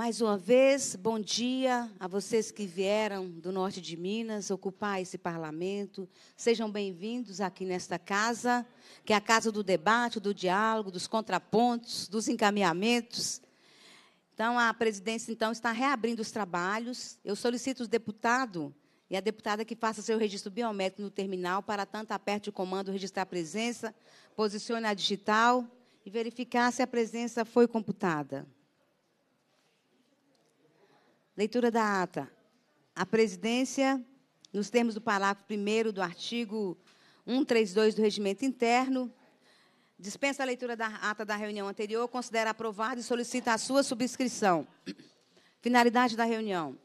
Mais uma vez, bom dia a vocês que vieram do norte de Minas ocupar esse parlamento. Sejam bem-vindos aqui nesta casa, que é a casa do debate, do diálogo, dos contrapontos, dos encaminhamentos. Então, a presidência então está reabrindo os trabalhos. Eu solicito o deputado e a deputada que faça seu registro biométrico no terminal, para tanto aperte o comando registrar a presença, posicione a digital e verificar se a presença foi computada. Leitura da ata. A presidência, nos termos do parágrafo 1 do artigo 132 do Regimento Interno, dispensa a leitura da ata da reunião anterior, considera aprovada e solicita a sua subscrição. Finalidade da reunião.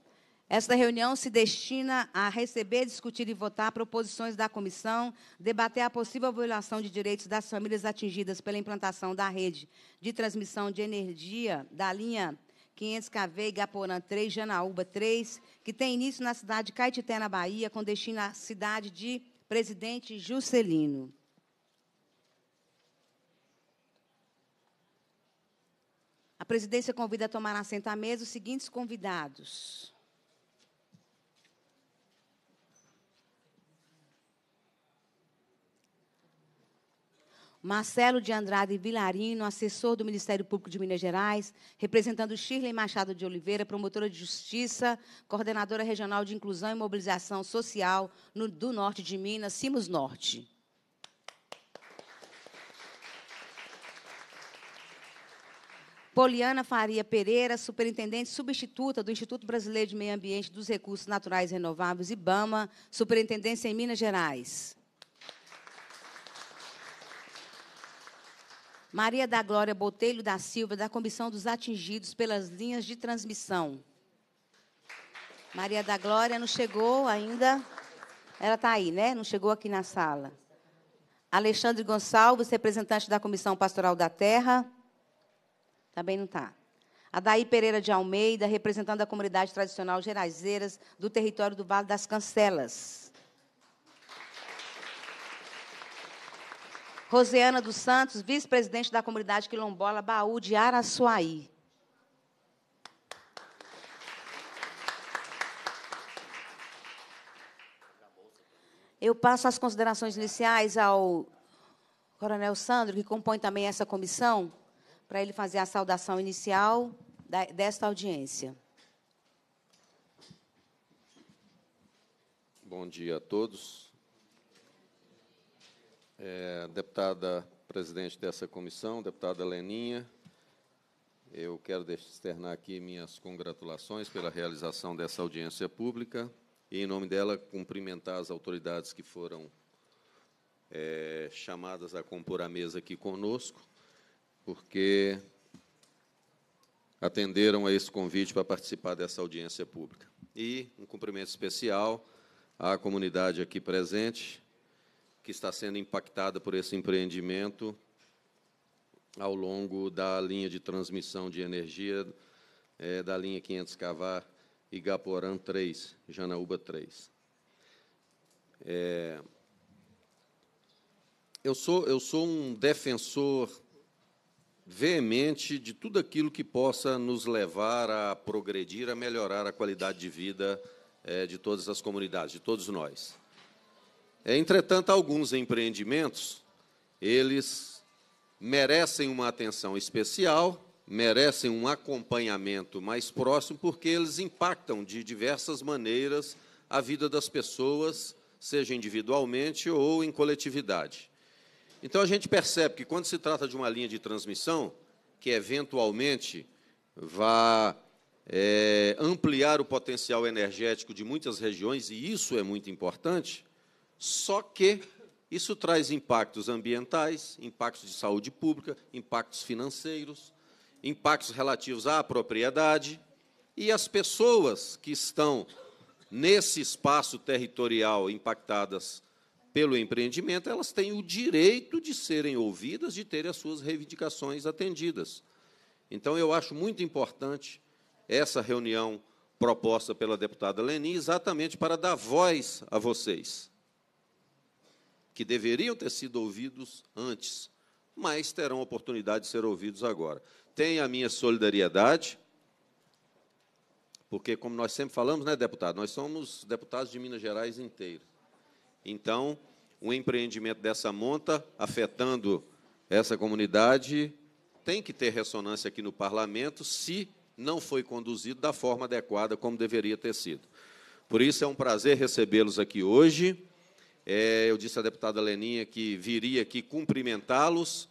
Esta reunião se destina a receber, discutir e votar proposições da comissão, debater a possível violação de direitos das famílias atingidas pela implantação da rede de transmissão de energia da linha 500 KV, Igaporã 3, Janaúba 3, que tem início na cidade de Caetité, na Bahia, com destino à cidade de Presidente Juscelino. A presidência convida a tomar assento à mesa os seguintes convidados. Marcelo de Andrade Vilarino, assessor do Ministério Público de Minas Gerais, representando Shirley Machado de Oliveira, promotora de justiça, coordenadora regional de inclusão e mobilização social no, do norte de Minas, Simos Norte. Poliana Faria Pereira, superintendente substituta do Instituto Brasileiro de Meio Ambiente dos Recursos Naturais Renováveis, IBAMA, superintendência em Minas Gerais. Maria da Glória Botelho da Silva, da Comissão dos Atingidos pelas Linhas de Transmissão. Maria da Glória não chegou ainda. Ela está aí, né? Não chegou aqui na sala. Alexandre Gonçalves, representante da Comissão Pastoral da Terra. Também não está. Adair Pereira de Almeida, representando a comunidade tradicional Gerazeiras do território do Vale das Cancelas. Roseana dos Santos, vice-presidente da comunidade quilombola Baú de Araçuaí. Eu passo as considerações iniciais ao Coronel Sandro, que compõe também essa comissão, para ele fazer a saudação inicial desta audiência. Bom dia a todos. É, deputada presidente dessa comissão, deputada Leninha, eu quero externar aqui minhas congratulações pela realização dessa audiência pública e, em nome dela, cumprimentar as autoridades que foram é, chamadas a compor a mesa aqui conosco, porque atenderam a esse convite para participar dessa audiência pública. E um cumprimento especial à comunidade aqui presente, que está sendo impactada por esse empreendimento ao longo da linha de transmissão de energia é, da linha 500 Cavar Igaporã 3, Janaúba 3. É, eu, sou, eu sou um defensor veemente de tudo aquilo que possa nos levar a progredir, a melhorar a qualidade de vida é, de todas as comunidades, de todos nós. Entretanto, alguns empreendimentos, eles merecem uma atenção especial, merecem um acompanhamento mais próximo, porque eles impactam de diversas maneiras a vida das pessoas, seja individualmente ou em coletividade. Então, a gente percebe que, quando se trata de uma linha de transmissão, que eventualmente vá é, ampliar o potencial energético de muitas regiões, e isso é muito importante, só que isso traz impactos ambientais, impactos de saúde pública, impactos financeiros, impactos relativos à propriedade. E as pessoas que estão nesse espaço territorial impactadas pelo empreendimento, elas têm o direito de serem ouvidas, de terem as suas reivindicações atendidas. Então, eu acho muito importante essa reunião proposta pela deputada Leni, exatamente para dar voz a vocês que deveriam ter sido ouvidos antes, mas terão oportunidade de ser ouvidos agora. Tem a minha solidariedade, porque, como nós sempre falamos, né, deputado, nós somos deputados de Minas Gerais inteiro. Então, um empreendimento dessa monta, afetando essa comunidade, tem que ter ressonância aqui no parlamento, se não foi conduzido da forma adequada como deveria ter sido. Por isso é um prazer recebê-los aqui hoje. É, eu disse à deputada Leninha que viria aqui cumprimentá-los.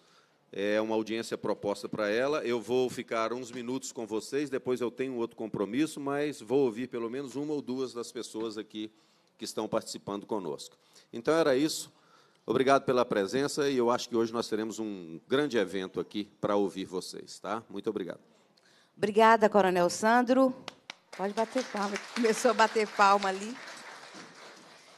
É uma audiência proposta para ela. Eu vou ficar uns minutos com vocês, depois eu tenho outro compromisso, mas vou ouvir pelo menos uma ou duas das pessoas aqui que estão participando conosco. Então era isso. Obrigado pela presença e eu acho que hoje nós teremos um grande evento aqui para ouvir vocês, tá? Muito obrigado. Obrigada, Coronel Sandro. Pode bater palma. Começou a bater palma ali.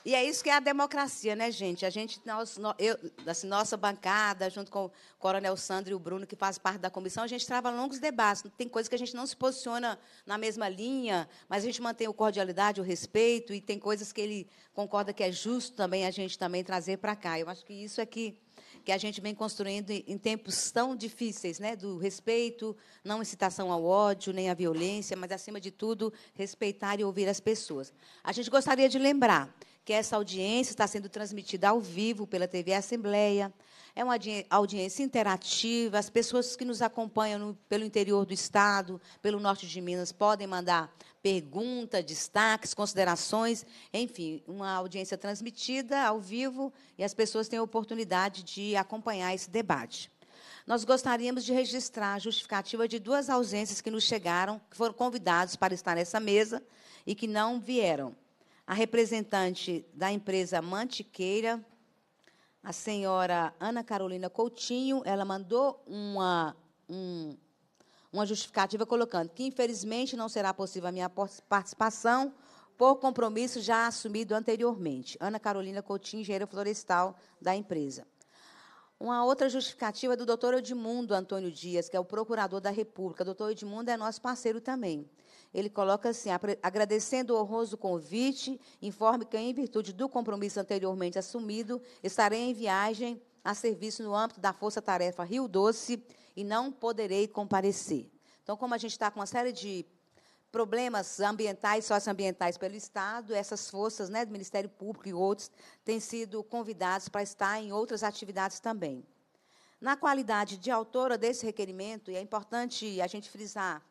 E é isso que é a democracia, né, gente? A gente, nós, eu, assim, nossa bancada, junto com o Coronel Sandro e o Bruno, que fazem parte da comissão, a gente trava longos debates. Tem coisas que a gente não se posiciona na mesma linha, mas a gente mantém o cordialidade, o respeito, e tem coisas que ele concorda que é justo também a gente também trazer para cá. Eu acho que isso é que, que a gente vem construindo em tempos tão difíceis, né? Do respeito, não incitação ao ódio, nem à violência, mas, acima de tudo, respeitar e ouvir as pessoas. A gente gostaria de lembrar que essa audiência está sendo transmitida ao vivo pela TV Assembleia. É uma audiência interativa. As pessoas que nos acompanham no, pelo interior do Estado, pelo norte de Minas, podem mandar perguntas, destaques, considerações. Enfim, uma audiência transmitida ao vivo e as pessoas têm a oportunidade de acompanhar esse debate. Nós gostaríamos de registrar a justificativa de duas ausências que nos chegaram, que foram convidados para estar nessa mesa e que não vieram a representante da empresa Mantiqueira, a senhora Ana Carolina Coutinho, ela mandou uma, um, uma justificativa colocando que, infelizmente, não será possível a minha participação por compromisso já assumido anteriormente. Ana Carolina Coutinho, engenheira florestal da empresa. Uma outra justificativa é do doutor Edmundo Antônio Dias, que é o procurador da República. O doutor Edmundo é nosso parceiro também ele coloca assim: agradecendo o honroso convite, informe que, em virtude do compromisso anteriormente assumido, estarei em viagem a serviço no âmbito da Força Tarefa Rio Doce e não poderei comparecer. Então, como a gente está com uma série de problemas ambientais, socioambientais pelo Estado, essas forças né, do Ministério Público e outros têm sido convidados para estar em outras atividades também. Na qualidade de autora desse requerimento, e é importante a gente frisar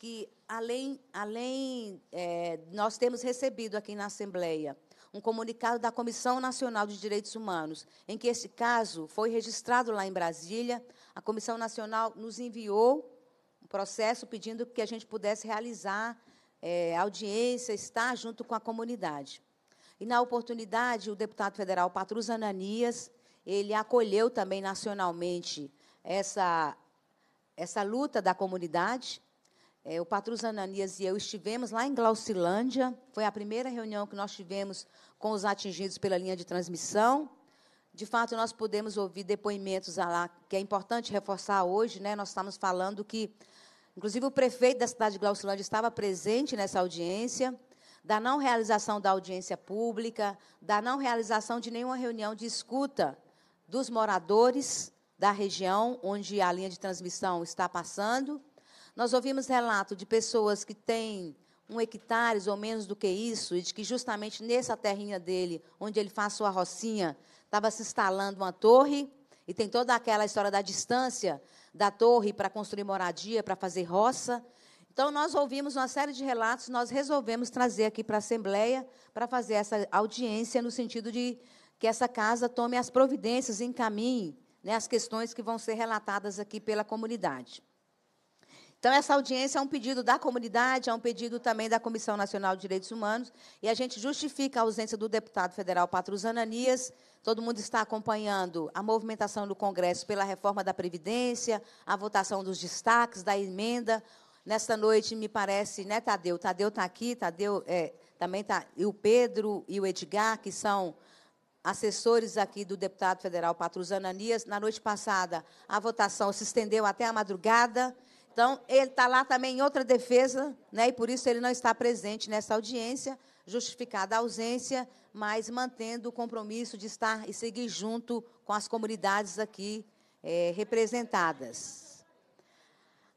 que além, além é, nós temos recebido aqui na Assembleia um comunicado da Comissão Nacional de Direitos Humanos, em que esse caso foi registrado lá em Brasília. A Comissão Nacional nos enviou um processo pedindo que a gente pudesse realizar é, audiência, estar junto com a comunidade. E, na oportunidade, o deputado federal Patrus Ananias, ele acolheu também nacionalmente essa, essa luta da comunidade, é, o Patrus Ananias e eu estivemos lá em Glaucilândia. Foi a primeira reunião que nós tivemos com os atingidos pela linha de transmissão. De fato, nós podemos ouvir depoimentos lá, que é importante reforçar hoje. Né? Nós estamos falando que, inclusive, o prefeito da cidade de Glaucilândia estava presente nessa audiência, da não realização da audiência pública, da não realização de nenhuma reunião de escuta dos moradores da região onde a linha de transmissão está passando nós ouvimos relato de pessoas que têm um hectare ou menos do que isso, e de que justamente nessa terrinha dele, onde ele faz sua rocinha, estava se instalando uma torre, e tem toda aquela história da distância da torre para construir moradia, para fazer roça. Então, nós ouvimos uma série de relatos, nós resolvemos trazer aqui para a Assembleia para fazer essa audiência, no sentido de que essa casa tome as providências e encaminhe né, as questões que vão ser relatadas aqui pela comunidade. Então, essa audiência é um pedido da comunidade, é um pedido também da Comissão Nacional de Direitos Humanos, e a gente justifica a ausência do deputado federal Patrus Ananias. Todo mundo está acompanhando a movimentação do Congresso pela reforma da Previdência, a votação dos destaques, da emenda. Nesta noite, me parece, né, Tadeu? Tadeu está aqui, Tadeu é, também está. E o Pedro e o Edgar, que são assessores aqui do deputado federal Patrus Ananias. Na noite passada, a votação se estendeu até a madrugada. Então, ele está lá também em outra defesa, né? e por isso ele não está presente nessa audiência, justificada a ausência, mas mantendo o compromisso de estar e seguir junto com as comunidades aqui é, representadas.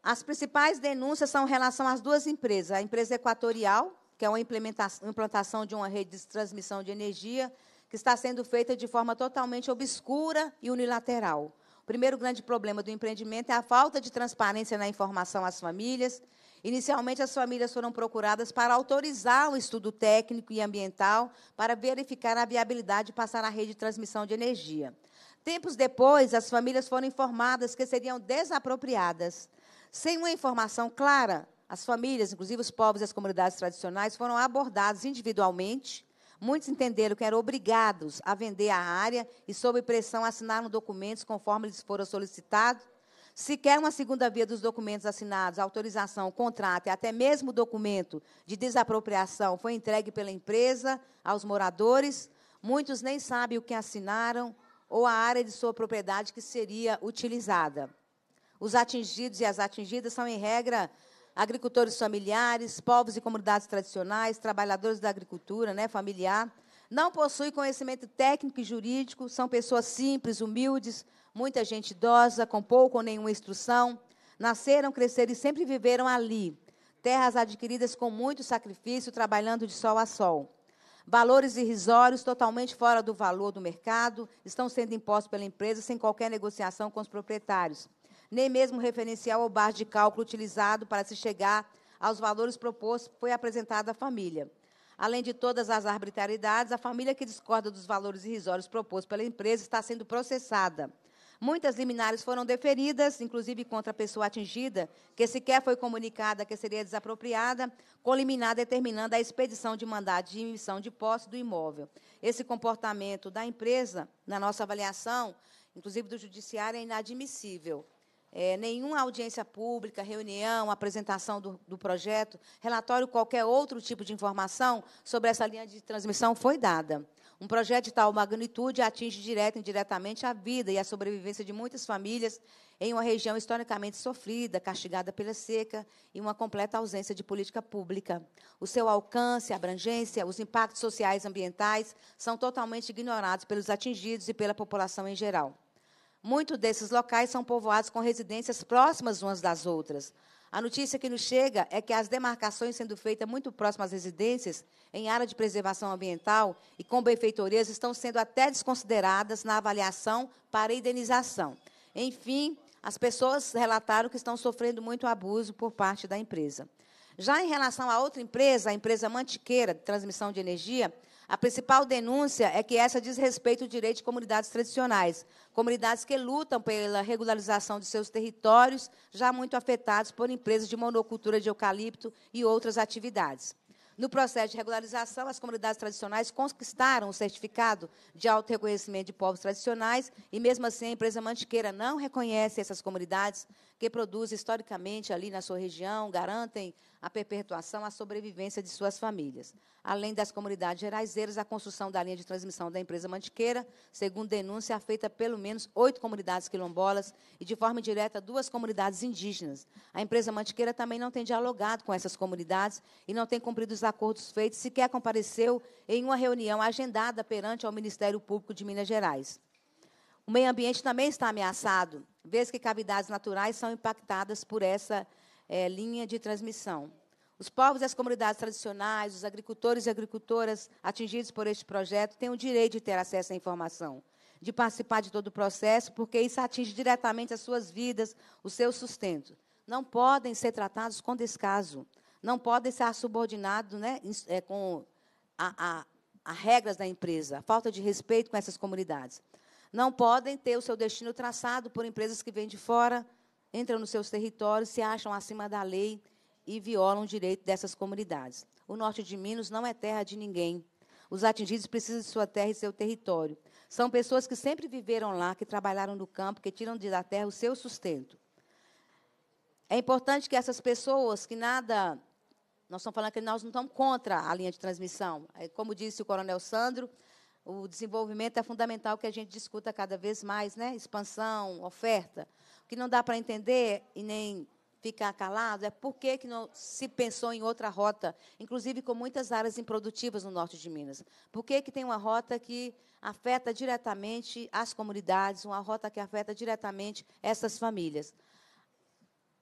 As principais denúncias são em relação às duas empresas, a empresa Equatorial, que é uma implantação de uma rede de transmissão de energia, que está sendo feita de forma totalmente obscura e unilateral o primeiro grande problema do empreendimento é a falta de transparência na informação às famílias. Inicialmente, as famílias foram procuradas para autorizar o estudo técnico e ambiental para verificar a viabilidade de passar a rede de transmissão de energia. Tempos depois, as famílias foram informadas que seriam desapropriadas. Sem uma informação clara, as famílias, inclusive os povos e as comunidades tradicionais, foram abordados individualmente Muitos entenderam que eram obrigados a vender a área e, sob pressão, assinaram documentos conforme lhes foram solicitados. Se quer uma segunda via dos documentos assinados, autorização, contrato e até mesmo documento de desapropriação foi entregue pela empresa aos moradores, muitos nem sabem o que assinaram ou a área de sua propriedade que seria utilizada. Os atingidos e as atingidas são, em regra, agricultores familiares, povos e comunidades tradicionais, trabalhadores da agricultura né, familiar. Não possui conhecimento técnico e jurídico, são pessoas simples, humildes, muita gente idosa, com pouco ou nenhuma instrução. Nasceram, cresceram e sempre viveram ali. Terras adquiridas com muito sacrifício, trabalhando de sol a sol. Valores irrisórios, totalmente fora do valor do mercado, estão sendo impostos pela empresa sem qualquer negociação com os proprietários nem mesmo referencial ou base de cálculo utilizado para se chegar aos valores propostos foi apresentado à família. Além de todas as arbitrariedades, a família que discorda dos valores irrisórios propostos pela empresa está sendo processada. Muitas liminares foram deferidas, inclusive contra a pessoa atingida, que sequer foi comunicada que seria desapropriada, com liminar determinando a expedição de mandado de emissão de posse do imóvel. Esse comportamento da empresa, na nossa avaliação, inclusive do judiciário, é inadmissível é, nenhuma audiência pública, reunião, apresentação do, do, projeto, relatório, qualquer outro tipo de informação sobre essa linha de transmissão foi dada. Um projeto de tal magnitude atinge direto e indiretamente a vida e a sobrevivência de muitas famílias em uma região historicamente sofrida, castigada pela seca e uma completa ausência de política pública. O seu alcance, abrangência, os impactos sociais e ambientais são totalmente ignorados pelos atingidos e pela população em geral. Muitos desses locais são povoados com residências próximas umas das outras. A notícia que nos chega é que as demarcações sendo feitas muito próximas às residências, em área de preservação ambiental e com benfeitorias, estão sendo até desconsideradas na avaliação para indenização. Enfim, as pessoas relataram que estão sofrendo muito abuso por parte da empresa. Já em relação a outra empresa, a empresa Mantiqueira, de transmissão de energia, a principal denúncia é que essa diz respeito ao direito de comunidades tradicionais, comunidades que lutam pela regularização de seus territórios, já muito afetados por empresas de monocultura de eucalipto e outras atividades. No processo de regularização, as comunidades tradicionais conquistaram o certificado de auto reconhecimento de povos tradicionais e, mesmo assim, a empresa Mantiqueira não reconhece essas comunidades que produz historicamente ali na sua região, garantem a perpetuação, a sobrevivência de suas famílias. Além das comunidades geraizeiras, a construção da linha de transmissão da empresa Mantiqueira, segundo denúncia, afeta é pelo menos oito comunidades quilombolas e, de forma direta, duas comunidades indígenas. A empresa Mantiqueira também não tem dialogado com essas comunidades e não tem cumprido os acordos feitos, sequer compareceu em uma reunião agendada perante ao Ministério Público de Minas Gerais. O meio ambiente também está ameaçado vez que cavidades naturais são impactadas por essa é, linha de transmissão. Os povos e as comunidades tradicionais, os agricultores e agricultoras atingidos por este projeto têm o direito de ter acesso à informação, de participar de todo o processo, porque isso atinge diretamente as suas vidas, o seu sustento. Não podem ser tratados com descaso, não podem ser subordinados né, eh, com a, a, a regras da empresa, a falta de respeito com essas comunidades não podem ter o seu destino traçado por empresas que vêm de fora, entram nos seus territórios, se acham acima da lei e violam o direito dessas comunidades. O norte de Minas não é terra de ninguém. Os atingidos precisam de sua terra e seu território. São pessoas que sempre viveram lá, que trabalharam no campo, que tiram da terra o seu sustento. É importante que essas pessoas que nada. Nós estamos falando que nós não estamos contra a linha de transmissão. É, como disse o Coronel Sandro, o desenvolvimento é fundamental que a gente discuta cada vez mais, né? Expansão, oferta. O que não dá para entender e nem ficar calado é por que, que não se pensou em outra rota, inclusive com muitas áreas improdutivas no norte de Minas. Por que, que tem uma rota que afeta diretamente as comunidades, uma rota que afeta diretamente essas famílias?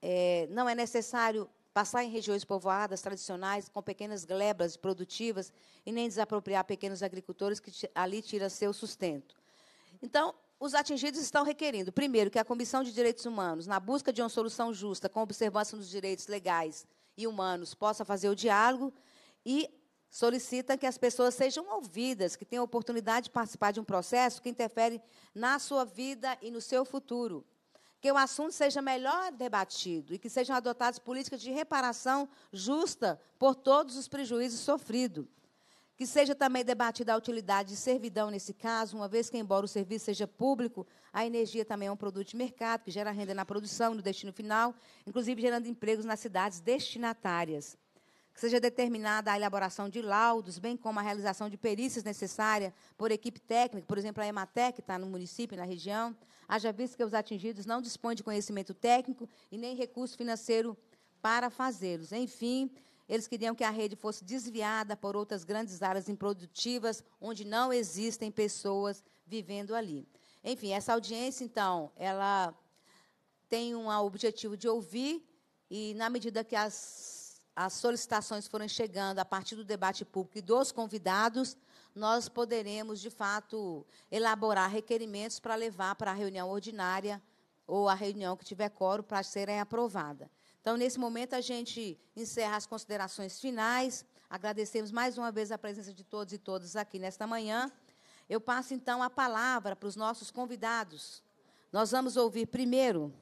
É, não é necessário passar em regiões povoadas tradicionais com pequenas glebas produtivas e nem desapropriar pequenos agricultores que ali tiram seu sustento. Então, os atingidos estão requerendo, primeiro, que a Comissão de Direitos Humanos, na busca de uma solução justa com observância dos direitos legais e humanos, possa fazer o diálogo e solicita que as pessoas sejam ouvidas, que tenham oportunidade de participar de um processo que interfere na sua vida e no seu futuro que o assunto seja melhor debatido e que sejam adotadas políticas de reparação justa por todos os prejuízos sofridos. Que seja também debatida a utilidade de servidão nesse caso, uma vez que, embora o serviço seja público, a energia também é um produto de mercado que gera renda na produção, no destino final, inclusive gerando empregos nas cidades destinatárias. Que seja determinada a elaboração de laudos, bem como a realização de perícias necessárias por equipe técnica, por exemplo, a EMATEC, que está no município, na região, haja visto que os atingidos não dispõem de conhecimento técnico e nem recurso financeiro para fazê-los. Enfim, eles queriam que a rede fosse desviada por outras grandes áreas improdutivas, onde não existem pessoas vivendo ali. Enfim, essa audiência, então, ela tem um objetivo de ouvir e, na medida que as, as solicitações forem chegando a partir do debate público e dos convidados, nós poderemos, de fato, elaborar requerimentos para levar para a reunião ordinária ou a reunião que tiver coro para serem aprovada. Então, nesse momento, a gente encerra as considerações finais. Agradecemos mais uma vez a presença de todos e todas aqui nesta manhã. Eu passo, então, a palavra para os nossos convidados. Nós vamos ouvir primeiro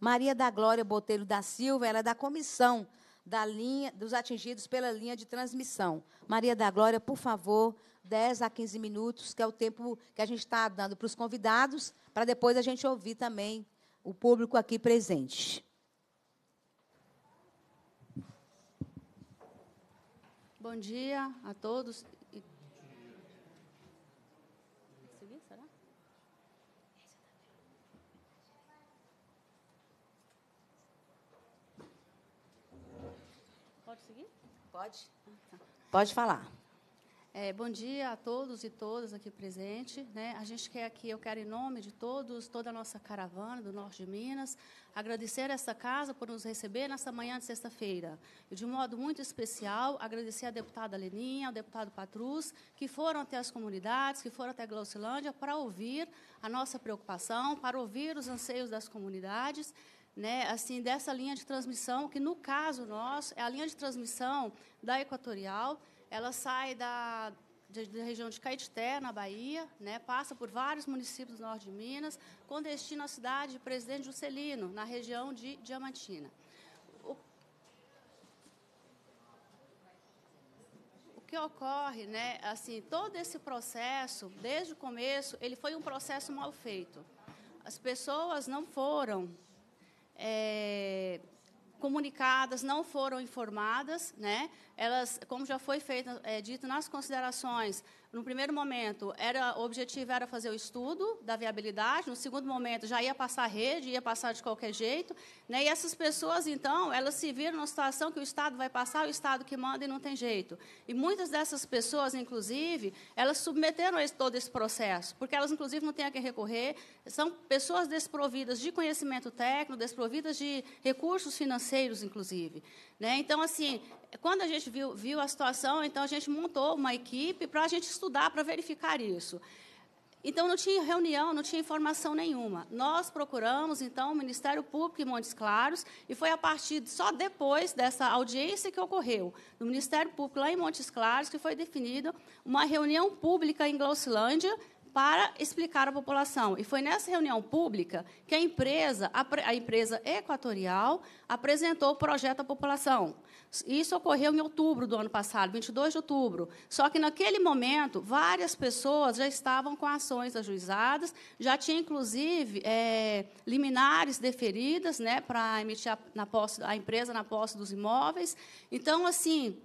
Maria da Glória Botelho da Silva, ela é da comissão da linha, dos atingidos pela linha de transmissão. Maria da Glória, por favor, 10 a 15 minutos, que é o tempo que a gente está dando para os convidados, para depois a gente ouvir também o público aqui presente. Bom dia a todos. Pode seguir? Pode. Pode falar. É, bom dia a todos e todas aqui presentes. Né? A gente quer aqui, eu quero em nome de todos, toda a nossa caravana do norte de Minas, agradecer a essa casa por nos receber nesta manhã de sexta-feira. E de modo muito especial, agradecer à deputada Leninha, ao deputado Patrus, que foram até as comunidades, que foram até Glaucilândia para ouvir a nossa preocupação, para ouvir os anseios das comunidades. Né, assim, dessa linha de transmissão, que no caso nosso é a linha de transmissão da Equatorial, ela sai da, da região de Caetité, na Bahia, né, passa por vários municípios do norte de Minas, com destino à cidade de Presidente Juscelino, na região de Diamantina. O, o que ocorre, né, assim, todo esse processo, desde o começo, ele foi um processo mal feito. As pessoas não foram é, comunicadas, não foram informadas, né? Elas, como já foi feito, é, dito nas considerações, no primeiro momento era o objetivo era fazer o estudo da viabilidade, no segundo momento já ia passar rede, ia passar de qualquer jeito, né? E essas pessoas então elas se viram numa situação que o Estado vai passar, o Estado que manda e não tem jeito. E muitas dessas pessoas, inclusive, elas submeteram esse, todo esse processo, porque elas inclusive não têm a quem recorrer, são pessoas desprovidas de conhecimento técnico, desprovidas de recursos financeiros inclusive. Né? Então, assim, quando a gente viu, viu a situação, então a gente montou uma equipe para a gente estudar, para verificar isso. Então, não tinha reunião, não tinha informação nenhuma. Nós procuramos, então, o Ministério Público em Montes Claros, e foi a partir, só depois dessa audiência que ocorreu, no Ministério Público lá em Montes Claros, que foi definida uma reunião pública em Glaucilândia, para explicar à população. E foi nessa reunião pública que a empresa, a, a empresa equatorial, apresentou o projeto à população. Isso ocorreu em outubro do ano passado, 22 de outubro. Só que, naquele momento, várias pessoas já estavam com ações ajuizadas, já tinha, inclusive, é, liminares deferidas né, para emitir a, na posse, a empresa na posse dos imóveis. Então, assim,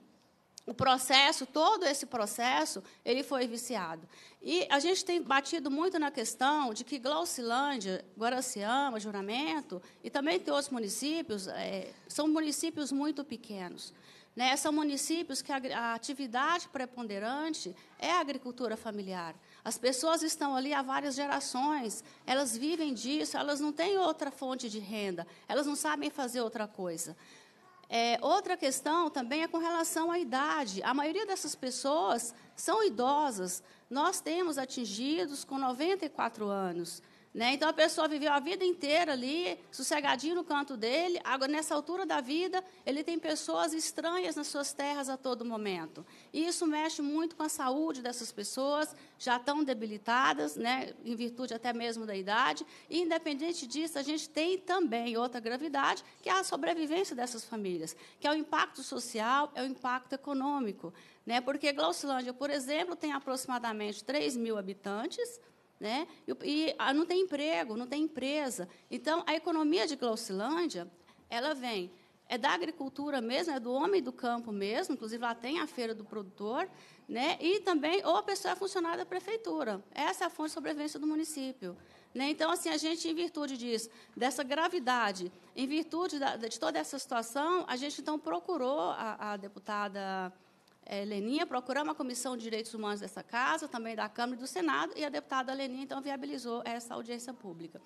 o processo, todo esse processo, ele foi viciado. E a gente tem batido muito na questão de que Glaucilândia, Guaraciama, Juramento, e também tem outros municípios, é, são municípios muito pequenos. Né? São municípios que a, a atividade preponderante é a agricultura familiar. As pessoas estão ali há várias gerações, elas vivem disso, elas não têm outra fonte de renda, elas não sabem fazer outra coisa. É, outra questão também é com relação à idade. A maioria dessas pessoas são idosas. Nós temos atingidos com 94 anos. Né? Então a pessoa viveu a vida inteira ali, sossegadinho no canto dele. Agora, nessa altura da vida, ele tem pessoas estranhas nas suas terras a todo momento. E isso mexe muito com a saúde dessas pessoas, já tão debilitadas, né? em virtude até mesmo da idade. E, independente disso, a gente tem também outra gravidade, que é a sobrevivência dessas famílias, que é o impacto social, é o impacto econômico. Né? Porque Glaucilândia, por exemplo, tem aproximadamente 3 mil habitantes. Né? E, e ah, não tem emprego, não tem empresa. Então, a economia de Glaucilândia, ela vem é da agricultura mesmo, é do homem do campo mesmo, inclusive lá tem a feira do produtor, né? E também ou a pessoa é funcionária da prefeitura. Essa é a fonte de sobrevivência do município. Né? Então, assim, a gente, em virtude disso, dessa gravidade, em virtude da, de toda essa situação, a gente então procurou a, a deputada é, Leninha, procuramos a Comissão de Direitos Humanos dessa casa, também da Câmara e do Senado, e a deputada Leninha, então, viabilizou essa audiência pública.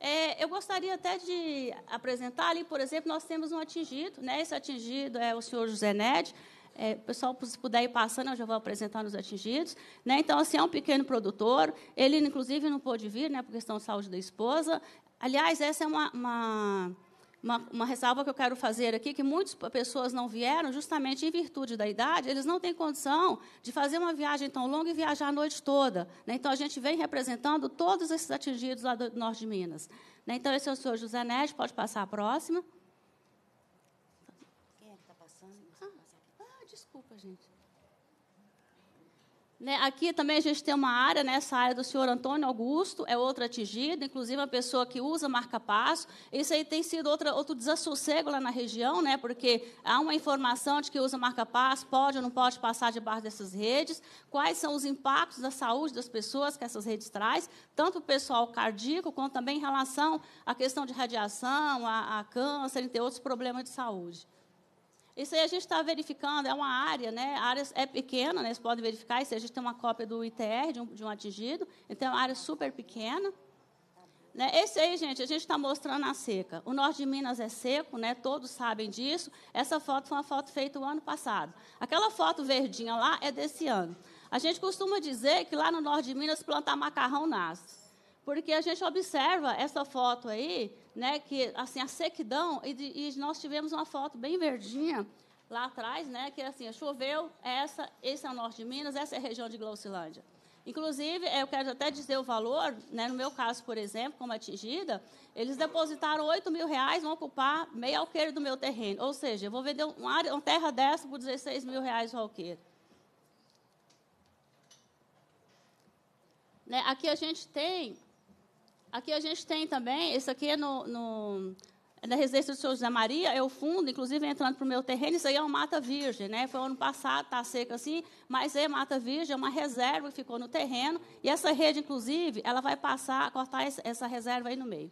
É, eu gostaria até de apresentar ali, por exemplo, nós temos um atingido, né? esse atingido é o senhor José Ned, é, pessoal, se puder ir passando, eu já vou apresentar nos atingidos. Né? Então, assim, é um pequeno produtor. Ele, inclusive, não pôde vir, né, por questão de saúde da esposa. Aliás, essa é uma, uma uma, uma, ressalva que eu quero fazer aqui, que muitas pessoas não vieram justamente em virtude da idade, eles não têm condição de fazer uma viagem tão longa e viajar a noite toda. Né? Então, a gente vem representando todos esses atingidos lá do norte de Minas. Né? Então, esse é o senhor José Nete, pode passar a próxima. Né, aqui também a gente tem uma área, né, essa área do senhor Antônio Augusto, é outra atingida, inclusive a pessoa que usa marca-passo. Isso aí tem sido outra, outro desassossego lá na região, né, porque há uma informação de que usa marca-passo, pode ou não pode passar debaixo dessas redes, quais são os impactos da saúde das pessoas que essas redes traz, tanto o pessoal cardíaco, quanto também em relação à questão de radiação, a, a câncer, entre outros problemas de saúde. Isso aí a gente está verificando, é uma área, né? A área é pequena, né? Vocês podem verificar, isso a gente tem uma cópia do ITR de um, de um atingido, então é uma área super pequena. Né? Esse aí, gente, a gente está mostrando a seca. O norte de Minas é seco, né? todos sabem disso. Essa foto foi uma foto feita o ano passado. Aquela foto verdinha lá é desse ano. A gente costuma dizer que lá no norte de Minas plantar macarrão nasce. Porque a gente observa essa foto aí, né, que assim a sequidão e, e, nós tivemos uma foto bem verdinha lá atrás, né, que assim choveu essa, esse é o norte de Minas, essa é a região de Glaucilândia. Inclusive, eu quero até dizer o valor, né, no meu caso, por exemplo, como atingida, eles depositaram 8 mil reais, vão ocupar meio alqueiro do meu terreno. Ou seja, eu vou vender uma, área, uma terra dessa por 16 mil reais o alqueiro. Né, aqui a gente tem Aqui a gente tem também, esse aqui é no, no é residência do Senhor José Maria, é o fundo, inclusive entrando para o meu terreno, isso aí é uma mata virgem, né? Foi ano passado, está seca assim, mas é mata virgem, é uma reserva que ficou no terreno, e essa rede, inclusive, ela vai passar, cortar essa reserva aí no meio.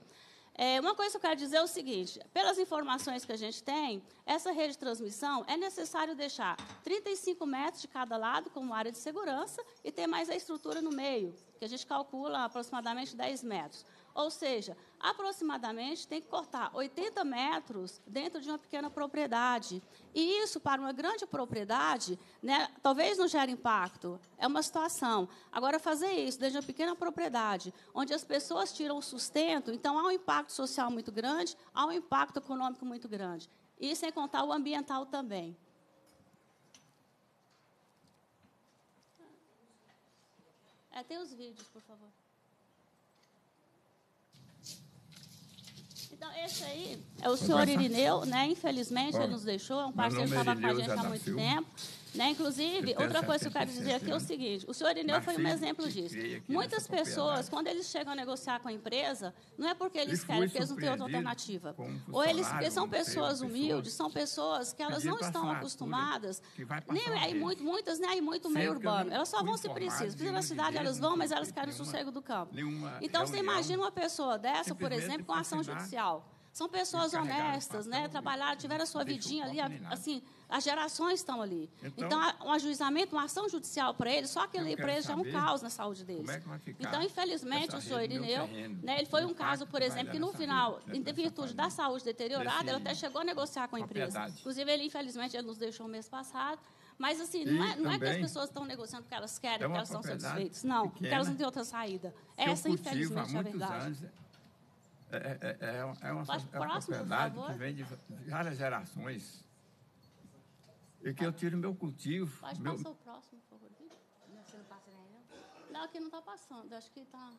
É, uma coisa que eu quero dizer é o seguinte: pelas informações que a gente tem, essa rede de transmissão é necessário deixar 35 metros de cada lado como área de segurança e ter mais a estrutura no meio, que a gente calcula aproximadamente 10 metros. Ou seja, aproximadamente tem que cortar 80 metros dentro de uma pequena propriedade. E isso, para uma grande propriedade, né, talvez não gere impacto, é uma situação. Agora, fazer isso dentro de uma pequena propriedade, onde as pessoas tiram o sustento, então há um impacto social muito grande, há um impacto econômico muito grande. E sem contar o ambiental também. É, tem os vídeos, por favor. então Esse aí é o senhor Irineu, né? Infelizmente, ele nos deixou, é um parceiro que é estava com a gente há muito tempo. Né? Inclusive, outra coisa que eu quero dizer aqui é o seguinte: o senhor Ineu foi um exemplo disso. Muitas pessoas, né? quando eles chegam a negociar com a empresa, não é porque eles querem, porque eles não têm outra alternativa. Ou eles são pessoas humildes, são pessoas que elas não estão acostumadas, nem aí muito, muitas, nem aí muito meio urbano. Elas só vão se precisam. Precisa na cidade, elas vão, mas elas querem o sossego do campo. Então, você imagina uma pessoa dessa, por exemplo, com ação judicial. São pessoas honestas, né? né? Trabalharam, tiveram a sua vidinha ali, assim, as gerações estão ali. Então, então um ajuizamento, uma ação judicial para ele, só que ele preso já é um caos na saúde é deles. É então, infelizmente, o senhor Irineu, né, ele foi um caso, por exemplo, que no final, em virtude da saúde deteriorada, ele até chegou a negociar com a empresa. Inclusive, ele, infelizmente, ele nos deixou o mês passado. Mas, assim, não, é, não é que as pessoas estão negociando porque elas querem, é porque elas são satisfeitas. Não, porque elas não têm outra saída. Essa, infelizmente, é a verdade. Anos, é é, é, é, é, uma, é uma próximo, que vem de várias gerações. E que eu tiro meu cultivo. Pode meu... passar o próximo, por favor. Não, você não passa nem não? Não, aqui não está passando. Acho que está.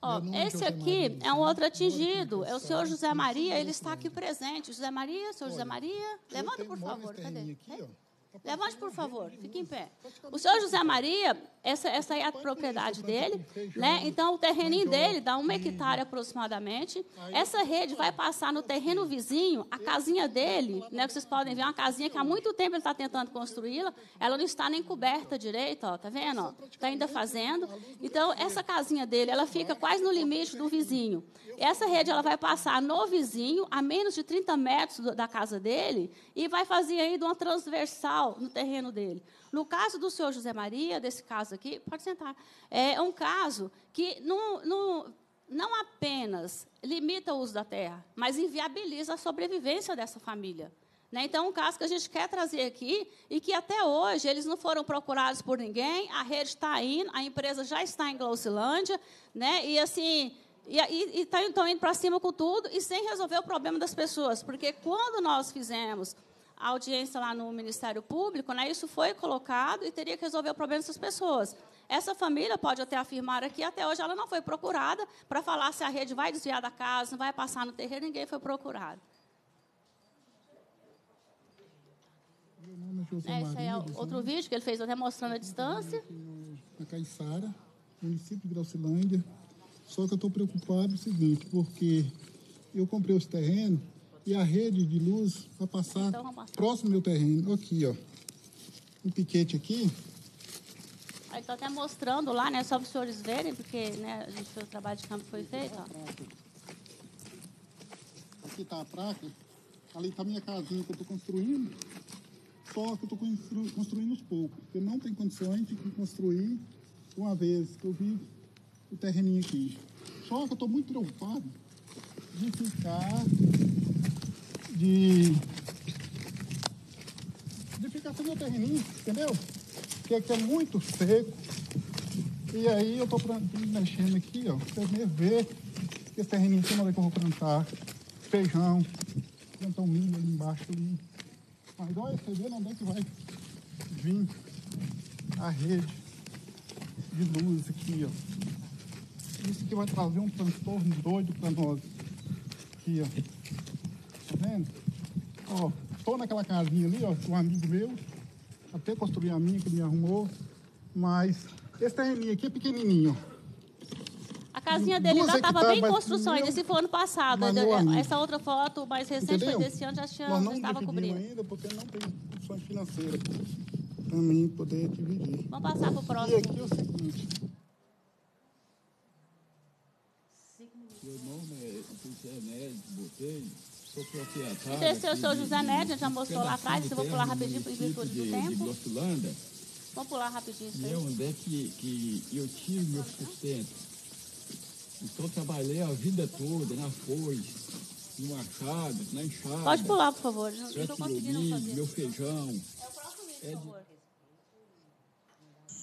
Ó, esse aqui é um outro atingido. É o senhor José Maria, ele está aqui presente. José Maria, senhor José Maria, levanta, por favor. Cadê? Aqui, ó. Levante, por favor, fique em pé. O senhor José Maria, essa, essa é a propriedade dele, né? Então, o terreninho dele dá uma hectare aproximadamente. Essa rede vai passar no terreno vizinho, a casinha dele, né? Que vocês podem ver, é uma casinha que há muito tempo ele está tentando construí-la. Ela não está nem coberta direito, ó, tá vendo? Está ainda fazendo. Então, essa casinha dele, ela fica quase no limite do vizinho. Essa rede, ela vai passar no vizinho, a menos de 30 metros da casa dele, e vai fazer ainda uma transversal no terreno dele. No caso do senhor José Maria, desse caso aqui, pode sentar, é um caso que não, não, não apenas limita o uso da terra, mas inviabiliza a sobrevivência dessa família. Né? Então, é um caso que a gente quer trazer aqui e que até hoje eles não foram procurados por ninguém, a rede está indo, a empresa já está em Glossilândia, né? e assim. E estão tá, indo para cima com tudo e sem resolver o problema das pessoas. Porque quando nós fizemos audiência lá no Ministério Público, né, isso foi colocado e teria que resolver o problema dessas pessoas. Essa família pode até afirmar aqui, até hoje ela não foi procurada para falar se a rede vai desviar da casa, não vai passar no terreno, ninguém foi procurado. É, né, esse é outro vídeo que ele fez até mostrando a distância. Na Caiçara, município de Graucilândia. Só que eu estou preocupado com o seguinte, porque eu comprei os terrenos e a rede de luz vai passar então, próximo do meu terreno. Aqui, ó. Um piquete aqui. Aí estou até mostrando lá, né? Só para os senhores verem, porque né, a gente, fez o trabalho de campo foi feito. Ó. Aqui está a placa. Ali está a minha casinha que eu estou construindo. Só que eu estou constru construindo aos poucos. Porque não tem condições de construir uma vez que eu vi o terreninho aqui. Só que eu estou muito preocupado de ficar de, de ficar sem meu terreninho, entendeu? Porque aqui é muito seco. E aí eu tô mexendo aqui, ó, pra vocês ver esse terreninho em cima que eu vou plantar feijão, plantar um milho ali embaixo ali. Mas olha, você vê onde é que vai vir a rede de luz aqui, ó. Isso que vai trazer um transtorno doido para nós. Aqui, ó vendo? Ó, tô naquela casinha ali, ó, com um amigo meu. Até construí a minha que me arrumou. Mas esse terreninho aqui é pequenininho. A casinha dele já estava bem em construção, ainda se foi ano passado. É, essa outra foto mais recente Entendeu? foi desse ano, já, tinha, não já estava cobrindo. ainda porque não tem condições financeiras para mim poder dividir. Vamos passar para o próximo. E aqui é o seguinte. Meu nome é José Nélio Botelho. E desceu o senhor José Ned, já mostrou lá atrás, eu vou pular rapidinho por virtude do tempo. Vou pular rapidinho isso onde é que, que eu tiro meu sustento. Então trabalhei a vida toda na foice, no machado, na enxada. Pode pular, por favor. Eu não estou conseguindo fazer. Meu feijão. É o próximo vídeo, é por favor.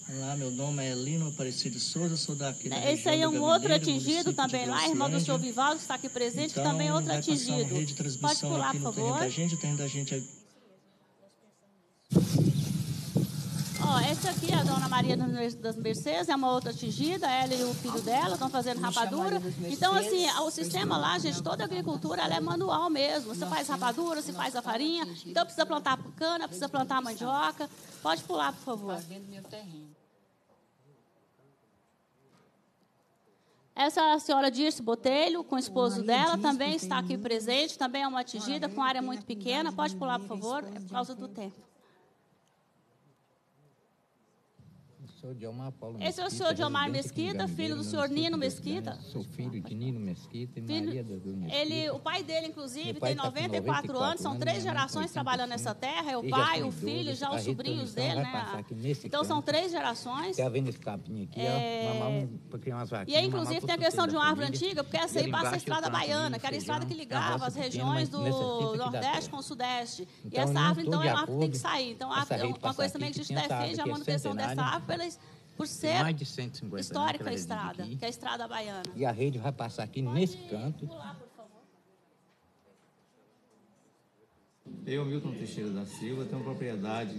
Olá, meu nome é Lino Aparecido Souza, sou daqui da Esse aí é um outro atingido também lá, irmão do senhor Vivaldo, está aqui presente, então, que também é então, outro atingido. Rede de transmissão Pode pular, aqui por favor. Da gente, tem da gente aqui. Ó, essa aqui é a dona Maria das Mercedes, é uma outra atingida, ela e o filho ah, dela estão fazendo rapadura. Então, assim, o sistema lá, gente, toda a agricultura ela é manual mesmo. Você faz rapadura, você faz a farinha, então precisa plantar cana, precisa plantar mandioca. Pode pular, por favor. Fazendo meu terreno. Essa senhora Dirce Botelho, com o esposo dela, também está aqui presente, também é uma atingida com área muito pequena. Pode pular, por favor, é por causa do tempo. sou Paulo Mesquita. Esse é o senhor Diomar Mesquita, filho do senhor Nino Mesquita? Sou filho de Nino Mesquita e filho, Maria Mesquita. Ele, o pai dele, inclusive, pai tem 94, tá 94 anos, são três gerações trabalhando nessa terra, é o pai, o filho, já os sobrinhos então dele, né? Então são três gerações. Tá é. Tem a venda capim aqui, é... ó, um, umas vaquinhas. E aí, inclusive, tem a questão de uma árvore antiga, porque essa aí passa a estrada tá baiana, que era a estrada que ligava as regiões do Nordeste com o Sudeste. E então, essa árvore, então, é uma árvore que tem que sair. Então, uma coisa também que a gente defende é a manutenção dessa árvore pela é por ser mais de 150 histórica a estrada, aqui. que é a estrada baiana. E a rede vai passar aqui Pode nesse canto. Pular, Eu, Milton Teixeira da Silva, tenho propriedade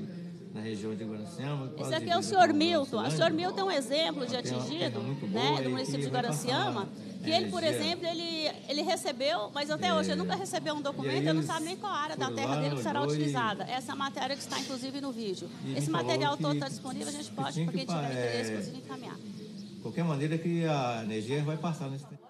na região de Guaraciama. Esse aqui é o senhor Milton. Ah, o senhor Milton é um exemplo de atingido, né, do município de Guaraciama. Que ele, por exemplo, ele, ele recebeu, mas até hoje ele nunca é. recebeu um é documento, ele não sabe nem qual área da terra dele que será utilizada. Essa matéria que está, inclusive, no vídeo. Esse material todo está disponível, a gente pode, para quem tiver interesse, inclusive, encaminhar. De qualquer maneira, que a energia vai passar nesse tempo.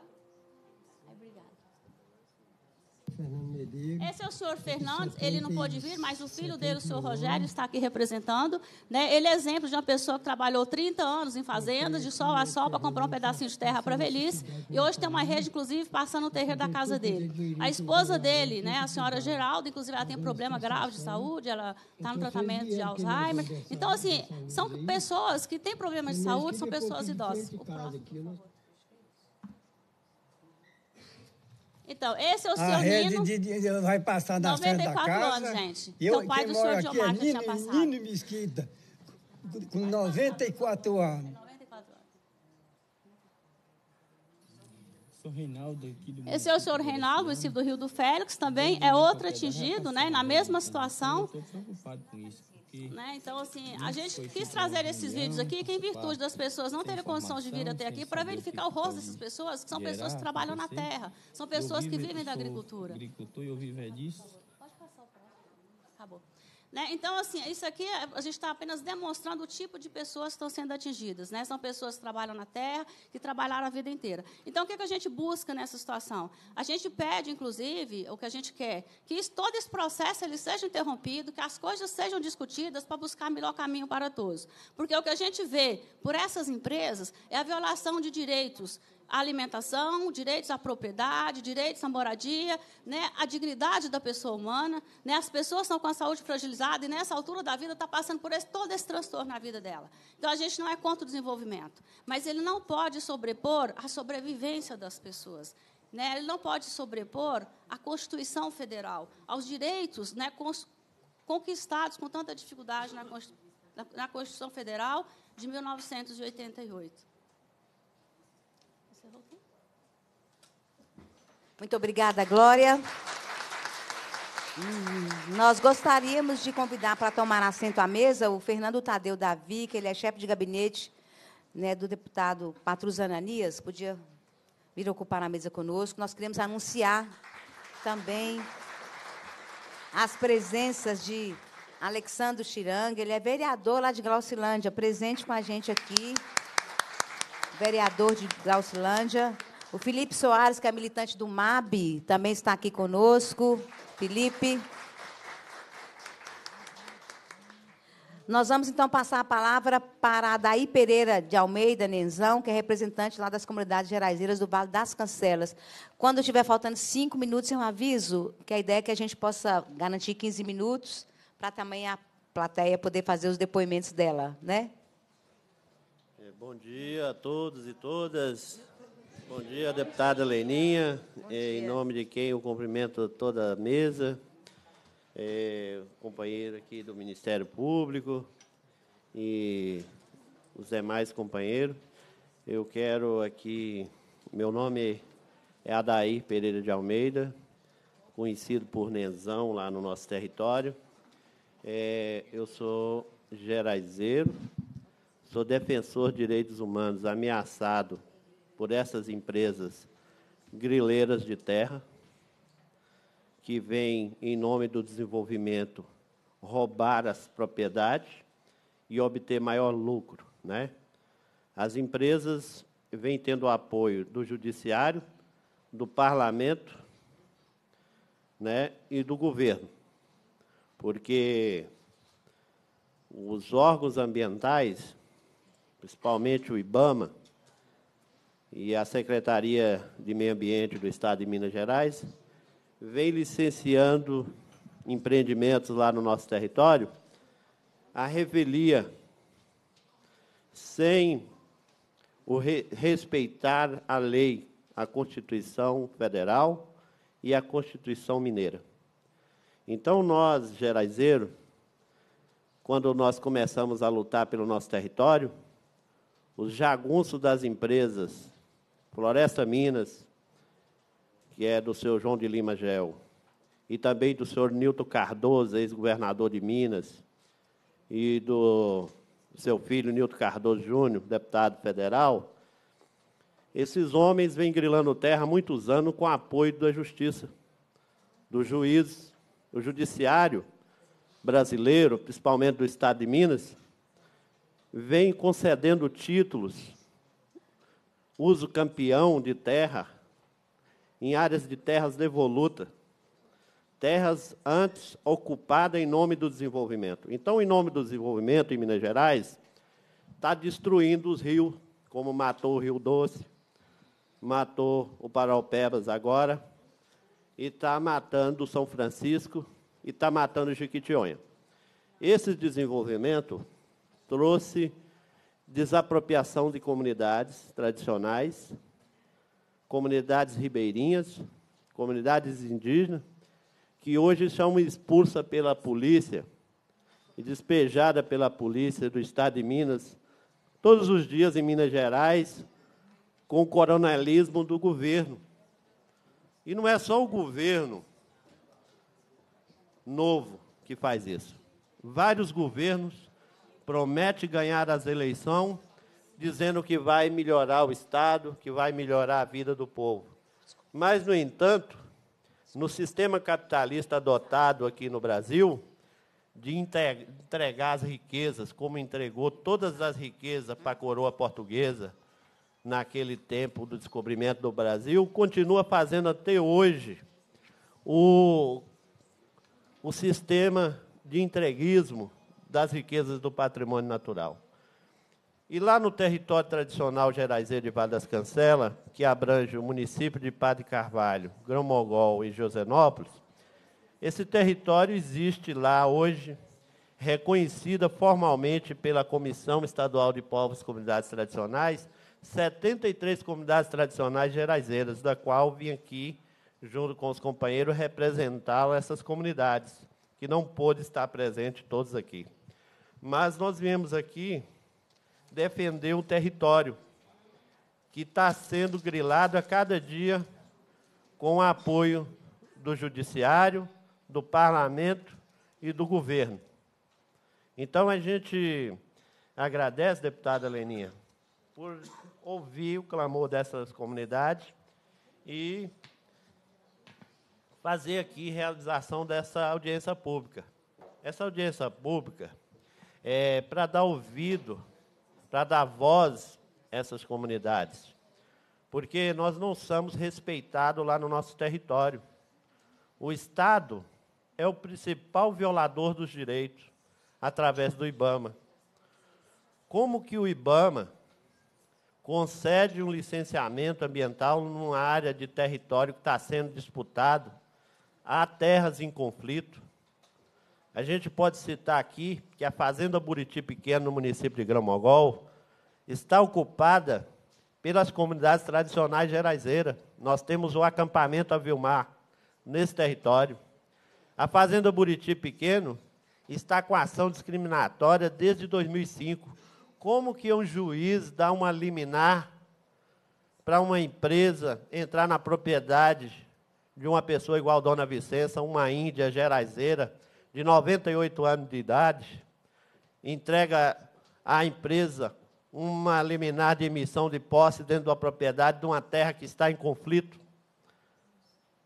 Fernando Medeiros. Esse é o senhor Fernandes, ele não pôde vir, mas o filho dele, o senhor Rogério, está aqui representando. Né? Ele é exemplo de uma pessoa que trabalhou 30 anos em fazendas, de sol a é sol, para comprar um pedacinho de terra para a velhice, e hoje tem uma rede, inclusive, passando no terreiro da casa dele. A esposa dele, né, a senhora Geralda, inclusive, ela tem problema grave de saúde, ela está no tratamento de Alzheimer. Então, assim, são pessoas que têm problemas de saúde, são é pessoas idosas. O próximo, por favor. Então, esse é o senhor a Nino. De, de, vai passar na frente da casa. 94 anos, gente. Eu, então, o pai do senhor Diomarco é tinha passado. Nino Mesquita, com 94 anos. Esse é o senhor Reinaldo, município do Rio do Félix, também é outro atingido, né? Na mesma situação. Estou preocupado com isso. Né? Então, assim, a gente quis trazer esses vídeos aqui, que em virtude das pessoas não terem condições de vir até aqui, para verificar tá o rosto dessas pessoas, que são pessoas que trabalham na terra, são pessoas que vivem da agricultura. Agricultor, eu vivo é disso. Acabou. Né? Então, assim, isso aqui é, a gente está apenas demonstrando o tipo de pessoas que estão sendo atingidas. Né? São pessoas que trabalham na terra, que trabalharam a vida inteira. Então, o que, é que a gente busca nessa situação? A gente pede, inclusive, o que a gente quer, que isso, todo esse processo ele seja interrompido, que as coisas sejam discutidas para buscar melhor caminho para todos. Porque o que a gente vê por essas empresas é a violação de direitos a alimentação, direitos à propriedade, direitos à moradia, né, a dignidade da pessoa humana. Né, as pessoas estão com a saúde fragilizada e, nessa altura da vida, está passando por esse, todo esse transtorno na vida dela. Então, a gente não é contra o desenvolvimento, mas ele não pode sobrepor a sobrevivência das pessoas. Né, ele não pode sobrepor à Constituição Federal, aos direitos né, conquistados com tanta dificuldade na, na Constituição Federal de 1988. Muito obrigada, Glória. Hum, nós gostaríamos de convidar para tomar assento à mesa o Fernando Tadeu Davi, que ele é chefe de gabinete né, do deputado Patrus Ananias. Podia vir ocupar a mesa conosco. Nós queremos anunciar também as presenças de Alexandre Chiranga, ele é vereador lá de Glaucilândia, presente com a gente aqui, vereador de Glaucilândia. O Felipe Soares, que é militante do MAB, também está aqui conosco. Felipe. Nós vamos então passar a palavra para Daí Pereira de Almeida Nenzão, que é representante lá das comunidades geraizeiras do Vale das Cancelas. Quando estiver faltando cinco minutos, eu aviso que a ideia é que a gente possa garantir 15 minutos para também a plateia poder fazer os depoimentos dela, né? É, bom dia a todos e todas. Bom dia, deputada Leninha. É, em nome de quem eu cumprimento toda a mesa, é, companheiro aqui do Ministério Público e os demais companheiros. Eu quero aqui. Meu nome é Adair Pereira de Almeida, conhecido por Nenzão lá no nosso território. É, eu sou geraizeiro, sou defensor de direitos humanos ameaçado por essas empresas grileiras de terra, que vêm, em nome do desenvolvimento, roubar as propriedades e obter maior lucro. Né? As empresas vêm tendo apoio do Judiciário, do Parlamento né, e do governo, porque os órgãos ambientais, principalmente o IBAMA, e a Secretaria de Meio Ambiente do Estado de Minas Gerais vem licenciando empreendimentos lá no nosso território a revelia sem o re respeitar a lei, a Constituição Federal e a Constituição Mineira. Então, nós, geraizeiros, quando nós começamos a lutar pelo nosso território, os jagunços das empresas Floresta Minas, que é do senhor João de Lima Gel, e também do senhor Nilton Cardoso, ex-governador de Minas, e do seu filho Nilton Cardoso Júnior, deputado federal, esses homens vêm grilando terra há muitos anos com apoio da justiça, dos juízes, do judiciário brasileiro, principalmente do estado de Minas, vem concedendo títulos uso campeão de terra em áreas de terras devolutas, terras antes ocupadas em nome do desenvolvimento. Então, em nome do desenvolvimento em Minas Gerais, está destruindo os rios, como matou o Rio Doce, matou o Paraupebas agora, e está matando o São Francisco, e está matando o Jiquitionha. Esse desenvolvimento trouxe desapropriação de comunidades tradicionais, comunidades ribeirinhas, comunidades indígenas, que hoje são expulsas pela polícia e despejadas pela polícia do Estado de Minas, todos os dias em Minas Gerais, com o coronelismo do governo. E não é só o governo novo que faz isso. Vários governos promete ganhar as eleições, dizendo que vai melhorar o Estado, que vai melhorar a vida do povo. Mas, no entanto, no sistema capitalista adotado aqui no Brasil, de entregar as riquezas, como entregou todas as riquezas para a coroa portuguesa naquele tempo do descobrimento do Brasil, continua fazendo até hoje o, o sistema de entreguismo das riquezas do patrimônio natural. E lá no território tradicional geraizeiro de Vale das Cancela, que abrange o município de Padre Carvalho, Grão-Mogol e Josenópolis, esse território existe lá hoje, reconhecida formalmente pela Comissão Estadual de Povos e Comunidades Tradicionais, 73 comunidades tradicionais geraizeiras, da qual vim aqui, junto com os companheiros, representá las essas comunidades, que não pôde estar presente todos aqui. Mas nós viemos aqui defender um território que está sendo grilado a cada dia com o apoio do Judiciário, do Parlamento e do governo. Então a gente agradece, deputada Leninha, por ouvir o clamor dessas comunidades e fazer aqui realização dessa audiência pública. Essa audiência pública é, para dar ouvido, para dar voz a essas comunidades. Porque nós não somos respeitados lá no nosso território. O Estado é o principal violador dos direitos através do IBAMA. Como que o IBAMA concede um licenciamento ambiental numa área de território que está sendo disputado, há terras em conflito, a gente pode citar aqui que a Fazenda Buriti Pequeno, no município de Gramogol, está ocupada pelas comunidades tradicionais geraizeiras. Nós temos o acampamento Avilmar nesse território. A Fazenda Buriti Pequeno está com ação discriminatória desde 2005. Como que um juiz dá uma liminar para uma empresa entrar na propriedade de uma pessoa igual a Dona Vicença, uma índia geraizeira, de 98 anos de idade, entrega à empresa uma liminar de emissão de posse dentro da propriedade de uma terra que está em conflito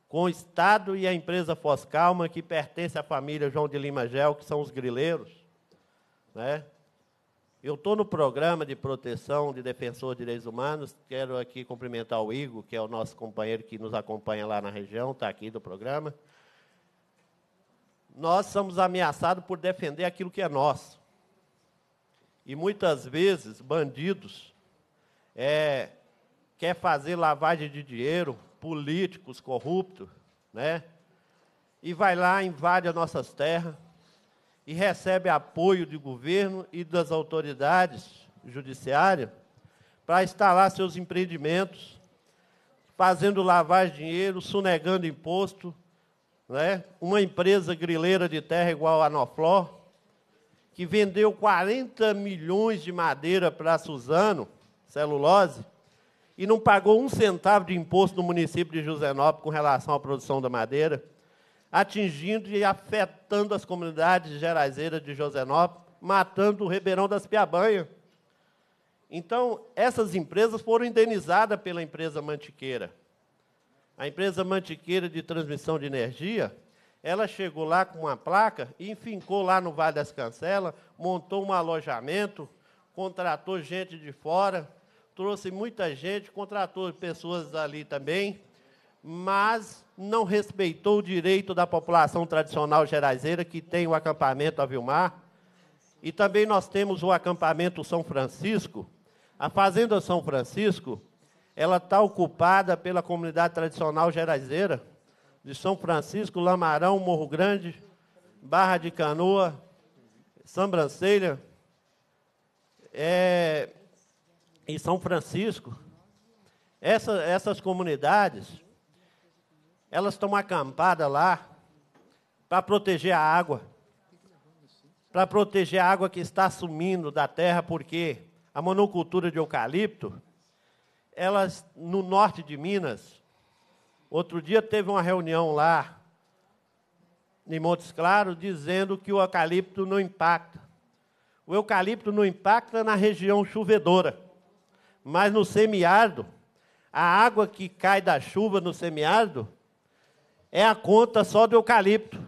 com o Estado e a empresa Foscalma, que pertence à família João de Lima Gel, que são os grileiros. Né? Eu estou no programa de proteção de defensor de direitos humanos, quero aqui cumprimentar o Igor, que é o nosso companheiro que nos acompanha lá na região, está aqui do programa nós somos ameaçados por defender aquilo que é nosso. E muitas vezes, bandidos é, quer fazer lavagem de dinheiro, políticos corruptos, né? E vai lá, invade as nossas terras e recebe apoio do governo e das autoridades judiciárias para instalar seus empreendimentos, fazendo lavagem de dinheiro, sonegando imposto, né? uma empresa grileira de terra igual a Noflor, que vendeu 40 milhões de madeira para Suzano, celulose, e não pagou um centavo de imposto no município de Josenópolis com relação à produção da madeira, atingindo e afetando as comunidades geraseiras de Josenópolis, matando o Ribeirão das Piabanhas. Então, essas empresas foram indenizadas pela empresa Mantiqueira. A empresa Mantiqueira de Transmissão de Energia, ela chegou lá com uma placa e fincou lá no Vale das Cancelas, montou um alojamento, contratou gente de fora, trouxe muita gente, contratou pessoas ali também, mas não respeitou o direito da população tradicional geraiseira que tem o acampamento Avilmar. E também nós temos o acampamento São Francisco. A Fazenda São Francisco, ela está ocupada pela comunidade tradicional geraizeira, de São Francisco, Lamarão, Morro Grande, Barra de Canoa, Sambrancelha, é, e São Francisco. Essa, essas comunidades, elas estão acampadas lá para proteger a água, para proteger a água que está sumindo da terra, porque a monocultura de eucalipto, elas no norte de Minas. Outro dia teve uma reunião lá em Montes Claros dizendo que o eucalipto não impacta. O eucalipto não impacta na região chovedora, mas no semiárido, a água que cai da chuva no semiárido é a conta só do eucalipto.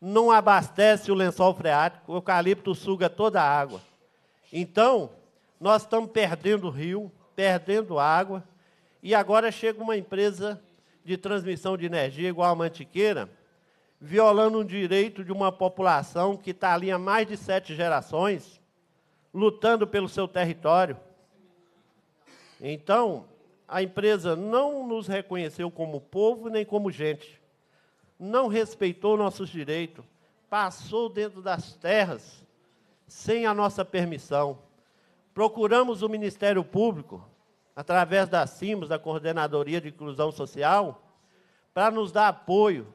Não abastece o lençol freático, o eucalipto suga toda a água. Então, nós estamos perdendo o rio, perdendo água, e agora chega uma empresa de transmissão de energia igual a Mantiqueira, violando um direito de uma população que está ali há mais de sete gerações, lutando pelo seu território. Então, a empresa não nos reconheceu como povo nem como gente, não respeitou nossos direitos, passou dentro das terras sem a nossa permissão procuramos o Ministério Público, através da CIMOS, da Coordenadoria de Inclusão Social, para nos dar apoio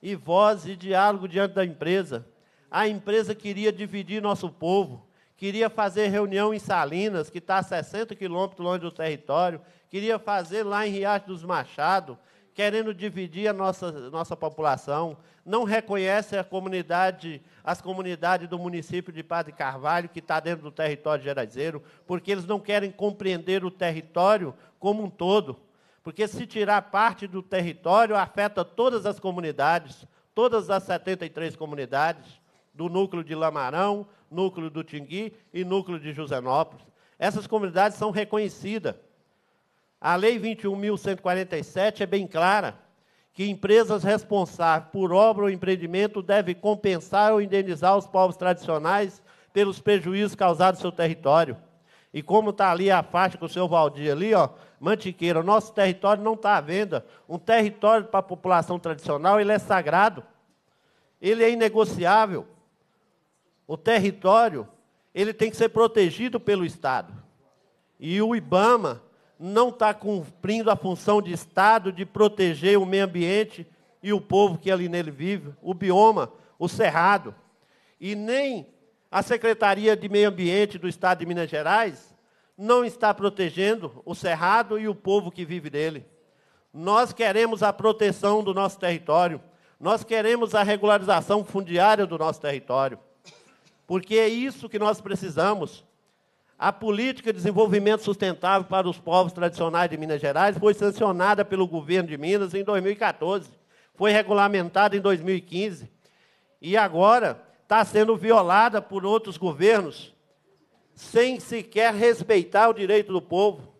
e voz e diálogo diante da empresa. A empresa queria dividir nosso povo, queria fazer reunião em Salinas, que está a 60 quilômetros longe do território, queria fazer lá em Riacho dos Machado, querendo dividir a nossa, nossa população, não reconhece a comunidade, as comunidades do município de Padre Carvalho, que está dentro do território de geraizeiro, porque eles não querem compreender o território como um todo. Porque se tirar parte do território, afeta todas as comunidades, todas as 73 comunidades, do núcleo de Lamarão, núcleo do Tingui e núcleo de Josenópolis. Essas comunidades são reconhecidas. A Lei 21.147 é bem clara que empresas responsáveis por obra ou empreendimento devem compensar ou indenizar os povos tradicionais pelos prejuízos causados ao seu território. E como está ali a faixa com o seu Valdir ali, ó, Mantiqueira, nosso território não está à venda. Um território para a população tradicional, ele é sagrado. Ele é inegociável. O território, ele tem que ser protegido pelo Estado. E o IBAMA não está cumprindo a função de Estado de proteger o meio ambiente e o povo que ali nele vive, o bioma, o cerrado. E nem a Secretaria de Meio Ambiente do Estado de Minas Gerais não está protegendo o cerrado e o povo que vive dele. Nós queremos a proteção do nosso território, nós queremos a regularização fundiária do nosso território, porque é isso que nós precisamos a política de desenvolvimento sustentável para os povos tradicionais de Minas Gerais foi sancionada pelo governo de Minas em 2014, foi regulamentada em 2015 e agora está sendo violada por outros governos sem sequer respeitar o direito do povo.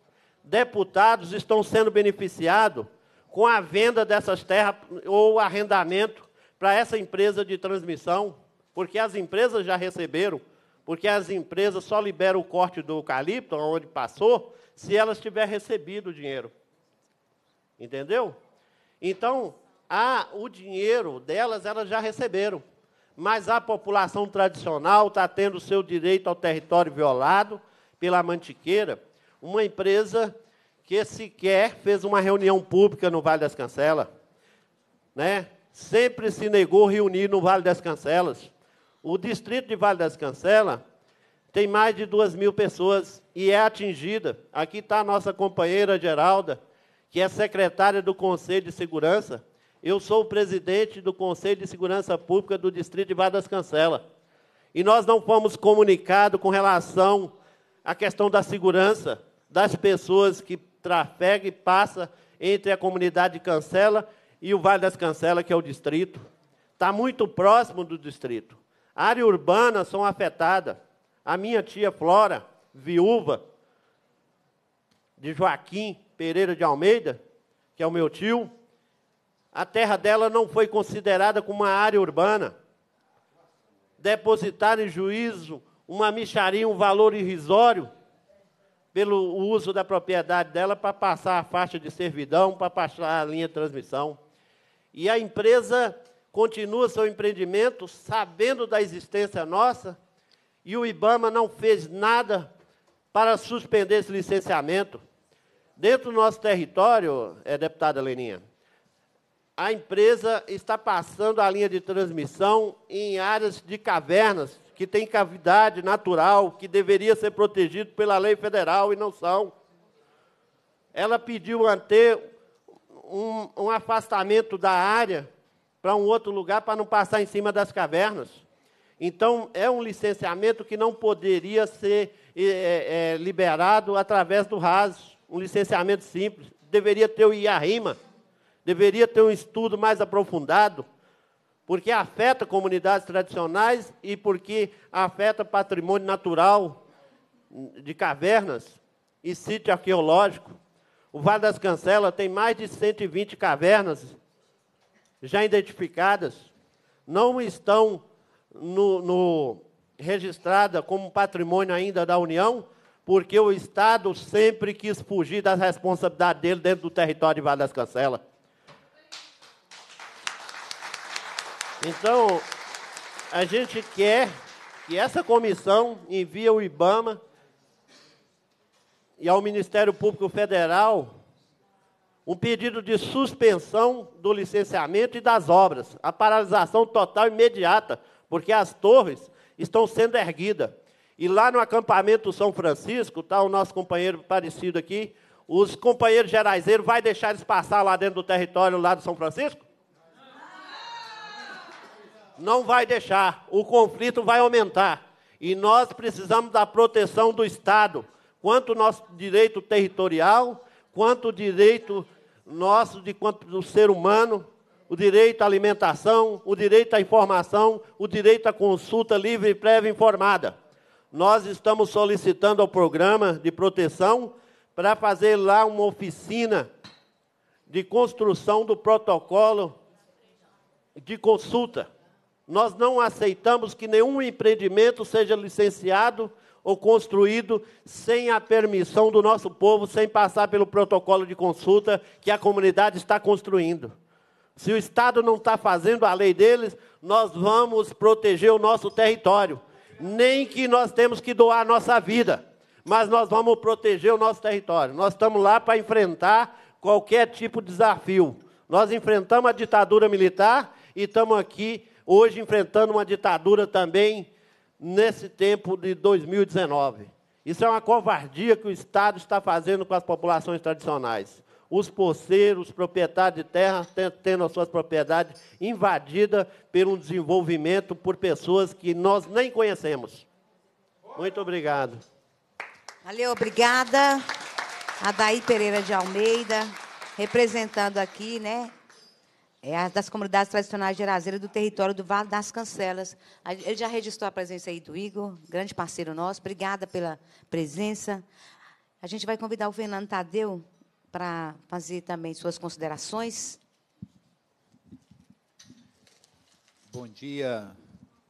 Deputados estão sendo beneficiados com a venda dessas terras ou arrendamento para essa empresa de transmissão, porque as empresas já receberam porque as empresas só liberam o corte do eucalipto, onde passou, se elas tiverem recebido o dinheiro. Entendeu? Então, a, o dinheiro delas, elas já receberam. Mas a população tradicional está tendo o seu direito ao território violado pela mantiqueira. Uma empresa que sequer fez uma reunião pública no Vale das Cancelas. Né? Sempre se negou reunir no Vale das Cancelas. O distrito de Vale das Cancelas tem mais de duas mil pessoas e é atingida. Aqui está a nossa companheira Geralda, que é secretária do Conselho de Segurança. Eu sou o presidente do Conselho de Segurança Pública do Distrito de Vale das Cancelas. E nós não fomos comunicados com relação à questão da segurança das pessoas que trafegam e passam entre a comunidade de Cancela e o Vale das Cancelas, que é o distrito. Está muito próximo do distrito. Área urbana são afetadas. A minha tia Flora, viúva de Joaquim Pereira de Almeida, que é o meu tio, a terra dela não foi considerada como uma área urbana. Depositaram em juízo uma micharia, um valor irrisório, pelo uso da propriedade dela para passar a faixa de servidão, para passar a linha de transmissão. E a empresa continua seu empreendimento, sabendo da existência nossa, e o IBAMA não fez nada para suspender esse licenciamento. Dentro do nosso território, é, deputada Leninha, a empresa está passando a linha de transmissão em áreas de cavernas, que tem cavidade natural, que deveria ser protegido pela lei federal e não são. Ela pediu manter um, um afastamento da área para um outro lugar para não passar em cima das cavernas. Então, é um licenciamento que não poderia ser é, é, é liberado através do RAS, um licenciamento simples. Deveria ter o IARIMA, deveria ter um estudo mais aprofundado, porque afeta comunidades tradicionais e porque afeta patrimônio natural de cavernas e sítio arqueológico. O Vale das Cancelas tem mais de 120 cavernas já identificadas, não estão no, no registrada como patrimônio ainda da União, porque o Estado sempre quis fugir da responsabilidade dele dentro do território de Vale das Cancelas. Então, a gente quer que essa comissão envie ao IBAMA e ao Ministério Público Federal um pedido de suspensão do licenciamento e das obras, a paralisação total imediata, porque as torres estão sendo erguidas. E lá no acampamento São Francisco, está o nosso companheiro parecido aqui, os companheiros geraizeiros vai deixar eles passar lá dentro do território lá do São Francisco? Não vai deixar. O conflito vai aumentar. E nós precisamos da proteção do Estado, quanto o nosso direito territorial, quanto o direito nosso de quanto do ser humano, o direito à alimentação, o direito à informação, o direito à consulta livre e prévia informada. Nós estamos solicitando ao programa de proteção para fazer lá uma oficina de construção do protocolo de consulta. Nós não aceitamos que nenhum empreendimento seja licenciado ou construído sem a permissão do nosso povo, sem passar pelo protocolo de consulta que a comunidade está construindo. Se o Estado não está fazendo a lei deles, nós vamos proteger o nosso território. Nem que nós temos que doar a nossa vida, mas nós vamos proteger o nosso território. Nós estamos lá para enfrentar qualquer tipo de desafio. Nós enfrentamos a ditadura militar e estamos aqui hoje enfrentando uma ditadura também nesse tempo de 2019. Isso é uma covardia que o Estado está fazendo com as populações tradicionais. Os poceiros, os proprietários de terra, tendo as suas propriedades invadidas pelo desenvolvimento por pessoas que nós nem conhecemos. Muito obrigado. Valeu, obrigada. Adair Pereira de Almeida, representando aqui, né, é das comunidades tradicionais de Arazeira do território do Vale das Cancelas. Ele já registrou a presença aí do Igor, grande parceiro nosso. Obrigada pela presença. A gente vai convidar o Fernando Tadeu para fazer também suas considerações. Bom dia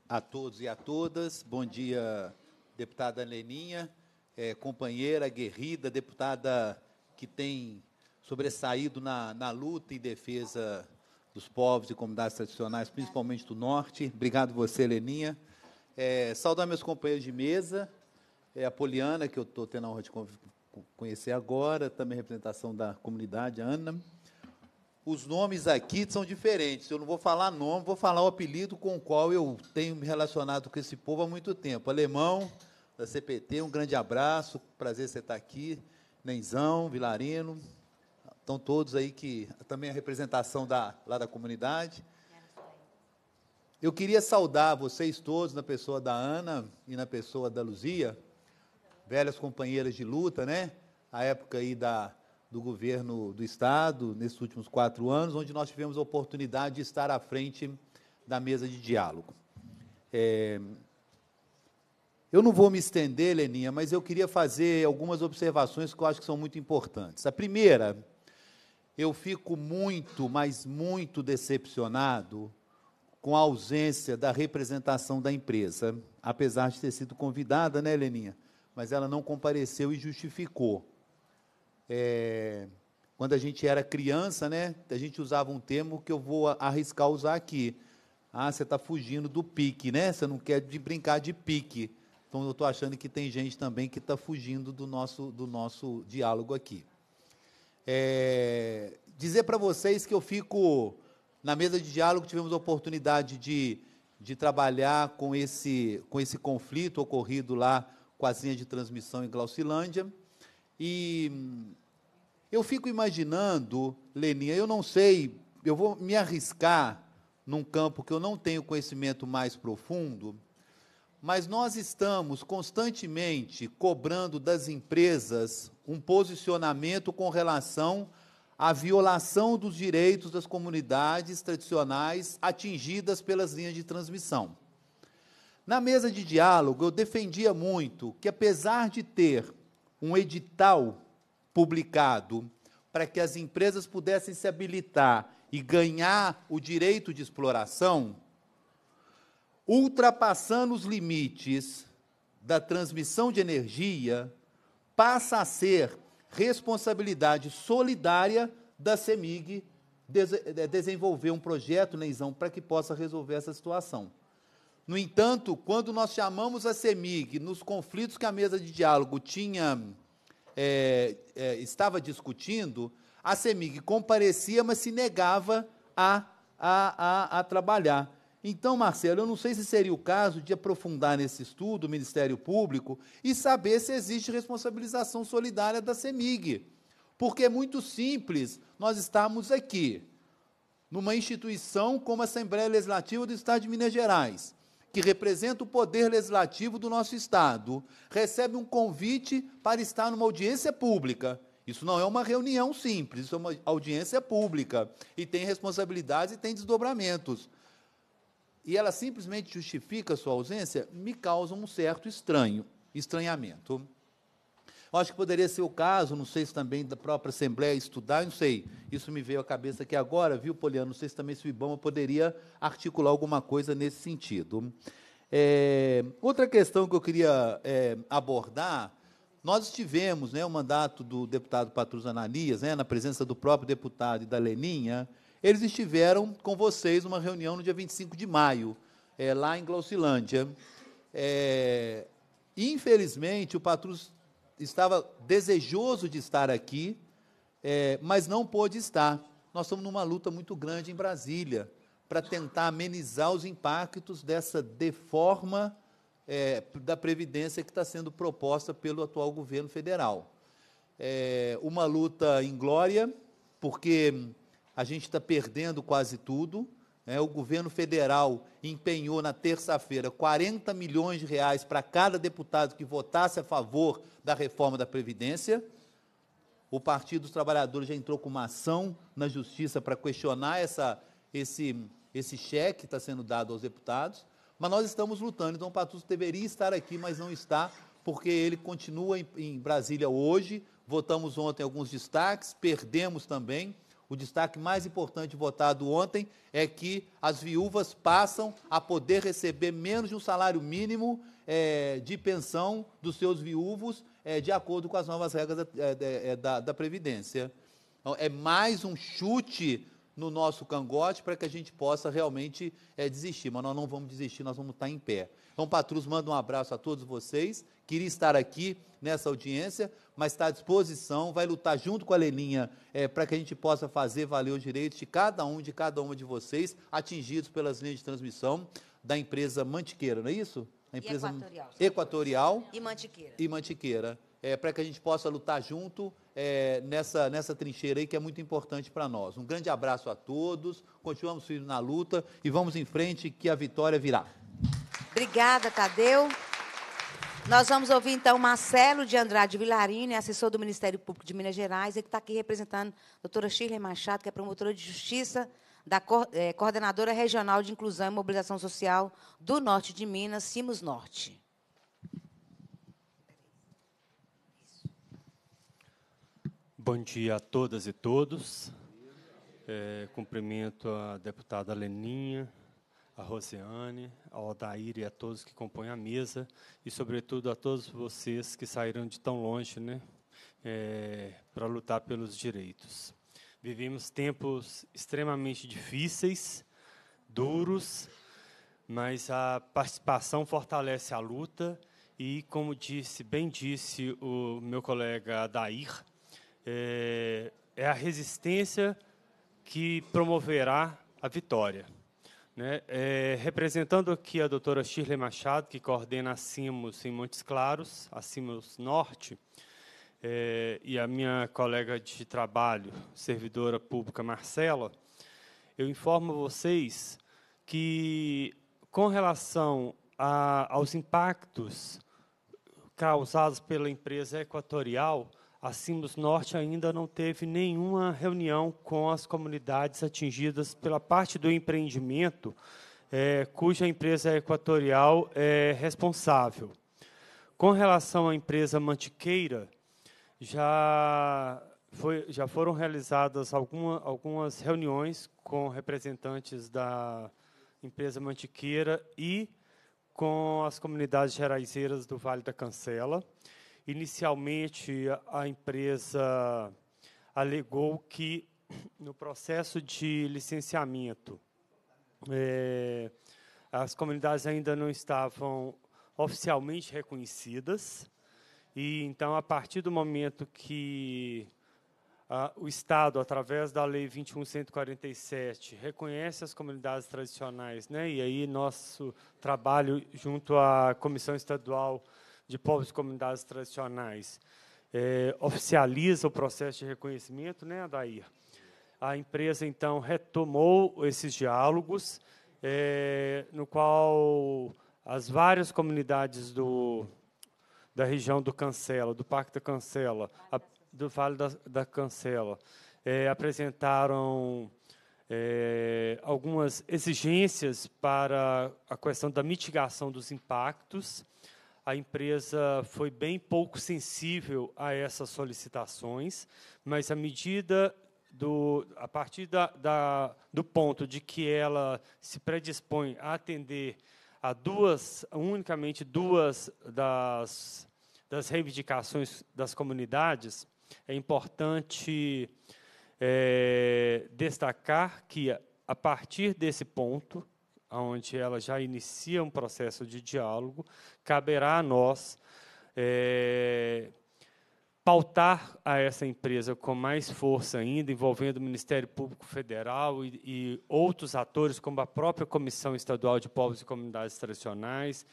a todos e a todas. Bom dia, deputada Leninha, é, companheira guerrida, deputada que tem sobressaído na, na luta e defesa dos povos e comunidades tradicionais, principalmente do Norte. Obrigado você, Leninha. É, saudar meus companheiros de mesa, é a Poliana, que eu estou tendo a honra de conhecer agora, também representação da comunidade, a Ana. Os nomes aqui são diferentes, eu não vou falar nome, vou falar o apelido com o qual eu tenho me relacionado com esse povo há muito tempo. Alemão, da CPT, um grande abraço, prazer você estar aqui. Nenzão, Vilarino, Estão todos aí que também a representação da, lá da comunidade. Eu queria saudar vocês todos na pessoa da Ana e na pessoa da Luzia, velhas companheiras de luta, né? A época aí da, do governo do Estado, nesses últimos quatro anos, onde nós tivemos a oportunidade de estar à frente da mesa de diálogo. É, eu não vou me estender, Leninha, mas eu queria fazer algumas observações que eu acho que são muito importantes. A primeira eu fico muito, mas muito decepcionado com a ausência da representação da empresa, apesar de ter sido convidada, né, Heleninha? Mas ela não compareceu e justificou. É, quando a gente era criança, né, a gente usava um termo que eu vou arriscar usar aqui. Ah, você está fugindo do pique, né? Você não quer de brincar de pique. Então eu estou achando que tem gente também que está fugindo do nosso, do nosso diálogo aqui. É, dizer para vocês que eu fico na mesa de diálogo tivemos a oportunidade de, de trabalhar com esse com esse conflito ocorrido lá com a linhas de transmissão em Glaucilândia e hum, eu fico imaginando, Leninha, eu não sei, eu vou me arriscar num campo que eu não tenho conhecimento mais profundo, mas nós estamos constantemente cobrando das empresas um posicionamento com relação à violação dos direitos das comunidades tradicionais atingidas pelas linhas de transmissão. Na mesa de diálogo, eu defendia muito que, apesar de ter um edital publicado para que as empresas pudessem se habilitar e ganhar o direito de exploração, ultrapassando os limites da transmissão de energia, passa a ser responsabilidade solidária da CEMIG eh, desenvolver um projeto, Neizão, para que possa resolver essa situação. No entanto, quando nós chamamos a CEMIG, nos conflitos que a mesa de diálogo tinha é, é, estava discutindo, a CEMIG comparecia, mas se negava a, a, a, a trabalhar. Então, Marcelo, eu não sei se seria o caso de aprofundar nesse estudo o Ministério Público e saber se existe responsabilização solidária da CEMIG. Porque é muito simples nós estamos aqui, numa instituição como a Assembleia Legislativa do Estado de Minas Gerais, que representa o poder legislativo do nosso Estado, recebe um convite para estar numa audiência pública. Isso não é uma reunião simples, isso é uma audiência pública e tem responsabilidades e tem desdobramentos e ela simplesmente justifica sua ausência, me causa um certo estranho, estranhamento. Eu acho que poderia ser o caso, não sei se também da própria Assembleia estudar, não sei. Isso me veio à cabeça aqui agora, viu, Poliano? Não sei se também se o Ibama poderia articular alguma coisa nesse sentido. É, outra questão que eu queria é, abordar nós tivemos né, o mandato do deputado Patrus Ananias, né, na presença do próprio deputado e da Leninha, eles estiveram com vocês numa reunião no dia 25 de maio, é, lá em Glaucilândia. É, infelizmente, o Patrus estava desejoso de estar aqui, é, mas não pôde estar. Nós estamos numa luta muito grande em Brasília para tentar amenizar os impactos dessa deforma é, da Previdência que está sendo proposta pelo atual governo federal. É uma luta inglória, porque a gente está perdendo quase tudo. Né? O governo federal empenhou na terça-feira 40 milhões de reais para cada deputado que votasse a favor da reforma da Previdência. O Partido dos Trabalhadores já entrou com uma ação na justiça para questionar essa, esse, esse cheque que está sendo dado aos deputados. Mas nós estamos lutando. Então, o Patuto deveria estar aqui, mas não está, porque ele continua em, em Brasília hoje. Votamos ontem alguns destaques, perdemos também. O destaque mais importante votado ontem é que as viúvas passam a poder receber menos de um salário mínimo é, de pensão dos seus viúvos, é, de acordo com as novas regras da, é, é, é, da, da Previdência. Então, é mais um chute no nosso cangote para que a gente possa realmente é, desistir. Mas nós não vamos desistir, nós vamos estar em pé. Então, Patrus, manda um abraço a todos vocês. Queria estar aqui nessa audiência, mas está à disposição, vai lutar junto com a Leninha é, para que a gente possa fazer valer os direitos de cada um, de cada uma de vocês, atingidos pelas linhas de transmissão da empresa Mantiqueira, não é isso? A empresa e Equatorial. Equatorial. E Mantiqueira. E Mantiqueira. É, para que a gente possa lutar junto é, nessa, nessa trincheira aí que é muito importante para nós. Um grande abraço a todos, continuamos firmes na luta e vamos em frente que a vitória virá. Obrigada, Tadeu. Nós vamos ouvir então Marcelo de Andrade Vilarini, assessor do Ministério Público de Minas Gerais, e que está aqui representando a doutora Shirley Machado, que é promotora de justiça da eh, Coordenadora Regional de Inclusão e Mobilização Social do Norte de Minas, Simos Norte. Bom dia a todas e todos. É, cumprimento a deputada Leninha, a Rosiane, a Odair e a todos que compõem a mesa e, sobretudo, a todos vocês que saíram de tão longe né, é, para lutar pelos direitos. Vivemos tempos extremamente difíceis, duros, mas a participação fortalece a luta e, como disse, bem disse o meu colega Adair, é, é a resistência que promoverá a vitória. Né? É, representando aqui a doutora Shirley Machado, que coordena a CIMOS em Montes Claros, a CIMOS Norte, é, e a minha colega de trabalho, servidora pública Marcela, eu informo vocês que, com relação a, aos impactos causados pela empresa equatorial, a Simbus Norte ainda não teve nenhuma reunião com as comunidades atingidas pela parte do empreendimento, é, cuja empresa equatorial é responsável. Com relação à empresa Mantiqueira, já, foi, já foram realizadas alguma, algumas reuniões com representantes da empresa Mantiqueira e com as comunidades geraizeiras do Vale da Cancela. Inicialmente, a empresa alegou que, no processo de licenciamento, é, as comunidades ainda não estavam oficialmente reconhecidas. E então, a partir do momento que a, o Estado, através da Lei 21.147, reconhece as comunidades tradicionais, né? e aí nosso trabalho junto à Comissão Estadual de povos e comunidades tradicionais é, oficializa o processo de reconhecimento, né, Adair? A empresa, então, retomou esses diálogos, é, no qual as várias comunidades do, da região do Cancela, do Parque da Cancela, a, do Vale da, da Cancela, é, apresentaram é, algumas exigências para a questão da mitigação dos impactos, a empresa foi bem pouco sensível a essas solicitações, mas à medida do, a partir da, da, do ponto de que ela se predispõe a atender a duas, unicamente duas das, das reivindicações das comunidades, é importante é, destacar que, a partir desse ponto, onde ela já inicia um processo de diálogo, caberá a nós é, pautar a essa empresa com mais força ainda, envolvendo o Ministério Público Federal e, e outros atores, como a própria Comissão Estadual de Povos e Comunidades Tradicionais,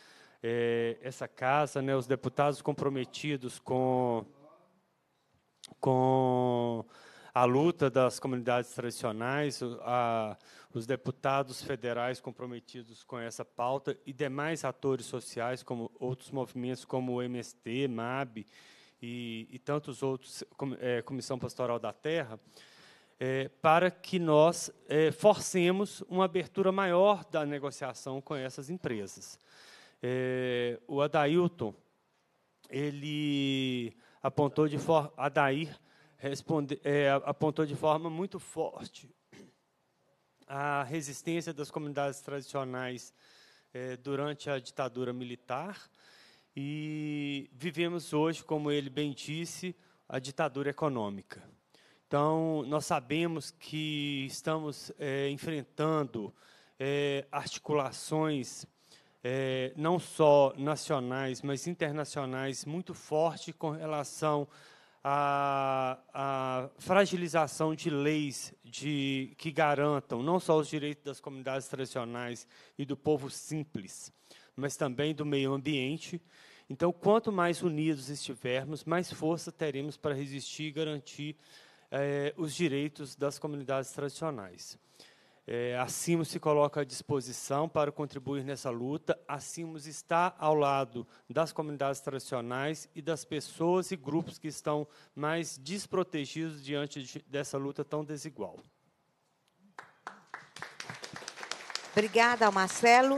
é, essa casa, né, os deputados comprometidos com com a luta das comunidades tradicionais, a, os deputados federais comprometidos com essa pauta e demais atores sociais, como outros movimentos como o MST, MAB e, e tantos outros, com, é, Comissão Pastoral da Terra, é, para que nós é, forcemos uma abertura maior da negociação com essas empresas. É, o Adailton, ele apontou de forma Adair responde, é, apontou de forma muito forte a resistência das comunidades tradicionais é, durante a ditadura militar e vivemos hoje, como ele bem disse, a ditadura econômica. Então, nós sabemos que estamos é, enfrentando é, articulações é, não só nacionais, mas internacionais muito fortes com relação a, a fragilização de leis de, que garantam não só os direitos das comunidades tradicionais e do povo simples, mas também do meio ambiente. Então, quanto mais unidos estivermos, mais força teremos para resistir e garantir eh, os direitos das comunidades tradicionais. É, a assim se coloca à disposição para contribuir nessa luta. A assim está ao lado das comunidades tradicionais e das pessoas e grupos que estão mais desprotegidos diante de, dessa luta tão desigual. Obrigada ao Marcelo.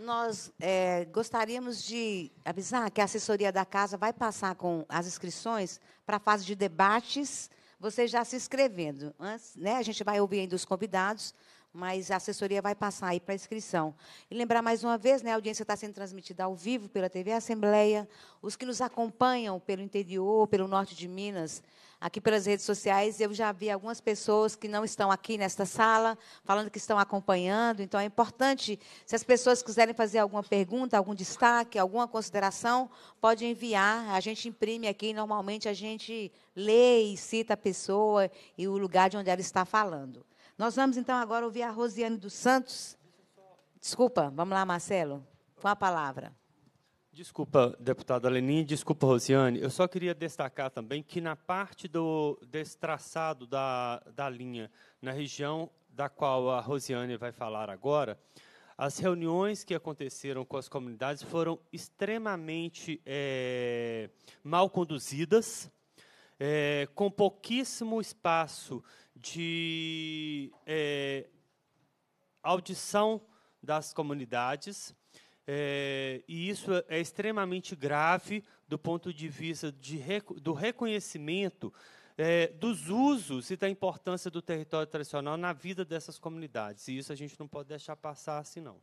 Nós é, gostaríamos de avisar que a assessoria da casa vai passar com as inscrições para a fase de debates você já se inscrevendo. Antes, né, a gente vai ouvir ainda os convidados, mas a assessoria vai passar aí para inscrição. E lembrar mais uma vez, né, a audiência está sendo transmitida ao vivo pela TV Assembleia. Os que nos acompanham pelo interior, pelo norte de Minas, aqui pelas redes sociais, eu já vi algumas pessoas que não estão aqui nesta sala, falando que estão acompanhando. Então, é importante, se as pessoas quiserem fazer alguma pergunta, algum destaque, alguma consideração, pode enviar. A gente imprime aqui, normalmente a gente lê e cita a pessoa e o lugar de onde ela está falando. Nós vamos, então, agora ouvir a Rosiane dos Santos. Desculpa, vamos lá, Marcelo, com a palavra. Desculpa, deputada Lenin, desculpa, Rosiane. Eu só queria destacar também que na parte do, desse traçado da, da linha, na região da qual a Rosiane vai falar agora, as reuniões que aconteceram com as comunidades foram extremamente é, mal conduzidas, é, com pouquíssimo espaço de é, audição das comunidades. É, e isso é extremamente grave do ponto de vista de, do reconhecimento é, dos usos e da importância do território tradicional na vida dessas comunidades. E isso a gente não pode deixar passar assim, não.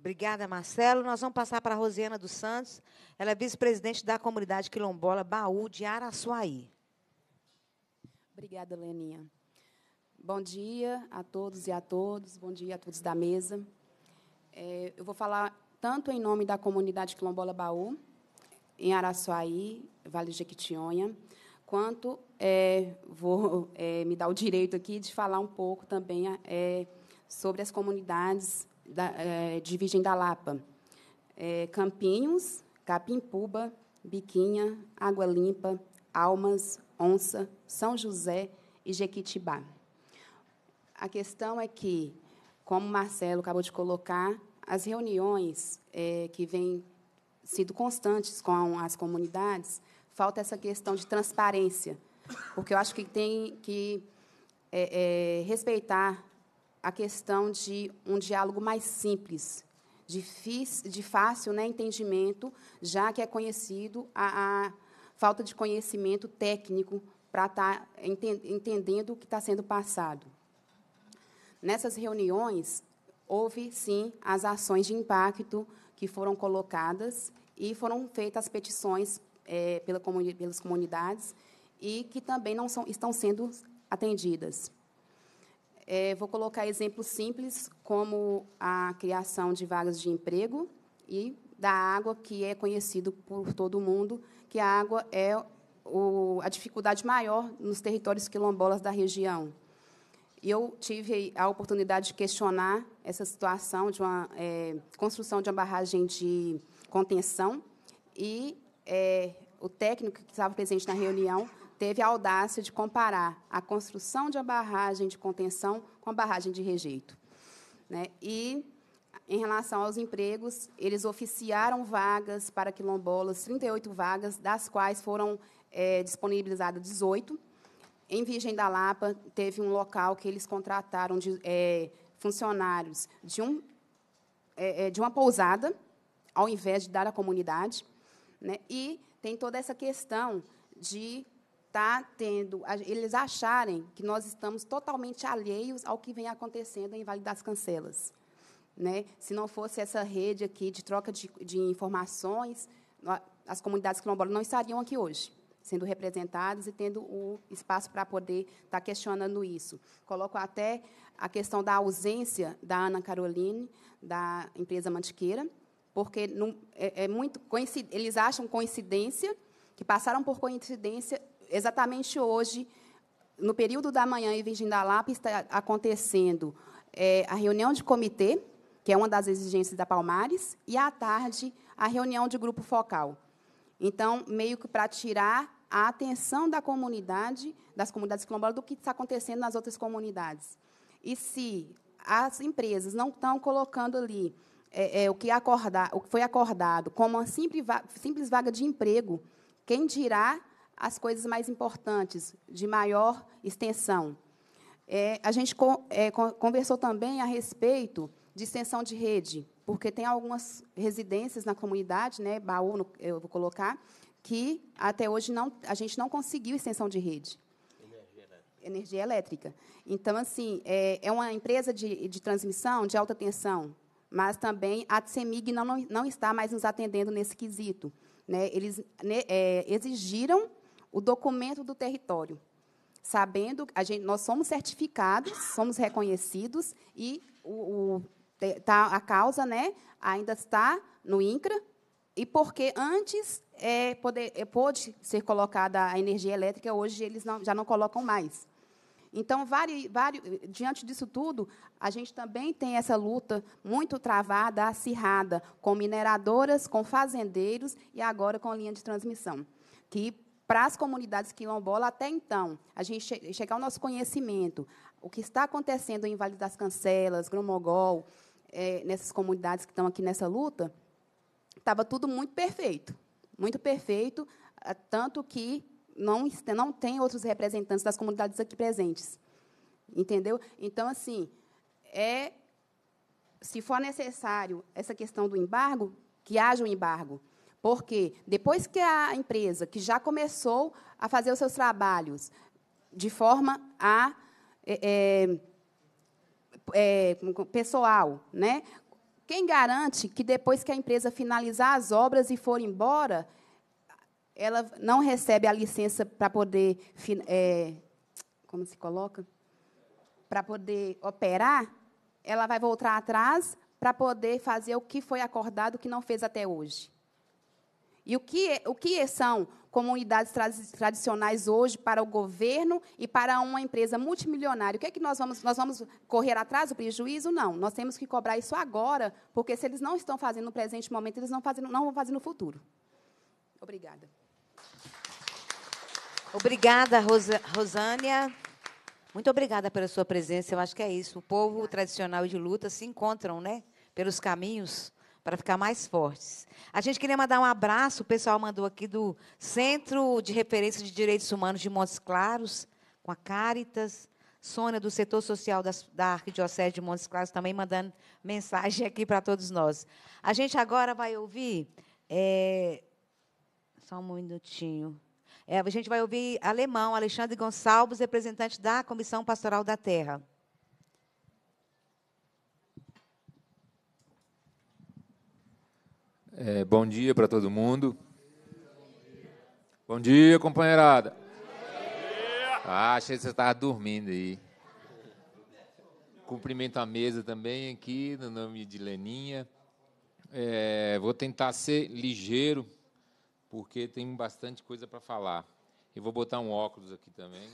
Obrigada, Marcelo. Nós vamos passar para a Rosiana dos Santos. Ela é vice-presidente da comunidade quilombola Baú de Araçuaí. Obrigada, Leninha. Bom dia a todos e a todas. Bom dia a todos da mesa. É, eu vou falar tanto em nome da comunidade quilombola Baú, em Araçuaí, Vale de Jequitinhonha, quanto é, vou é, me dar o direito aqui de falar um pouco também é, sobre as comunidades da, é, de Virgem da Lapa. É, Campinhos, Capimpuba, Biquinha, Água Limpa, Almas, Onça, São José e Jequitibá. A questão é que como o Marcelo acabou de colocar, as reuniões é, que vêm sido constantes com as comunidades, falta essa questão de transparência, porque eu acho que tem que é, é, respeitar a questão de um diálogo mais simples, de, de fácil né, entendimento, já que é conhecido a, a falta de conhecimento técnico para estar tá ente, entendendo o que está sendo passado. Nessas reuniões, houve, sim, as ações de impacto que foram colocadas e foram feitas petições é, pela comuni pelas comunidades e que também não são, estão sendo atendidas. É, vou colocar exemplos simples, como a criação de vagas de emprego e da água, que é conhecido por todo mundo, que a água é o, a dificuldade maior nos territórios quilombolas da região e eu tive a oportunidade de questionar essa situação de uma é, construção de uma barragem de contenção e é, o técnico que estava presente na reunião teve a audácia de comparar a construção de uma barragem de contenção com a barragem de rejeito. Né? E, em relação aos empregos, eles oficiaram vagas para quilombolas, 38 vagas, das quais foram é, disponibilizadas 18, em Virgem da Lapa, teve um local que eles contrataram de, é, funcionários de, um, é, é, de uma pousada, ao invés de dar à comunidade. Né? E tem toda essa questão de tá tendo, eles acharem que nós estamos totalmente alheios ao que vem acontecendo em Vale das Cancelas. Né? Se não fosse essa rede aqui de troca de, de informações, as comunidades quilombolas não estariam aqui hoje sendo representados e tendo o espaço para poder estar tá questionando isso. Coloco até a questão da ausência da Ana Caroline, da empresa Mantiqueira, porque não, é, é, muito eles acham coincidência, que passaram por coincidência exatamente hoje, no período da manhã em Virgem da Lapa, está acontecendo é, a reunião de comitê, que é uma das exigências da Palmares, e à tarde a reunião de grupo focal. Então, meio que para tirar a atenção da comunidade, das comunidades quilombolas, do que está acontecendo nas outras comunidades. E se as empresas não estão colocando ali é, é, o, que o que foi acordado como uma simples, simples vaga de emprego, quem dirá as coisas mais importantes, de maior extensão? É, a gente é, conversou também a respeito de extensão de rede porque tem algumas residências na comunidade, né, baú no, eu vou colocar, que até hoje não, a gente não conseguiu extensão de rede. Energia elétrica. Energia elétrica. Então, assim, é, é uma empresa de, de transmissão de alta tensão, mas também a CEMIG não, não, não está mais nos atendendo nesse quesito. Né? Eles né, é, exigiram o documento do território, sabendo que nós somos certificados, somos reconhecidos e o, o tá, a causa né, ainda está no INCRA, e porque antes é, poder, é, pôde ser colocada a energia elétrica, hoje eles não, já não colocam mais. Então, vari, vari, diante disso tudo, a gente também tem essa luta muito travada, acirrada, com mineradoras, com fazendeiros e agora com linha de transmissão, que para as comunidades quilombolas, até então, a gente che chegar ao nosso conhecimento, o que está acontecendo em Vale das Cancelas, Gromogol, é, nessas comunidades que estão aqui nessa luta, estava tudo muito perfeito, muito perfeito, ah, tanto que não, não tem outros representantes das comunidades aqui presentes. Entendeu? Então, assim, é, se for necessário essa questão do embargo, que haja um embargo. Porque depois que a empresa, que já começou a fazer os seus trabalhos de forma a é, é, é, pessoal, né? Quem garante que depois que a empresa finalizar as obras e for embora, ela não recebe a licença para poder, é, como se coloca, para poder operar? Ela vai voltar atrás para poder fazer o que foi acordado, que não fez até hoje. E o que, é, o que são comunidades tra tradicionais hoje para o governo e para uma empresa multimilionária. O que é que nós vamos nós vamos correr atrás do prejuízo? Não, nós temos que cobrar isso agora, porque se eles não estão fazendo no presente momento, eles não fazendo não vão fazer no futuro. Obrigada. Obrigada, Rosa, Rosânia. Muito obrigada pela sua presença. Eu acho que é isso. O povo tradicional de luta se encontram, né? Pelos caminhos para ficar mais fortes. A gente queria mandar um abraço, o pessoal mandou aqui do Centro de Referência de Direitos Humanos de Montes Claros, com a Caritas. Sônia, do setor social das, da Arquidiocese de Montes Claros, também mandando mensagem aqui para todos nós. A gente agora vai ouvir. É, só um minutinho. É, a gente vai ouvir alemão, Alexandre Gonçalves, representante da Comissão Pastoral da Terra. É, bom dia para todo mundo. Bom dia, companheirada. Ah, achei que você estava dormindo aí. Cumprimento a mesa também aqui, no nome de Leninha. É, vou tentar ser ligeiro, porque tem bastante coisa para falar. E vou botar um óculos aqui também,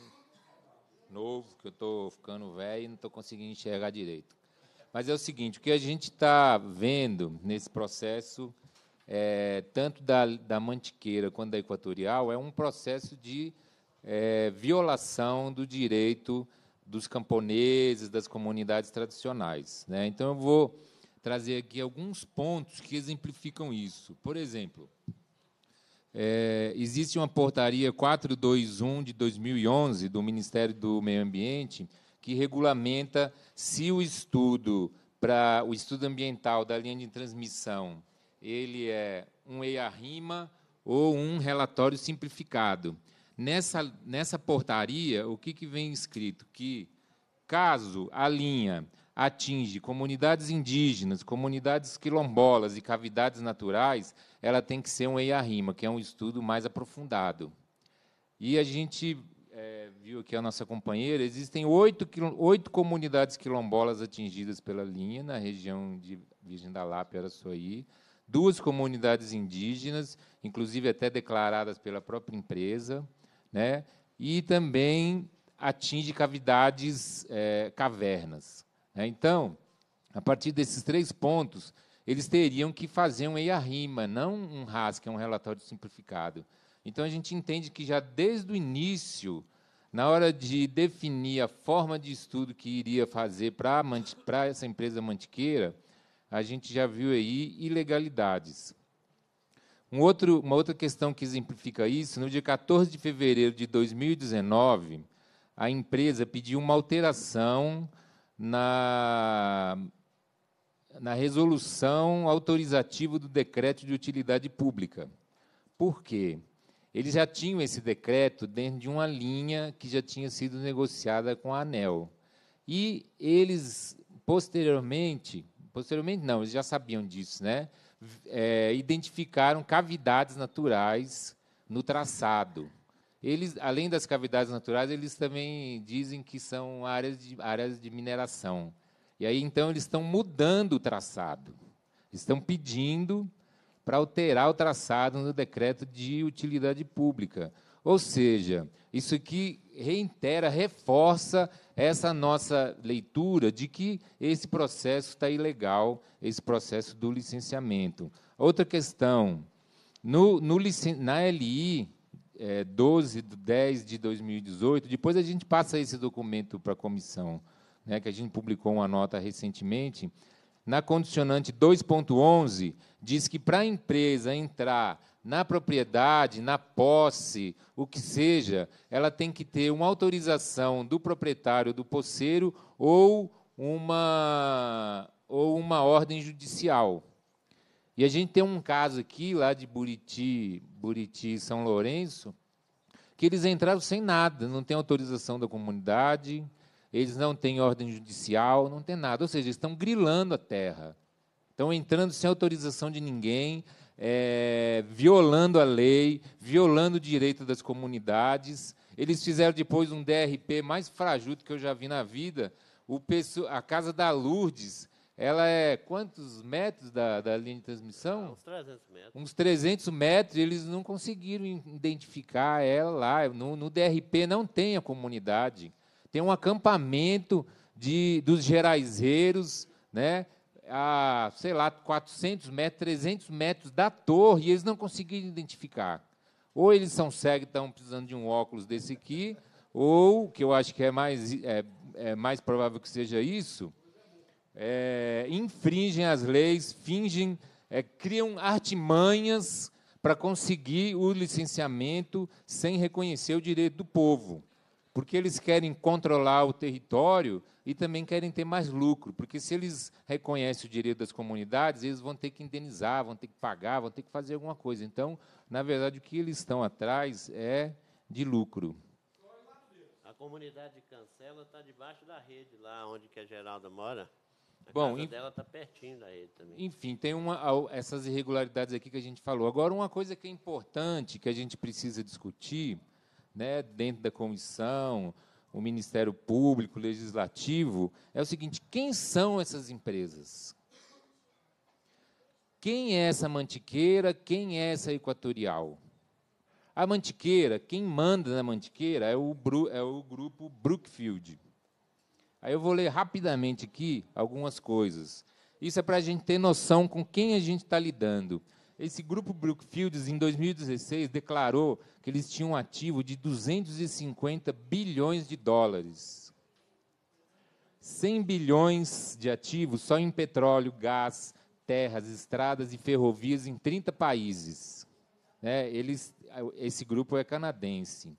novo, que eu estou ficando velho e não estou conseguindo enxergar direito. Mas é o seguinte: o que a gente está vendo nesse processo é, tanto da, da Mantiqueira quanto da Equatorial, é um processo de é, violação do direito dos camponeses, das comunidades tradicionais. Né? Então, eu vou trazer aqui alguns pontos que exemplificam isso. Por exemplo, é, existe uma portaria 421 de 2011 do Ministério do Meio Ambiente que regulamenta se o estudo para o estudo ambiental da linha de transmissão ele é um EIA-RIMA ou um relatório simplificado. Nessa, nessa portaria, o que, que vem escrito? Que, caso a linha atinge comunidades indígenas, comunidades quilombolas e cavidades naturais, ela tem que ser um EIA-RIMA, que é um estudo mais aprofundado. E a gente é, viu aqui a nossa companheira, existem oito, oito comunidades quilombolas atingidas pela linha na região de Virgem da Lápia, Araçuaí, duas comunidades indígenas, inclusive até declaradas pela própria empresa, né? e também atinge cavidades, é, cavernas. Né? Então, a partir desses três pontos, eles teriam que fazer um EIA-RIMA, não um RAS, que é um relatório simplificado. Então, a gente entende que já desde o início, na hora de definir a forma de estudo que iria fazer para essa empresa mantiqueira, a gente já viu aí ilegalidades. Um outro, uma outra questão que exemplifica isso, no dia 14 de fevereiro de 2019, a empresa pediu uma alteração na, na resolução autorizativa do decreto de utilidade pública. Por quê? Eles já tinham esse decreto dentro de uma linha que já tinha sido negociada com a ANEL. E eles, posteriormente, Posteriormente, não, eles já sabiam disso, né? É, identificaram cavidades naturais no traçado. Eles, além das cavidades naturais, eles também dizem que são áreas de, áreas de mineração. E aí, então, eles estão mudando o traçado. Estão pedindo para alterar o traçado no decreto de utilidade pública. Ou seja, isso aqui reitera, reforça essa nossa leitura de que esse processo está ilegal, esse processo do licenciamento. Outra questão, no, no na LI é, 12 de 10 de 2018, depois a gente passa esse documento para a comissão, né, que a gente publicou uma nota recentemente, na condicionante 2.11, diz que para a empresa entrar na propriedade, na posse, o que seja, ela tem que ter uma autorização do proprietário do poceiro ou uma ou uma ordem judicial. E a gente tem um caso aqui lá de Buriti, Buriti São Lourenço, que eles entraram sem nada, não tem autorização da comunidade, eles não têm ordem judicial, não tem nada, ou seja, eles estão grilando a terra. Estão entrando sem autorização de ninguém, é, violando a lei, violando o direito das comunidades. Eles fizeram depois um DRP mais frajuto que eu já vi na vida. a Casa da Lourdes, ela é quantos metros da, da linha de transmissão? Ah, uns 300 metros. Uns 300 metros, eles não conseguiram identificar ela lá. No, no DRP não tem a comunidade. Tem um acampamento de, dos geraizeiros, né? a, sei lá, 400 metros, 300 metros da torre e eles não conseguiram identificar. Ou eles são cegos e estão precisando de um óculos desse aqui, ou, que eu acho que é mais, é, é mais provável que seja isso, é, infringem as leis, fingem, é, criam artimanhas para conseguir o licenciamento sem reconhecer o direito do povo porque eles querem controlar o território e também querem ter mais lucro, porque se eles reconhecem o direito das comunidades, eles vão ter que indenizar, vão ter que pagar, vão ter que fazer alguma coisa. Então, na verdade, o que eles estão atrás é de lucro. A comunidade de Cancela está debaixo da rede lá onde que a Geralda mora. A Bom, casa dela está pertinho da rede também. Enfim, tem uma, essas irregularidades aqui que a gente falou. Agora, uma coisa que é importante, que a gente precisa discutir, né, dentro da comissão, o Ministério Público, o Legislativo, é o seguinte: quem são essas empresas? Quem é essa mantiqueira? Quem é essa equatorial? A mantiqueira, quem manda na mantiqueira é o, é o grupo Brookfield. Aí eu vou ler rapidamente aqui algumas coisas. Isso é para a gente ter noção com quem a gente está lidando. Esse grupo Brookfields, em 2016, declarou que eles tinham um ativo de 250 bilhões de dólares. 100 bilhões de ativos só em petróleo, gás, terras, estradas e ferrovias em 30 países. Né, eles, esse grupo é canadense.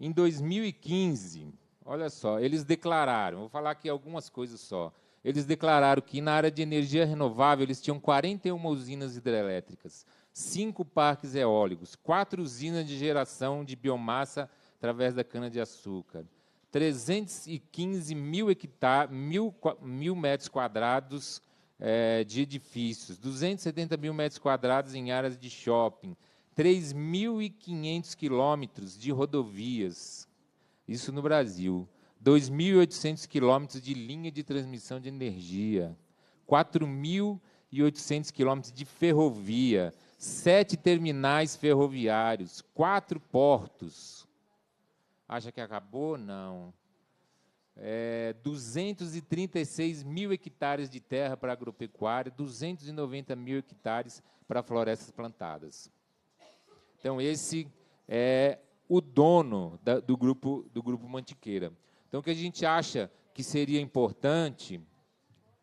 Em 2015, olha só, eles declararam, vou falar aqui algumas coisas só eles declararam que na área de energia renovável eles tinham 41 usinas hidrelétricas, cinco parques eólicos, quatro usinas de geração de biomassa através da cana-de-açúcar, 315 mil, hectare, mil, mil metros quadrados é, de edifícios, 270 mil metros quadrados em áreas de shopping, 3.500 quilômetros de rodovias, isso no Brasil. 2.800 quilômetros de linha de transmissão de energia, 4.800 quilômetros de ferrovia, sete terminais ferroviários, quatro portos. Acha que acabou? Não. É, 236 mil hectares de terra para agropecuária, 290 mil hectares para florestas plantadas. Então, esse é o dono da, do, grupo, do grupo Mantiqueira. Então, o que a gente acha que seria importante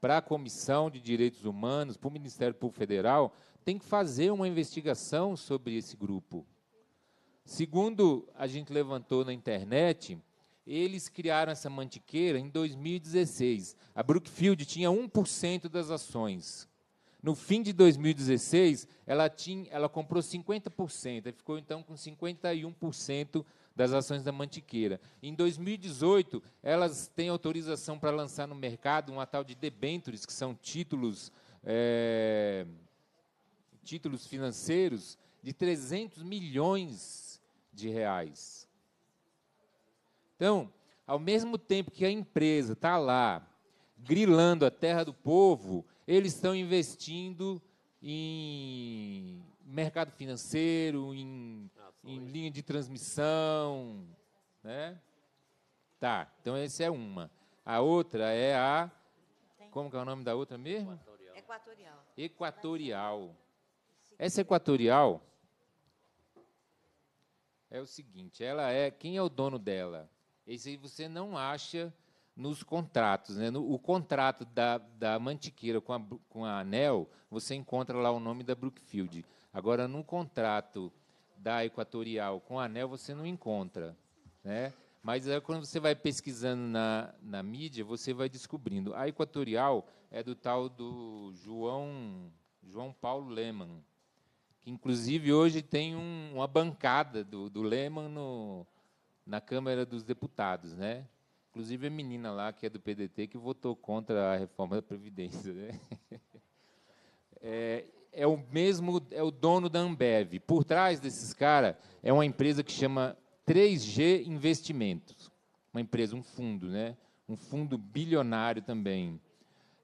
para a Comissão de Direitos Humanos, para o Ministério Público Federal, tem que fazer uma investigação sobre esse grupo. Segundo a gente levantou na internet, eles criaram essa mantiqueira em 2016. A Brookfield tinha 1% das ações. No fim de 2016, ela, tinha, ela comprou 50%, e ficou então com 51% das ações da Mantiqueira. Em 2018, elas têm autorização para lançar no mercado uma tal de debentures, que são títulos, é, títulos financeiros de 300 milhões de reais. Então, ao mesmo tempo que a empresa está lá grilando a terra do povo, eles estão investindo em mercado financeiro, em em linha de transmissão, né? Tá, então essa é uma. A outra é a. Como que é o nome da outra mesmo? Equatorial. Equatorial. Essa equatorial é o seguinte, ela é. Quem é o dono dela? Esse aí você não acha nos contratos. Né? No, o contrato da, da Mantiqueira com a, com a Anel, você encontra lá o nome da Brookfield. Agora, no contrato da Equatorial com anel você não encontra, né? Mas é quando você vai pesquisando na, na mídia, você vai descobrindo. A Equatorial é do tal do João João Paulo Leman, que inclusive hoje tem um, uma bancada do, do Leman no, na Câmara dos Deputados, né? Inclusive a menina lá que é do PDT que votou contra a reforma da previdência, né? É, é o mesmo, é o dono da Ambev. Por trás desses caras é uma empresa que chama 3G Investimentos. Uma empresa, um fundo, né? Um fundo bilionário também.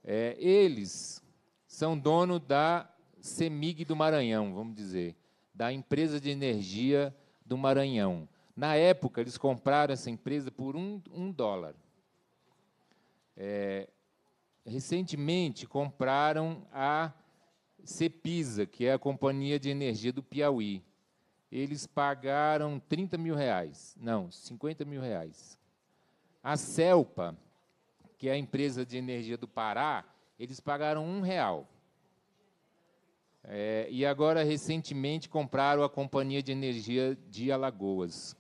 É, eles são dono da CEMIG do Maranhão, vamos dizer, da empresa de energia do Maranhão. Na época, eles compraram essa empresa por um, um dólar. É, recentemente, compraram a Cepisa, que é a Companhia de Energia do Piauí. Eles pagaram 30 mil reais, não, 50 mil reais. A CELPA, que é a empresa de energia do Pará, eles pagaram um real. É, e agora, recentemente, compraram a Companhia de Energia de Alagoas.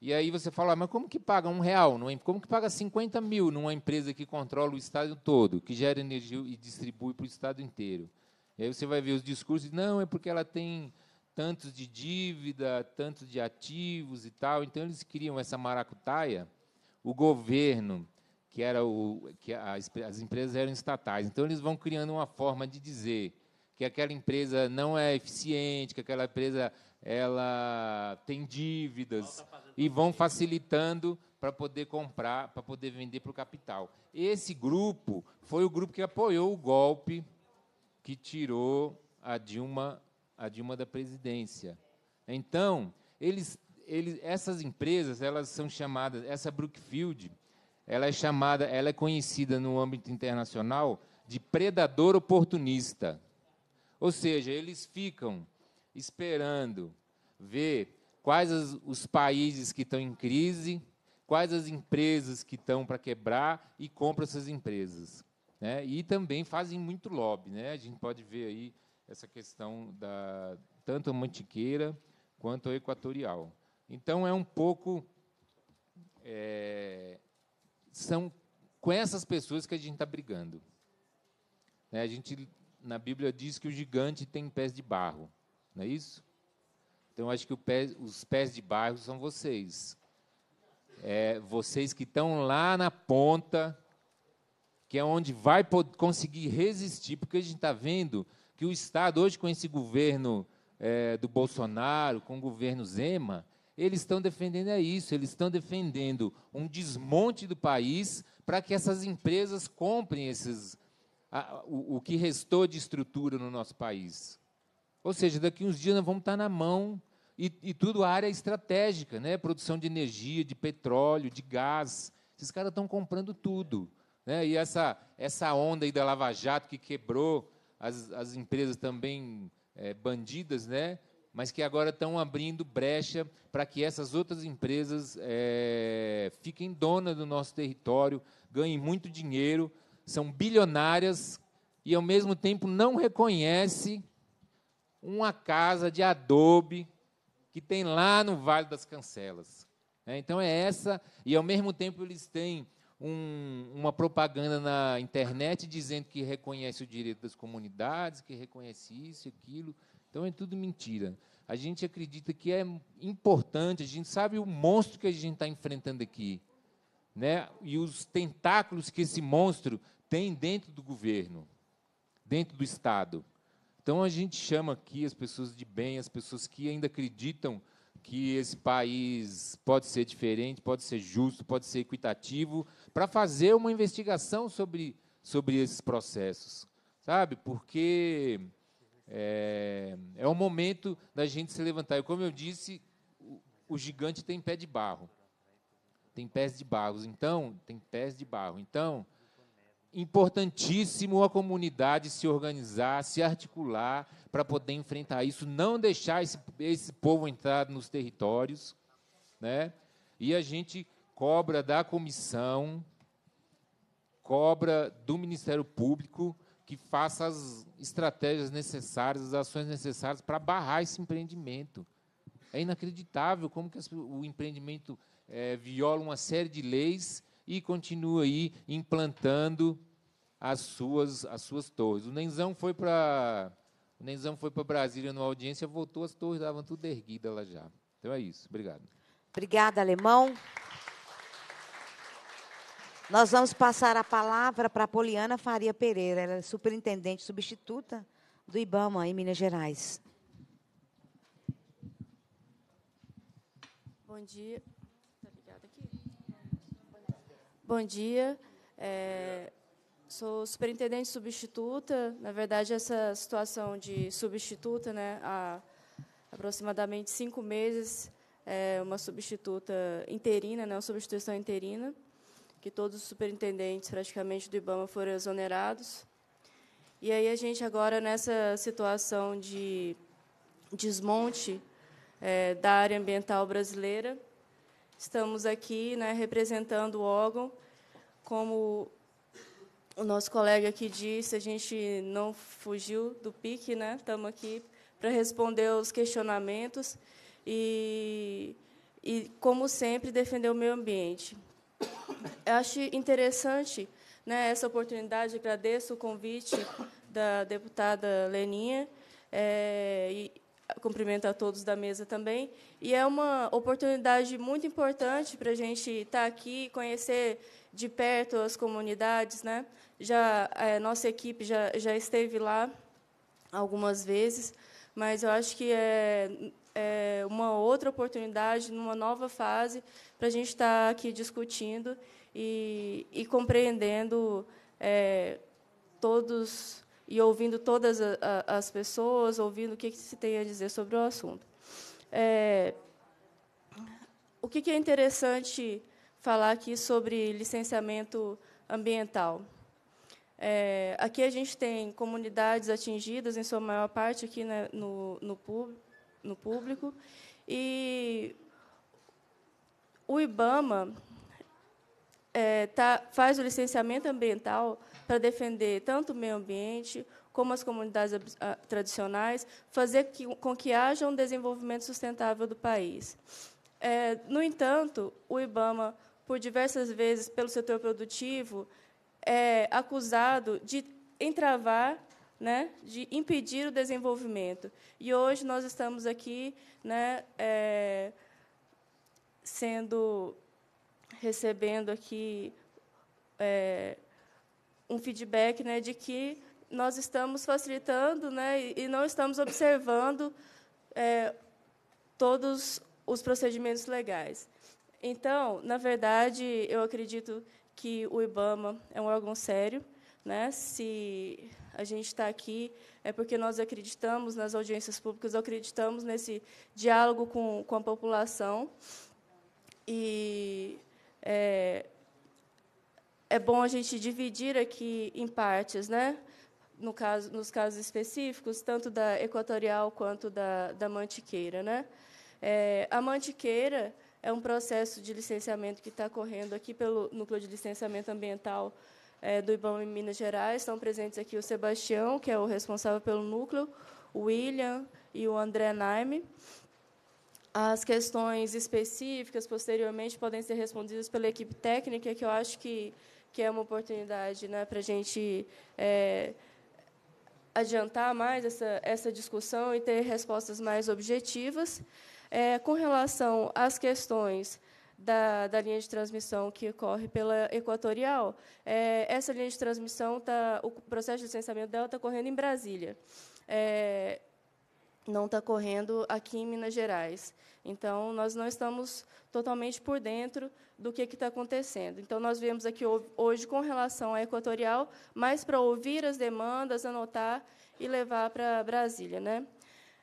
E aí você fala, ah, mas como que paga um real? como que paga 50 mil numa empresa que controla o Estado todo, que gera energia e distribui para o Estado inteiro? E aí você vai ver os discursos, não, é porque ela tem tantos de dívida, tantos de ativos e tal. Então eles criam essa maracutaia. O governo, que era o que as, as empresas eram estatais, então eles vão criando uma forma de dizer que aquela empresa não é eficiente, que aquela empresa ela tem dívidas. Tá e vão facilitando para poder comprar, para poder vender para o capital. Esse grupo foi o grupo que apoiou o golpe que tirou a Dilma, a Dilma da presidência. Então, eles, eles, essas empresas, elas são chamadas, essa Brookfield, ela é chamada, ela é conhecida no âmbito internacional de predador oportunista. Ou seja, eles ficam esperando ver quais as, os países que estão em crise, quais as empresas que estão para quebrar e compra essas empresas. Né? E também fazem muito lobby. Né? A gente pode ver aí essa questão da tanto a Mantiqueira quanto a Equatorial. Então, é um pouco... É, são com essas pessoas que a gente está brigando. Né? A gente, na Bíblia, diz que o gigante tem pés de barro. Não é isso? Então, acho que pé, os pés de barro são vocês. É, vocês que estão lá na ponta, que é onde vai conseguir resistir, porque a gente está vendo que o Estado, hoje, com esse governo é, do Bolsonaro, com o governo Zema, eles estão defendendo é isso, eles estão defendendo um desmonte do país para que essas empresas comprem esses, a, o, o que restou de estrutura no nosso país. Ou seja, daqui uns dias nós vamos estar tá na mão e, e tudo área estratégica, né? Produção de energia, de petróleo, de gás. Esses caras estão comprando tudo. Né? E essa, essa onda aí da Lava Jato que quebrou as, as empresas também é, bandidas, né? mas que agora estão abrindo brecha para que essas outras empresas é, fiquem donas do nosso território, ganhem muito dinheiro, são bilionárias e, ao mesmo tempo, não reconhece uma casa de adobe que tem lá no Vale das Cancelas. Né? Então é essa, e ao mesmo tempo eles têm um, uma propaganda na internet dizendo que reconhece o direito das comunidades, que reconhece isso, aquilo. Então é tudo mentira. A gente acredita que é importante, a gente sabe o monstro que a gente está enfrentando aqui. Né? E os tentáculos que esse monstro tem dentro do governo, dentro do Estado. Então a gente chama aqui as pessoas de bem, as pessoas que ainda acreditam que esse país pode ser diferente, pode ser justo, pode ser equitativo, para fazer uma investigação sobre, sobre esses processos, sabe? Porque é, é o momento da gente se levantar. E como eu disse, o, o gigante tem pé de barro, tem pés de barro. Então, tem pés de barro. Então, importantíssimo a comunidade se organizar, se articular para poder enfrentar isso, não deixar esse, esse povo entrar nos territórios, né? E a gente cobra da comissão, cobra do Ministério Público que faça as estratégias necessárias, as ações necessárias para barrar esse empreendimento. É inacreditável como que o empreendimento é, viola uma série de leis e continua aí implantando as suas, as suas torres. O Nenzão foi para o Nenzão foi para Brasília numa audiência, voltou, as torres estavam tudo erguidas lá já. Então é isso. Obrigado. Obrigada, Alemão. Nós vamos passar a palavra para a Poliana Faria Pereira, ela é superintendente substituta do IBAMA em Minas Gerais. Bom dia. Bom dia. É, sou superintendente substituta. Na verdade, essa situação de substituta, né, há aproximadamente cinco meses, é uma substituta interina, né, uma substituição interina, que todos os superintendentes praticamente do IBAMA foram exonerados. E aí a gente agora nessa situação de desmonte é, da área ambiental brasileira, Estamos aqui né, representando o órgão. Como o nosso colega aqui disse, a gente não fugiu do pique, né? estamos aqui para responder os questionamentos e, e, como sempre, defender o meio ambiente. Eu acho interessante né, essa oportunidade, agradeço o convite da deputada Leninha. É, e, cumprimento a todos da mesa também. E é uma oportunidade muito importante para a gente estar tá aqui, conhecer de perto as comunidades. Né? Já é, nossa equipe já, já esteve lá algumas vezes, mas eu acho que é, é uma outra oportunidade, numa nova fase, para a gente estar tá aqui discutindo e, e compreendendo é, todos e ouvindo todas a, a, as pessoas, ouvindo o que, que, se tem a dizer sobre o assunto. É, o que, que é interessante falar aqui sobre licenciamento ambiental? É, aqui a gente tem comunidades atingidas, em sua maior parte, aqui né, no, no, pub, no público. E o IBAMA é, tá, faz o licenciamento ambiental para defender tanto o meio ambiente como as comunidades ah, tradicionais, fazer com que haja um desenvolvimento sustentável do país. É, no entanto, o IBAMA, por diversas vezes, pelo setor produtivo, é acusado de entravar né, de impedir o desenvolvimento. E hoje nós estamos aqui né, é, sendo recebendo aqui é, um feedback né, de que nós estamos facilitando né, e não estamos observando é, todos os procedimentos legais. Então, na verdade, eu acredito que o IBAMA é um órgão sério. Né? Se a gente está aqui, é porque nós acreditamos nas audiências públicas, acreditamos nesse diálogo com, com a população. E é, é bom a gente dividir aqui em partes, né? No caso, nos casos específicos, tanto da equatorial quanto da, da mantiqueira. Né? É, a mantiqueira é um processo de licenciamento que está correndo aqui pelo Núcleo de Licenciamento Ambiental é, do IBAMA em Minas Gerais. Estão presentes aqui o Sebastião, que é o responsável pelo núcleo, o William e o André Naime. As questões específicas, posteriormente, podem ser respondidas pela equipe técnica, que eu acho que que é uma oportunidade né, para a gente é, adiantar mais essa, essa discussão e ter respostas mais objetivas. É, com relação às questões da, da, linha de transmissão que ocorre pela Equatorial, é, essa linha de transmissão tá, o processo de licenciamento dela está correndo em Brasília. É, não está correndo aqui em Minas Gerais. Então, nós não estamos totalmente por dentro do que está acontecendo. Então, nós viemos aqui hoje com relação à Equatorial, mais para ouvir as demandas, anotar e levar para Brasília. Né?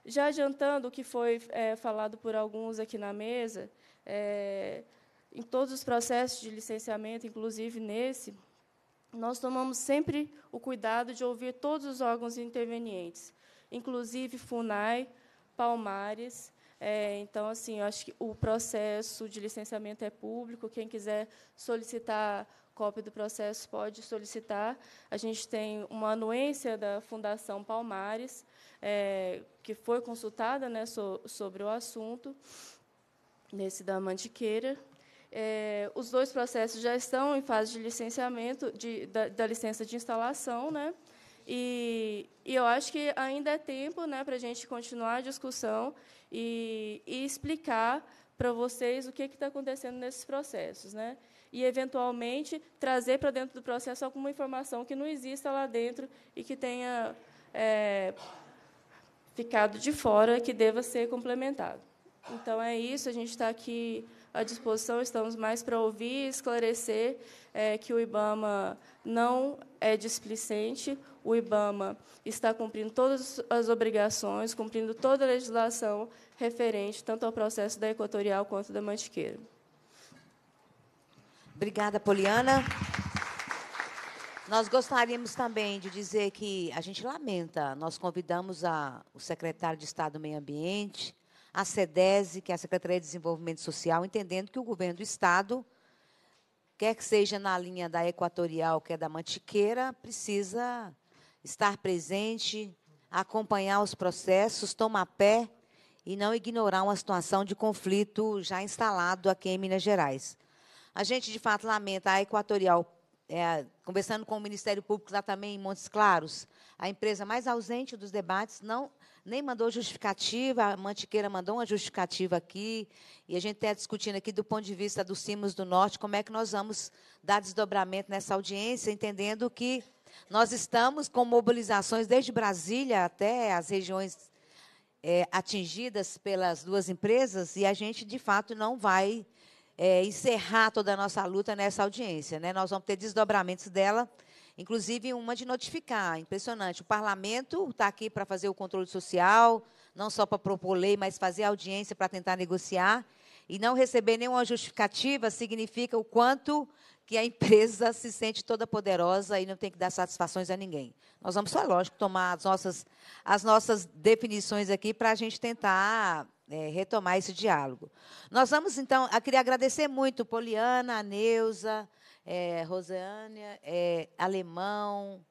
Já adiantando o que foi é, falado por alguns aqui na mesa, é, em todos os processos de licenciamento, inclusive nesse, nós tomamos sempre o cuidado de ouvir todos os órgãos intervenientes, inclusive FUNAI, Palmares, é, então, assim, eu acho que o processo de licenciamento é público. Quem quiser solicitar cópia do processo pode solicitar. A gente tem uma anuência da Fundação Palmares, é, que foi consultada né, so, sobre o assunto, nesse da Mantiqueira. É, os dois processos já estão em fase de licenciamento, de, da, da licença de instalação, né? E, e, eu acho que ainda é tempo né, para a gente continuar a discussão e, e explicar para vocês o que está acontecendo nesses processos, né? E eventualmente trazer para dentro do processo alguma informação que não exista lá dentro e que tenha é, ficado de fora que deva ser complementado. Então é isso, a gente está aqui à disposição, estamos mais para ouvir e esclarecer é, que o IBAMA não é displicente, o IBAMA está cumprindo todas as obrigações, cumprindo toda a legislação referente tanto ao processo da Equatorial quanto da Mantiqueira. Obrigada, Poliana. Nós gostaríamos também de dizer que a gente lamenta, nós convidamos a, o secretário de Estado do Meio Ambiente, a SEDESE, que é a Secretaria de Desenvolvimento Social, entendendo que o governo do Estado, quer que seja na linha da Equatorial, que é da Mantiqueira, precisa estar presente, acompanhar os processos, tomar pé e não ignorar uma situação de conflito já instalado aqui em Minas Gerais. A gente, de fato, lamenta a Equatorial, é, conversando com o Ministério Público lá também em Montes Claros, a empresa mais ausente dos debates não nem mandou justificativa, a Mantiqueira mandou uma justificativa aqui, e a gente está discutindo aqui do ponto de vista dos cimos do norte, como é que nós vamos dar desdobramento nessa audiência, entendendo que nós estamos com mobilizações desde Brasília até as regiões é, atingidas pelas duas empresas e a gente, de fato, não vai é, encerrar toda a nossa luta nessa audiência. Né? Nós vamos ter desdobramentos dela, inclusive uma de notificar. Impressionante. O parlamento está aqui para fazer o controle social, não só para propor lei, mas fazer audiência para tentar negociar e não receber nenhuma justificativa significa o quanto que a empresa se sente toda poderosa e não tem que dar satisfações a ninguém. Nós vamos só, lógico, tomar as nossas, as nossas definições aqui para a gente tentar é, retomar esse diálogo. Nós vamos, então, eu queria agradecer muito Poliana, a Neuza, é, Rosânia, é, Alemão,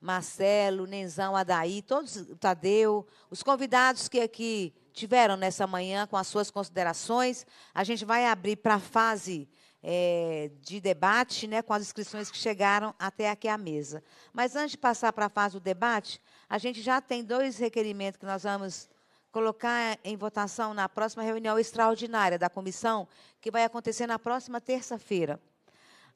Marcelo, Nenzão, Adaí, todos, Tadeu, os convidados que aqui tiveram nessa manhã com as suas considerações. A gente vai abrir para a fase é, de debate, né, com as inscrições que chegaram até aqui à mesa. Mas antes de passar para a fase do debate, a gente já tem dois requerimentos que nós vamos colocar em votação na próxima reunião extraordinária da comissão, que vai acontecer na próxima terça-feira.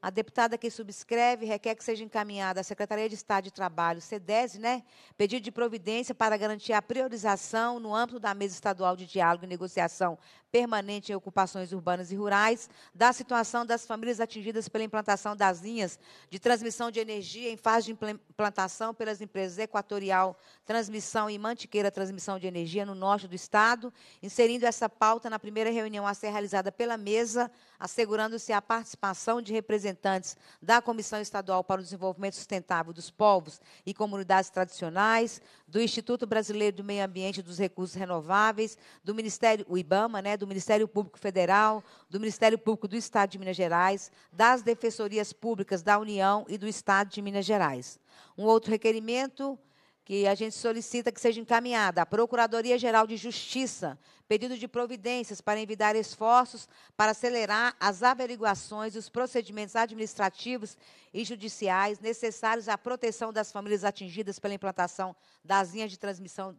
A deputada que subscreve requer que seja encaminhada à Secretaria de Estado de Trabalho, SEDES, né? Pedido de providência para garantir a priorização no âmbito da mesa estadual de diálogo e negociação permanente em ocupações urbanas e rurais da situação das famílias atingidas pela implantação das linhas de transmissão de energia em fase de implantação pelas empresas Equatorial Transmissão e Mantiqueira Transmissão de Energia no norte do estado, inserindo essa pauta na primeira reunião a ser realizada pela mesa assegurando-se a participação de representantes da Comissão Estadual para o Desenvolvimento Sustentável dos Povos e Comunidades Tradicionais, do Instituto Brasileiro do Meio Ambiente e dos Recursos Renováveis, do Ministério o IBAMA, né, do Ministério Público Federal, do Ministério Público do Estado de Minas Gerais, das Defensorias Públicas da União e do Estado de Minas Gerais. Um outro requerimento que a gente solicita que seja encaminhada à Procuradoria Geral de Justiça, pedido de providências para envidar esforços para acelerar as averiguações e os procedimentos administrativos e judiciais necessários à proteção das famílias atingidas pela implantação das linhas de transmissão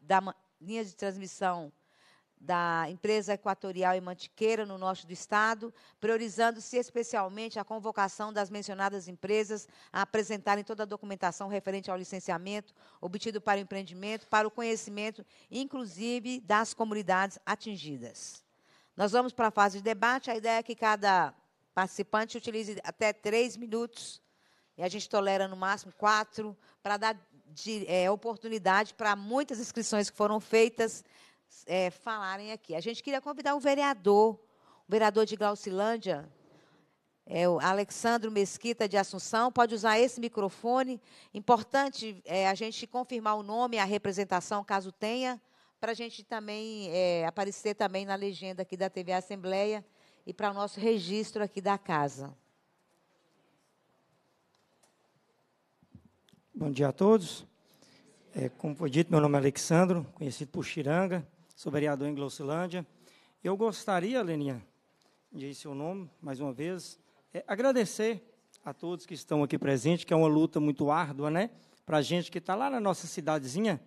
da linhas de transmissão da empresa equatorial e Mantiqueira, no norte do estado, priorizando-se especialmente a convocação das mencionadas empresas a apresentarem toda a documentação referente ao licenciamento obtido para o empreendimento, para o conhecimento, inclusive, das comunidades atingidas. Nós vamos para a fase de debate. A ideia é que cada participante utilize até três minutos, e a gente tolera no máximo quatro, para dar de, eh, é, oportunidade para muitas inscrições que foram feitas é, falarem aqui. A gente queria convidar o vereador, o vereador de Glaucilândia, é, o Alexandro Mesquita de Assunção, pode usar esse microfone. Importante é, a gente confirmar o nome, a representação, caso tenha, para a gente também é, aparecer também na legenda aqui da TV Assembleia e para o nosso registro aqui da casa. Bom dia a todos. É, como foi dito, meu nome é Alexandro, conhecido por Chiranga sou vereador em Glossilândia. Eu gostaria, Leninha, disse o nome mais uma vez, é, agradecer a todos que estão aqui presentes, que é uma luta muito árdua, né? Para a gente que está lá na nossa cidadezinha.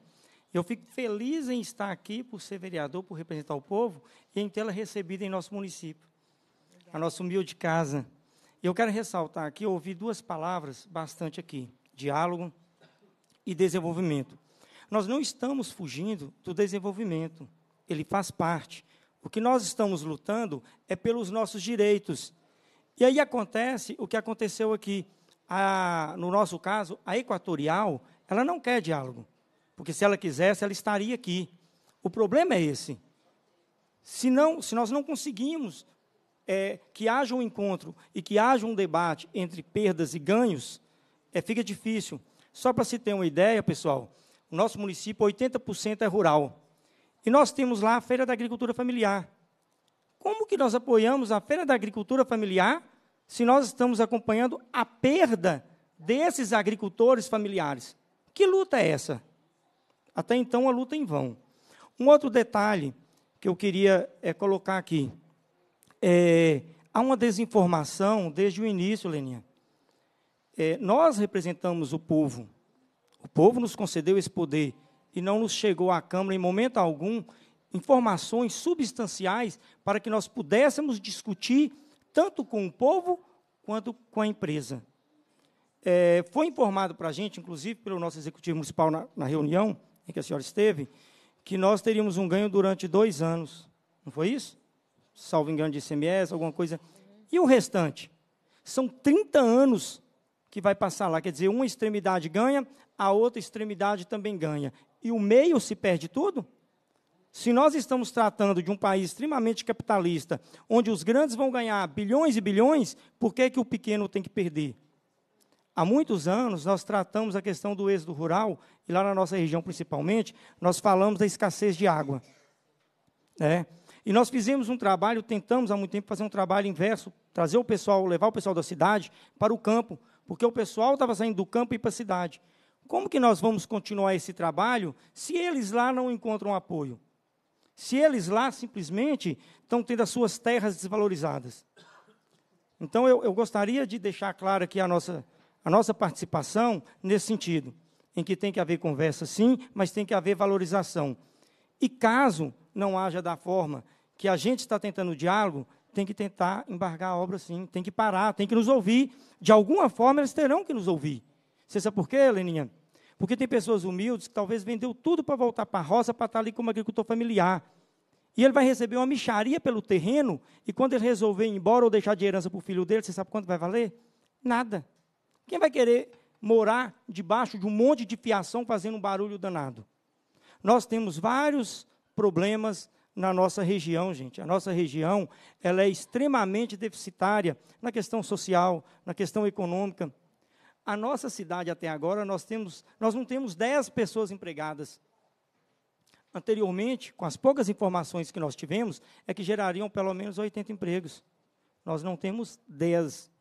Eu fico feliz em estar aqui por ser vereador, por representar o povo e em tê-la recebida em nosso município, a nossa humilde casa. Eu quero ressaltar aqui, eu ouvi duas palavras bastante aqui: diálogo e desenvolvimento. Nós não estamos fugindo do desenvolvimento ele faz parte. O que nós estamos lutando é pelos nossos direitos. E aí acontece o que aconteceu aqui. A, no nosso caso, a Equatorial, ela não quer diálogo. Porque se ela quisesse, ela estaria aqui. O problema é esse. Se, não, se nós não conseguimos é, que haja um encontro e que haja um debate entre perdas e ganhos, é, fica difícil. Só para se ter uma ideia, pessoal, o nosso município, 80% é rural. E nós temos lá a Feira da Agricultura Familiar. Como que nós apoiamos a Feira da Agricultura Familiar se nós estamos acompanhando a perda desses agricultores familiares? Que luta é essa? Até então, a luta é em vão. Um outro detalhe que eu queria é, colocar aqui. É, há uma desinformação desde o início, Leninha. É, nós representamos o povo. O povo nos concedeu esse poder e não nos chegou à Câmara em momento algum informações substanciais para que nós pudéssemos discutir tanto com o povo quanto com a empresa. É, foi informado para a gente, inclusive pelo nosso executivo municipal na, na, reunião em que a senhora esteve, que nós teríamos um ganho durante dois anos. Não foi isso? Salvo engano de ICMS, alguma coisa. E o restante? São 30 anos que vai passar lá. Quer dizer, uma extremidade ganha, a outra extremidade também ganha e o meio se perde tudo? Se nós estamos tratando de um país extremamente capitalista, onde os grandes vão ganhar bilhões e bilhões, por que, é que o pequeno tem que perder? Há muitos anos nós tratamos a questão do êxodo rural, e lá na nossa região principalmente, nós falamos da escassez de água. Né? E nós fizemos um trabalho, tentamos há muito tempo fazer um trabalho inverso, trazer o pessoal, levar o pessoal da cidade para o campo, porque o pessoal estava saindo do campo e para a cidade como que nós vamos continuar esse trabalho se eles lá não encontram apoio? Se eles lá simplesmente estão tendo as suas terras desvalorizadas? Então, eu, eu gostaria de deixar claro aqui a nossa, a nossa participação nesse sentido, em que tem que haver conversa, sim, mas tem que haver valorização. E caso não haja da forma que a gente está tentando o diálogo, tem que tentar embargar a obra sim, tem que parar, tem que nos ouvir. De alguma forma, eles terão que nos ouvir. Você sabe por quê, Leninha? Porque tem pessoas humildes que talvez vendeu tudo para voltar para a roça, para estar ali como agricultor familiar. E ele vai receber uma micharia pelo terreno, e quando ele resolver ir embora ou deixar de herança para o filho dele, você sabe quanto vai valer? Nada. Quem vai querer morar debaixo de um monte de fiação fazendo um barulho danado? Nós temos vários problemas na nossa região, gente. A nossa região ela é extremamente deficitária na questão social, na questão econômica. A nossa cidade até agora, nós, temos, nós não temos 10 pessoas empregadas. Anteriormente, com as poucas informações que nós tivemos, é que gerariam pelo menos 80 empregos. Nós não temos 10.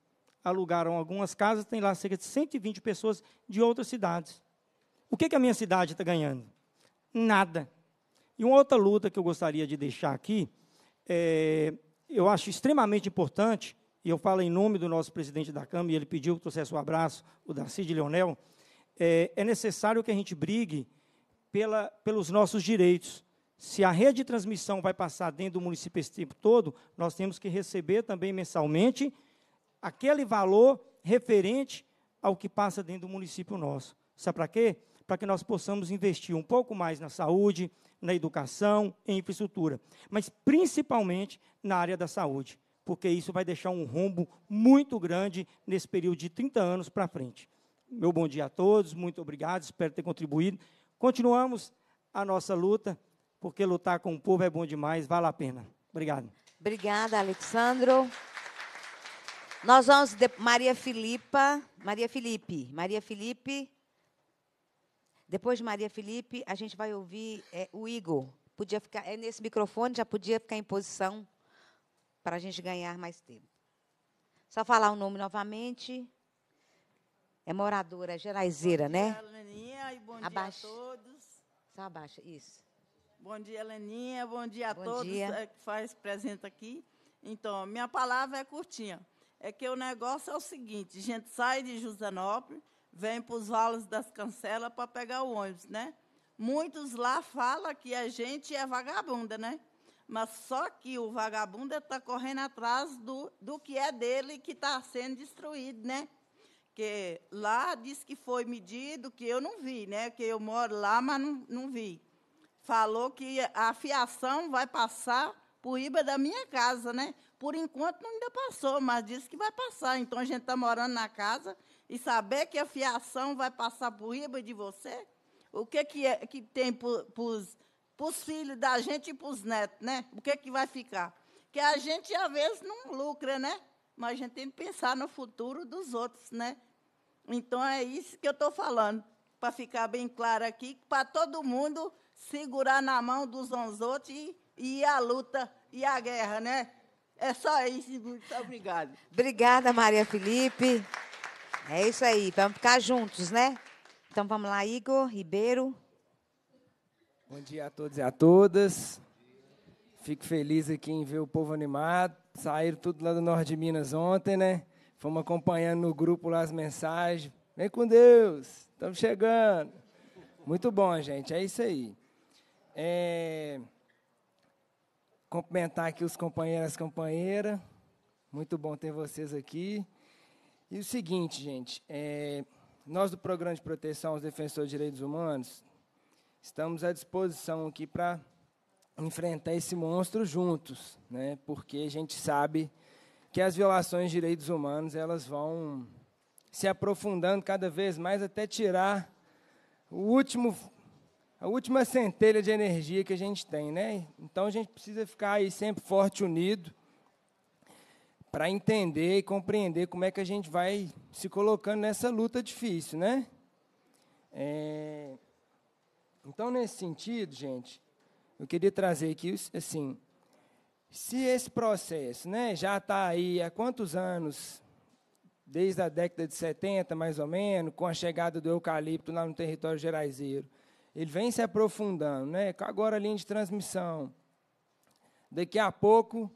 Alugaram algumas casas, tem lá cerca de 120 pessoas de outras cidades. O que, que a minha cidade está ganhando? Nada. E uma outra luta que eu gostaria de deixar aqui, é, eu acho extremamente importante, e eu falo em nome do nosso presidente da Câmara, e ele pediu que trouxesse o um abraço, o Darcy de Leonel, é, é necessário que a gente brigue pela, pelos nossos direitos. Se a rede de transmissão vai passar dentro do município esse tempo todo, nós temos que receber também mensalmente aquele valor referente ao que passa dentro do município nosso. Sabe para quê? Para que nós possamos investir um pouco mais na saúde, na educação, em infraestrutura, mas principalmente na área da saúde porque isso vai deixar um rombo muito grande nesse período de 30 anos para frente. Meu bom dia a todos, muito obrigado, espero ter contribuído. Continuamos a nossa luta, porque lutar com o povo é bom demais, vale a pena. Obrigado. Obrigada, Alexandro. Nós vamos de Maria Filipa, Maria Felipe, Maria Felipe. Depois de Maria Felipe, a gente vai ouvir é, o Igor. Podia ficar é nesse microfone, já podia ficar em posição para a gente ganhar mais tempo. Só falar o nome novamente. É moradora, é geraizeira, né? Bom dia, né? Leninha, e bom abaixa. dia a todos. Só abaixa, isso. Bom dia, Leninha, bom dia bom a todos dia. É, que faz presente aqui. Então, minha palavra é curtinha. É que o negócio é o seguinte, a gente sai de Josanópolis, vem para os Vales das Cancelas para pegar o ônibus, né? Muitos lá falam que a gente é vagabunda, né? Mas só que o vagabundo está correndo atrás do, do que é dele que está sendo destruído, né? Que lá diz que foi medido, que eu não vi, né? Que eu moro lá, mas não, não vi. Falou que a fiação vai passar por Iba da minha casa, né? Por enquanto não ainda passou, mas disse que vai passar. Então a gente está morando na casa e saber que a fiação vai passar por Iba de você, o que, que, é, que tem para os para os filhos da gente e para os netos, né? O que, é que vai ficar? Que a gente, às vezes, não lucra, né? Mas a gente tem que pensar no futuro dos outros, né? Então, é isso que eu estou falando, para ficar bem claro aqui, para todo mundo segurar na mão dos uns outros e, e a luta e a guerra, né? É só isso. Muito obrigada. Obrigada, Maria Felipe. É isso aí. Vamos ficar juntos, né? Então vamos lá, Igor Ribeiro. Bom dia a todos e a todas. Fico feliz aqui em ver o povo animado. Saíram tudo lá do norte de Minas ontem, né? Fomos acompanhando no grupo lá as mensagens. Vem com Deus, estamos chegando. Muito bom, gente, é isso aí. É... Cumprimentar aqui os companheiros e companheiras. Muito bom ter vocês aqui. E o seguinte, gente, é... nós do Programa de Proteção aos Defensores de Direitos Humanos estamos à disposição aqui para enfrentar esse monstro juntos, né? Porque a gente sabe que as violações de direitos humanos elas vão se aprofundando cada vez mais até tirar o último a última centelha de energia que a gente tem, né? Então a gente precisa ficar aí sempre forte unido para entender e compreender como é que a gente vai se colocando nessa luta difícil, né? É... Então, nesse sentido, gente, eu queria trazer aqui, assim, se esse processo né, já está aí há quantos anos, desde a década de 70, mais ou menos, com a chegada do eucalipto lá no território geraizeiro, ele vem se aprofundando, né? agora a linha de transmissão. Daqui a pouco,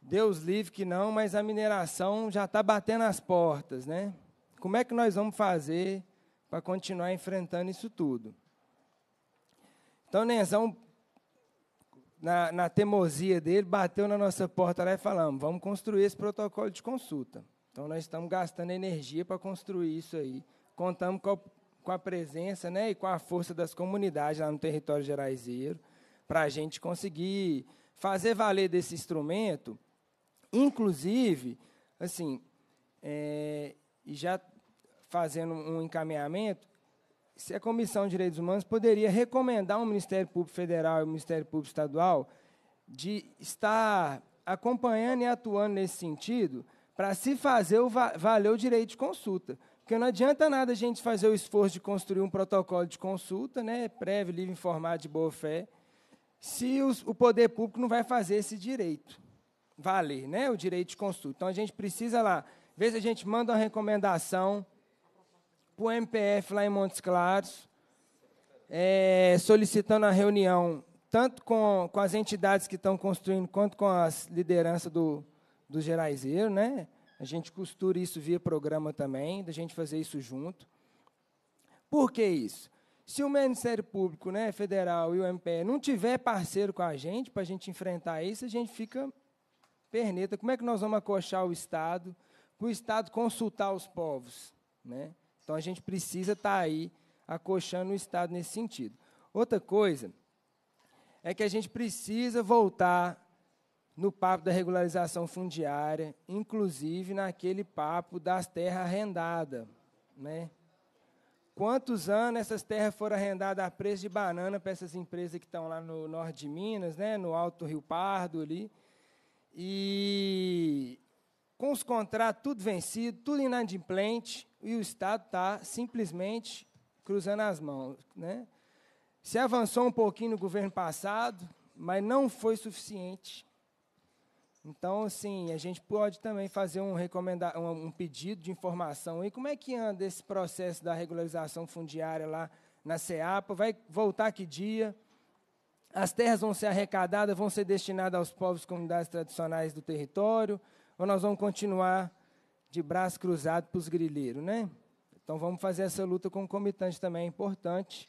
Deus livre que não, mas a mineração já está batendo as portas. Né? Como é que nós vamos fazer para continuar enfrentando isso tudo? Então, Nenzão, na, na teimosia dele, bateu na nossa porta lá e falamos: vamos construir esse protocolo de consulta. Então, nós estamos gastando energia para construir isso aí. Contamos com a, com a, presença né, e com a força das comunidades lá no território geraiseiro, para a gente conseguir fazer valer desse instrumento. Inclusive, assim, é, já fazendo um encaminhamento, se a Comissão de Direitos Humanos poderia recomendar ao Ministério Público Federal e ao Ministério Público Estadual de estar acompanhando e atuando nesse sentido para se fazer o va valer o direito de consulta. Porque não adianta nada a gente fazer o esforço de construir um protocolo de consulta, né, prévio, livre, informado, de boa-fé, se os, o poder público não vai fazer esse direito valer, né, o direito de consulta. Então, a gente precisa lá, vê se a gente manda uma recomendação para o MPF lá em Montes Claros, é, solicitando a reunião tanto com, com as entidades que estão construindo, quanto com a liderança do, do Geraiseiro, né? A gente costura isso via programa também, da gente fazer isso junto. Por que isso? Se o Ministério Público né, Federal e o MPE não tiver parceiro com a gente para a gente enfrentar isso, a gente fica perneta. Como é que nós vamos acochar o Estado, para o Estado consultar os povos? Né? Então a gente precisa estar tá aí acochando o Estado nesse sentido. Outra coisa é que a gente precisa voltar no papo da regularização fundiária, inclusive naquele papo das terras arrendadas. Né? Quantos anos essas terras foram arrendadas a preço de banana para essas empresas que estão lá no norte de Minas, né? no Alto Rio Pardo ali? E com os contratos tudo vencido, tudo inadimplente, e o Estado está simplesmente cruzando as mãos. Né? Se avançou um pouquinho no governo passado, mas não foi suficiente. Então, assim, a gente pode também fazer um, recomenda um pedido de informação. E como é que anda esse processo da regularização fundiária lá na CEAPA? Vai voltar que dia? As terras vão ser arrecadadas, vão ser destinadas aos povos e comunidades tradicionais do território? Ou nós vamos continuar de braço cruzado para os grileiros, né? Então vamos fazer essa luta concomitante também, é importante,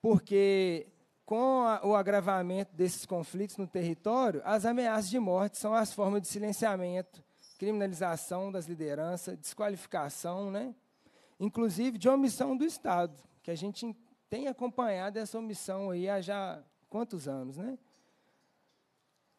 porque com a, o agravamento desses conflitos no território, as ameaças de morte são as formas de silenciamento, criminalização das lideranças, desqualificação, né? inclusive de omissão do Estado, que a gente tem acompanhado essa omissão aí há já quantos anos, né?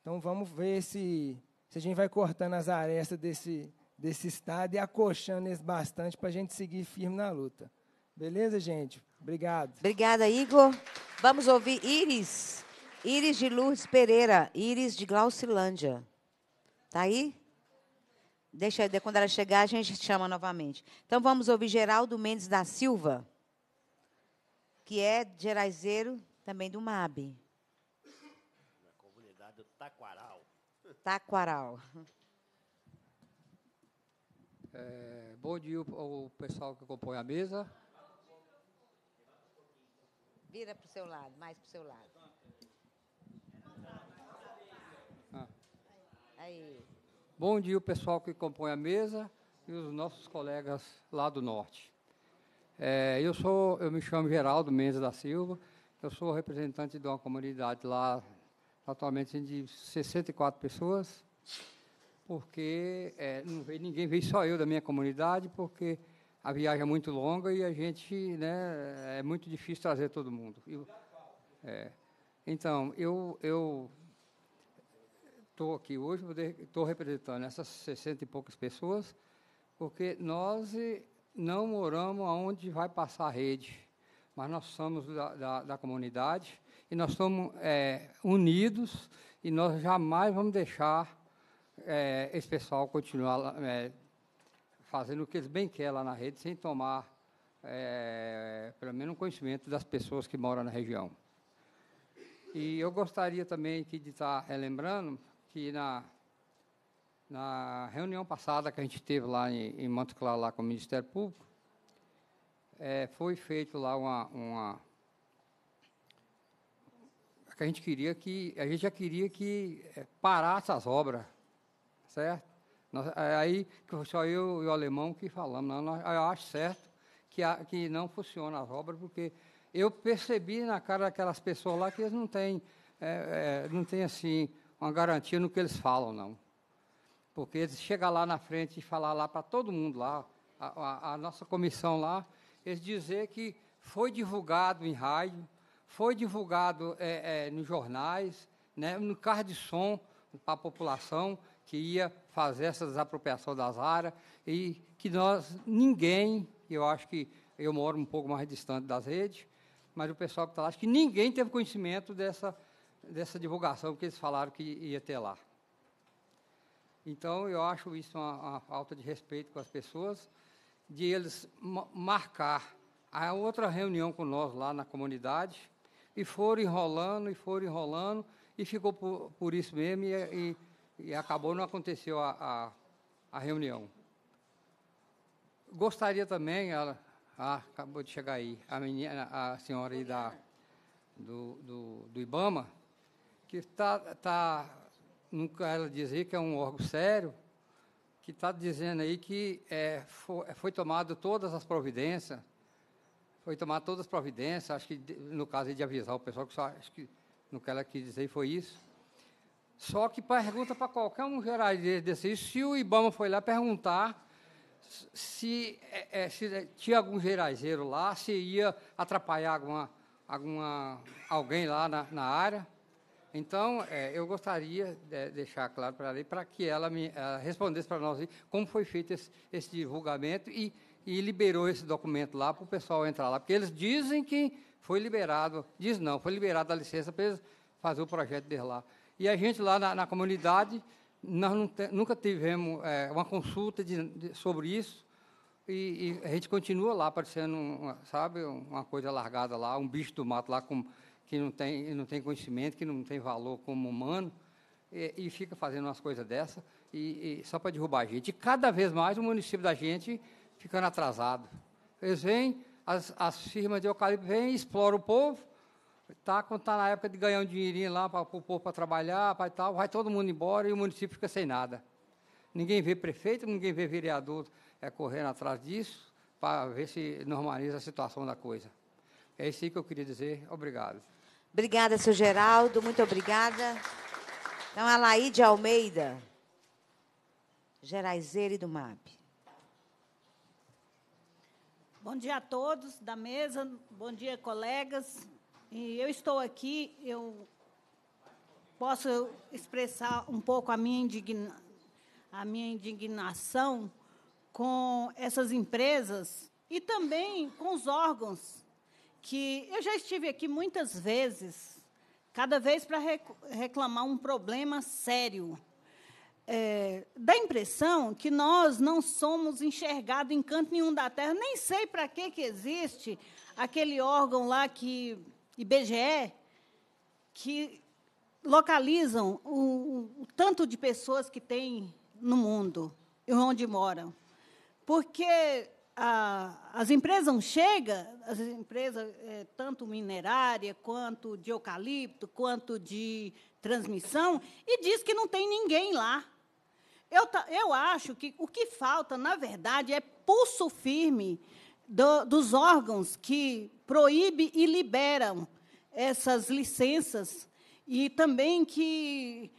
Então vamos ver se, se a gente vai cortando as arestas desse, desse estado e acochando eles bastante para a gente seguir firme na luta. Beleza, gente? Obrigado. Obrigada, Igor. Vamos ouvir Iris. Iris de Lourdes Pereira. Iris de Glaucilândia. Tá aí? Deixa, quando ela chegar, a gente chama novamente. Então, vamos ouvir Geraldo Mendes da Silva, que é geraizeiro também do MAB. Na comunidade do é Taquaral. Taquaral. É, bom dia ao pessoal que compõe a mesa. Vira para o seu lado, mais para o seu lado. Ah. Aí. Bom dia ao pessoal que compõe a mesa e os nossos colegas lá do norte. É, eu sou, eu me chamo Geraldo Mendes da Silva. Eu sou representante de uma comunidade lá, atualmente de 64 pessoas porque é, não veio ninguém, veio só eu da minha comunidade, porque a viagem é muito longa e a gente, né, é muito difícil trazer todo mundo. Eu, é, então, eu estou aqui hoje, estou representando essas 60 e poucas pessoas, porque nós eh, não moramos aonde vai passar a rede, mas nós somos da, da, da comunidade e nós somos é, unidos e nós jamais vamos deixar é, esse pessoal continuar é, fazendo o que eles bem querem lá na rede, sem tomar é, pelo menos um conhecimento das pessoas que moram na região. E eu gostaria também de estar relembrando que na, na reunião passada que a gente teve lá em, em Manto Claro, lá com o Ministério Público, é, foi feito lá uma, uma que a gente queria que a gente já queria que é, parasse as obras certo? Nós, é, aí só eu e o alemão que falamos, não, né? nós, eu acho certo que, a, que não funciona as obras, porque eu percebi na cara daquelas pessoas lá que eles não têm, é, é, não têm assim, uma garantia no que eles falam, não. Porque eles chegam lá na frente e falar lá para todo mundo lá, a, a, a, nossa comissão lá, eles dizer que foi divulgado em rádio, foi divulgado é, é, nos jornais, né, no carro de som para a população, que ia fazer essa desapropriação das áreas e que nós, ninguém, eu acho que eu moro um pouco mais distante das redes, mas o pessoal que está lá, acho que ninguém teve conhecimento dessa, dessa divulgação que eles falaram que ia ter lá. Então, eu acho isso uma, uma falta de respeito com as pessoas, de eles marcar a outra reunião com nós lá na comunidade, e foram enrolando, e foram enrolando, e ficou por, por isso mesmo, e, e e acabou não aconteceu a, a, a reunião. Gostaria também, ela ah, acabou de chegar aí, a, menina, a senhora aí da, do, do, do Ibama, que está, tá, tá nunca ela dizia que é um órgão sério, que está dizendo aí que é, foi, é, foi tomado todas as providências, foi tomar todas as providências, acho que no caso de avisar o pessoal, que só, acho que no que ela quis dizer foi isso, só que pergunta para qualquer um geral desse se o Ibama foi lá perguntar se, é, é, se tinha algum geraizeiro lá, se ia atrapalhar alguma, alguma, alguém lá na, na área. Então, é, eu gostaria de deixar claro para ela, para que ela me ela respondesse para nós como foi feito esse, esse divulgamento e, e, liberou esse documento lá para o pessoal entrar lá. Porque eles dizem que foi liberado, diz não, foi liberada a licença para eles fazer o projeto deles lá. E a gente lá na, na comunidade, nós te, nunca tivemos é, uma consulta de, de, sobre isso, e, e, a gente continua lá, parecendo, uma, sabe, uma coisa largada lá, um bicho do mato lá com, que não tem, não tem conhecimento, que não tem valor como humano, e, e fica fazendo umas coisas dessa e, e só para derrubar a gente. E cada vez mais o município da gente ficando atrasado. Eles vêm, as, as firmas de eucalipto vêm, exploram o povo, tá, quando está na época de ganhar um dinheirinho lá para o povo para trabalhar, para tal, vai todo mundo embora e o município fica sem nada. Ninguém vê prefeito, ninguém vê vereador é, correndo atrás disso para ver se normaliza a situação da coisa. É isso que eu queria dizer. Obrigado. Obrigada, seu Geraldo. Muito obrigada. Então, a Laíde Almeida, Geraizeira e do MAP. Bom dia a todos da mesa, bom dia, colegas. E eu estou aqui, eu posso expressar um pouco a minha, indigna, a minha indignação com essas empresas e também com os órgãos que eu já estive aqui muitas vezes, cada vez para reclamar um problema sério. É, dá a impressão que nós não somos enxergados em canto nenhum da Terra. Nem sei para que, que existe aquele órgão lá que IBGE, que localizam o, o tanto de pessoas que tem no mundo e onde moram. Porque a, as empresas não chegam, as empresas, é, tanto minerária, quanto de eucalipto, quanto de transmissão, e diz que não tem ninguém lá. Eu, eu acho que o que falta, na verdade, é pulso firme do, dos órgãos que proíbe e liberam essas licenças e também que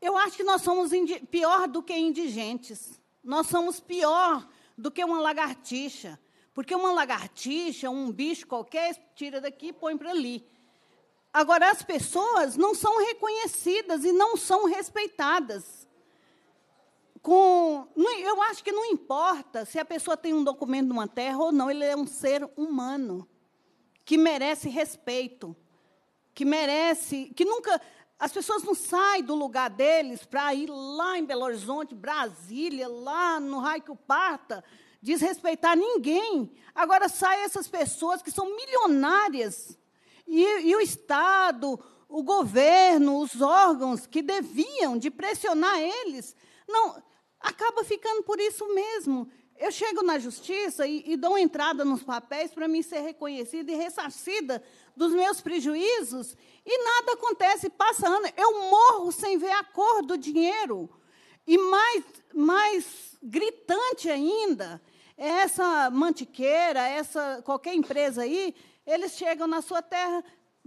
eu acho que nós somos pior do que indigentes. Nós somos pior do que uma lagartixa, porque uma lagartixa, um bicho qualquer, tira daqui e põe para ali. Agora as pessoas não são reconhecidas e não são respeitadas com. Eu acho que não importa se a pessoa tem um documento numa terra ou não, ele é um ser humano que merece respeito, que merece. que nunca. As pessoas não saem do lugar deles para ir lá em Belo Horizonte, Brasília, lá no raio que o parta, desrespeitar ninguém. Agora saem essas pessoas que são milionárias. E, e o Estado, o governo, os órgãos que deviam de pressionar eles. Não, acaba ficando por isso mesmo. Eu chego na justiça e, e dou entrada nos papéis para mim ser reconhecida e ressarcida dos meus prejuízos e nada acontece. Passa ano, eu morro sem ver a cor do dinheiro. E mais, mais gritante ainda, é essa mantiqueira, essa qualquer empresa aí, eles chegam na sua terra,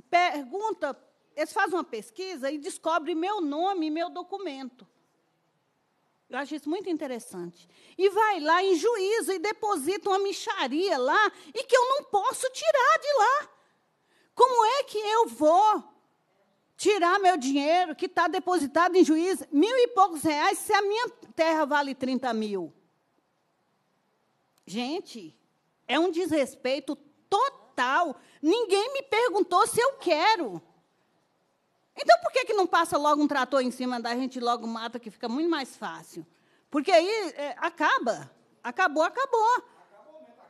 pergunta, eles fazem uma pesquisa e descobrem meu nome e meu documento. Eu acho isso muito interessante. E vai lá em juízo e deposita uma micharia lá e que eu não posso tirar de lá. Como é que eu vou tirar meu dinheiro que está depositado em juízo, mil e poucos reais, se a minha terra vale 30 mil? Gente, é um desrespeito total. Ninguém me perguntou se eu quero. Então, por que, que não passa logo um trator em cima da gente e logo mata, que fica muito mais fácil? Porque aí é, acaba. Acabou, acabou.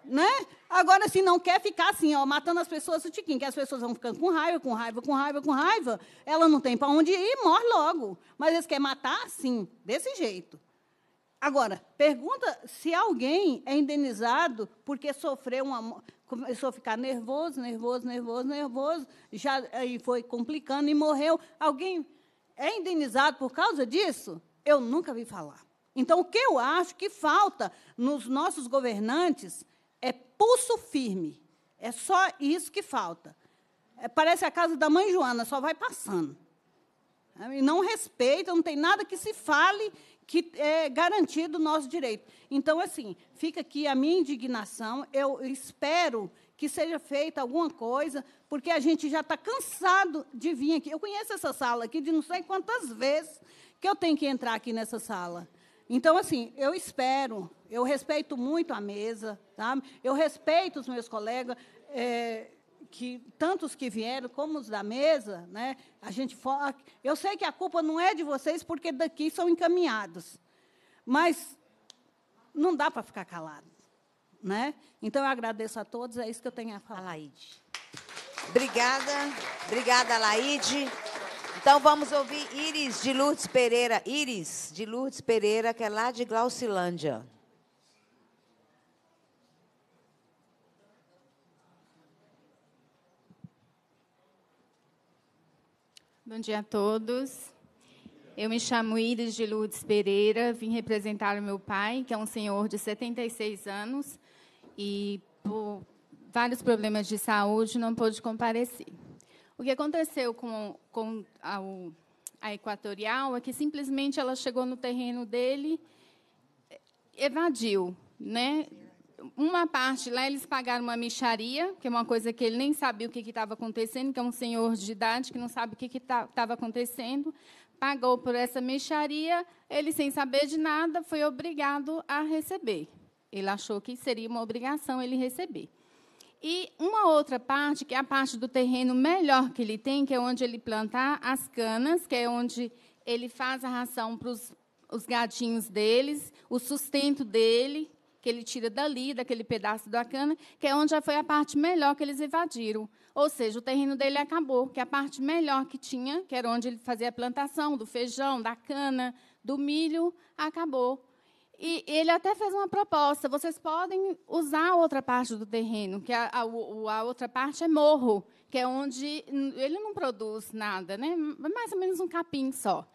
Né? Agora, se não quer ficar assim, ó, matando as pessoas, o tiquinho, que as pessoas vão ficando com raiva, com raiva, com raiva, com raiva, ela não tem para onde ir, morre logo. Mas eles querem matar assim, desse jeito. Agora, pergunta se alguém é indenizado porque sofreu uma. Começou a ficar nervoso, nervoso, nervoso, nervoso, já aí foi complicando e morreu. Alguém é indenizado por causa disso? Eu nunca vi falar. Então, o que eu acho que falta nos nossos governantes é pulso firme. É só isso que falta. É, parece a casa da mãe Joana, só vai passando. E não respeita, não tem nada que se fale que é garantido o nosso direito. Então, assim, fica aqui a minha indignação. Eu espero que seja feita alguma coisa, porque a gente já está cansado de vir aqui. Eu conheço essa sala aqui de não sei quantas vezes que eu tenho que entrar aqui nessa sala. Então, assim, eu espero, eu respeito muito a mesa, tá? eu respeito os meus colegas. É, que tantos que vieram, como os da mesa, né, a gente fala, eu sei que a culpa não é de vocês, porque daqui são encaminhados, mas não dá para ficar calado. Né? Então, eu agradeço a todos, é isso que eu tenho a falar. Laide, Obrigada, obrigada, Laide. Então, vamos ouvir Iris de Lourdes Pereira. Iris de Lourdes Pereira, que é lá de Glaucilândia. Bom dia a todos. Eu me chamo Iris de Lourdes Pereira, vim representar o meu pai, que é um senhor de 76 anos e por vários problemas de saúde não pôde comparecer. O que aconteceu com, com a, a Equatorial é que simplesmente ela chegou no terreno dele, evadiu, né? uma parte lá eles pagaram uma micharia, que é uma coisa que ele nem sabia o que estava acontecendo, que é um senhor de idade que não sabe o que estava acontecendo. Pagou por essa mexaria, ele, sem saber de nada, foi obrigado a receber. Ele achou que seria uma obrigação ele receber. E uma outra parte, que é a parte do terreno melhor que ele tem, que é onde ele plantar as canas, que é onde ele faz a ração para os gatinhos deles, o sustento dele, que ele tira dali, daquele pedaço da cana, que é onde já foi a parte melhor que eles invadiram. Ou seja, o terreno dele acabou, que a parte melhor que tinha, que era onde ele fazia a plantação do feijão, da cana, do milho, acabou. E ele até fez uma proposta: vocês podem usar a outra parte do terreno, que a, a, a, outra parte é morro, que é onde ele não produz nada, né? É mais ou menos um capim só.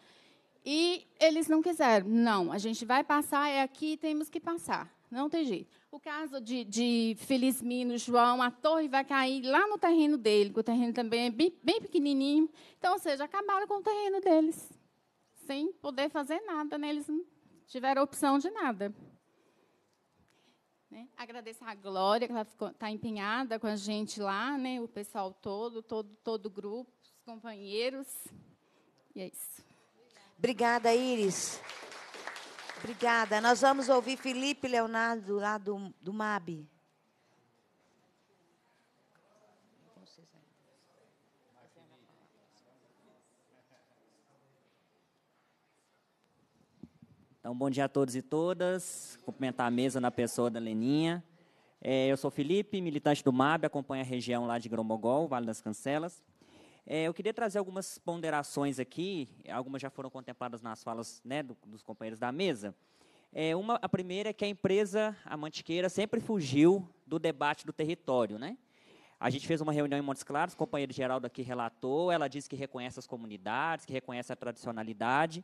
E eles não quiseram: não, a gente vai passar, é aqui, temos que passar. Não tem jeito. O caso de, de Felizmino, João, a torre vai cair lá no terreno dele, que o terreno também é bem, bem pequenininho. Então, ou seja, acabaram com o terreno deles, sem poder fazer nada, né? eles não tiveram opção de nada. Né? Agradeço a Glória, que ela está empenhada com a gente lá, né? o pessoal todo, todo, todo o grupo, os companheiros. E é isso. Obrigada, Iris. Obrigada. Nós vamos ouvir Felipe Leonardo lá do, do MAB. Então, bom dia a todos e todas. Cumprimentar a mesa na pessoa da Leninha. É, eu sou Felipe, militante do MAB, acompanho a região lá de Gromogol, Vale das Cancelas. É, eu queria trazer algumas ponderações aqui, algumas já foram contempladas nas falas né, do, dos companheiros da mesa. É, uma, a primeira é que a empresa, a Mantiqueira, sempre fugiu do debate do território. Né? A gente fez uma reunião em Montes Claros, o companheiro Geraldo aqui relatou, ela disse que reconhece as comunidades, que reconhece a tradicionalidade,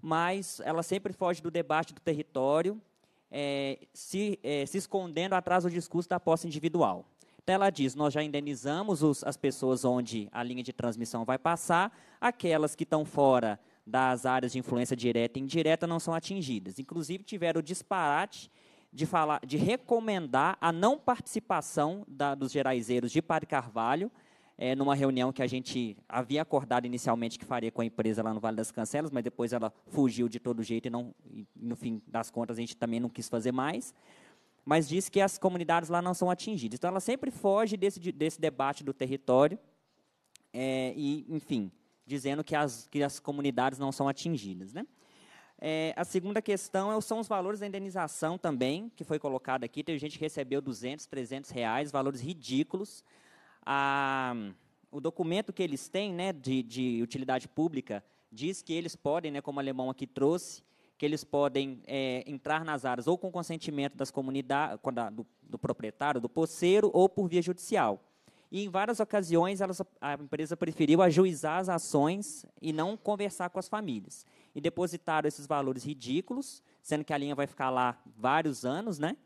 mas ela sempre foge do debate do território, é, se, é, se escondendo atrás do discurso da posse individual ela diz: nós já indenizamos os, as pessoas onde a linha de transmissão vai passar, aquelas que estão fora das áreas de influência direta e indireta não são atingidas. Inclusive, tiveram o disparate de, falar, de recomendar a não participação da, dos geraizeiros de Padre Carvalho, é, numa reunião que a gente havia acordado inicialmente que faria com a empresa lá no Vale das Cancelas, mas depois ela fugiu de todo jeito e, não, e no fim das contas, a gente também não quis fazer mais mas diz que as comunidades lá não são atingidas. Então, ela sempre foge desse, desse debate do território é, e, enfim, dizendo que as, que as comunidades não são atingidas. Né? É, a segunda questão é são os valores da indenização também, que foi colocado aqui. Tem gente que recebeu 200, 300 reais, valores ridículos. A, o documento que eles têm né, de, de utilidade pública diz que eles podem, né, como o alemão aqui trouxe, que eles podem é, entrar nas áreas ou com consentimento das comunidades, do, do, proprietário, do poceiro, ou por via judicial. E em várias ocasiões elas, a empresa preferiu ajuizar as ações e não conversar com as famílias. E depositaram esses valores ridículos, sendo que a linha vai ficar lá vários anos, né?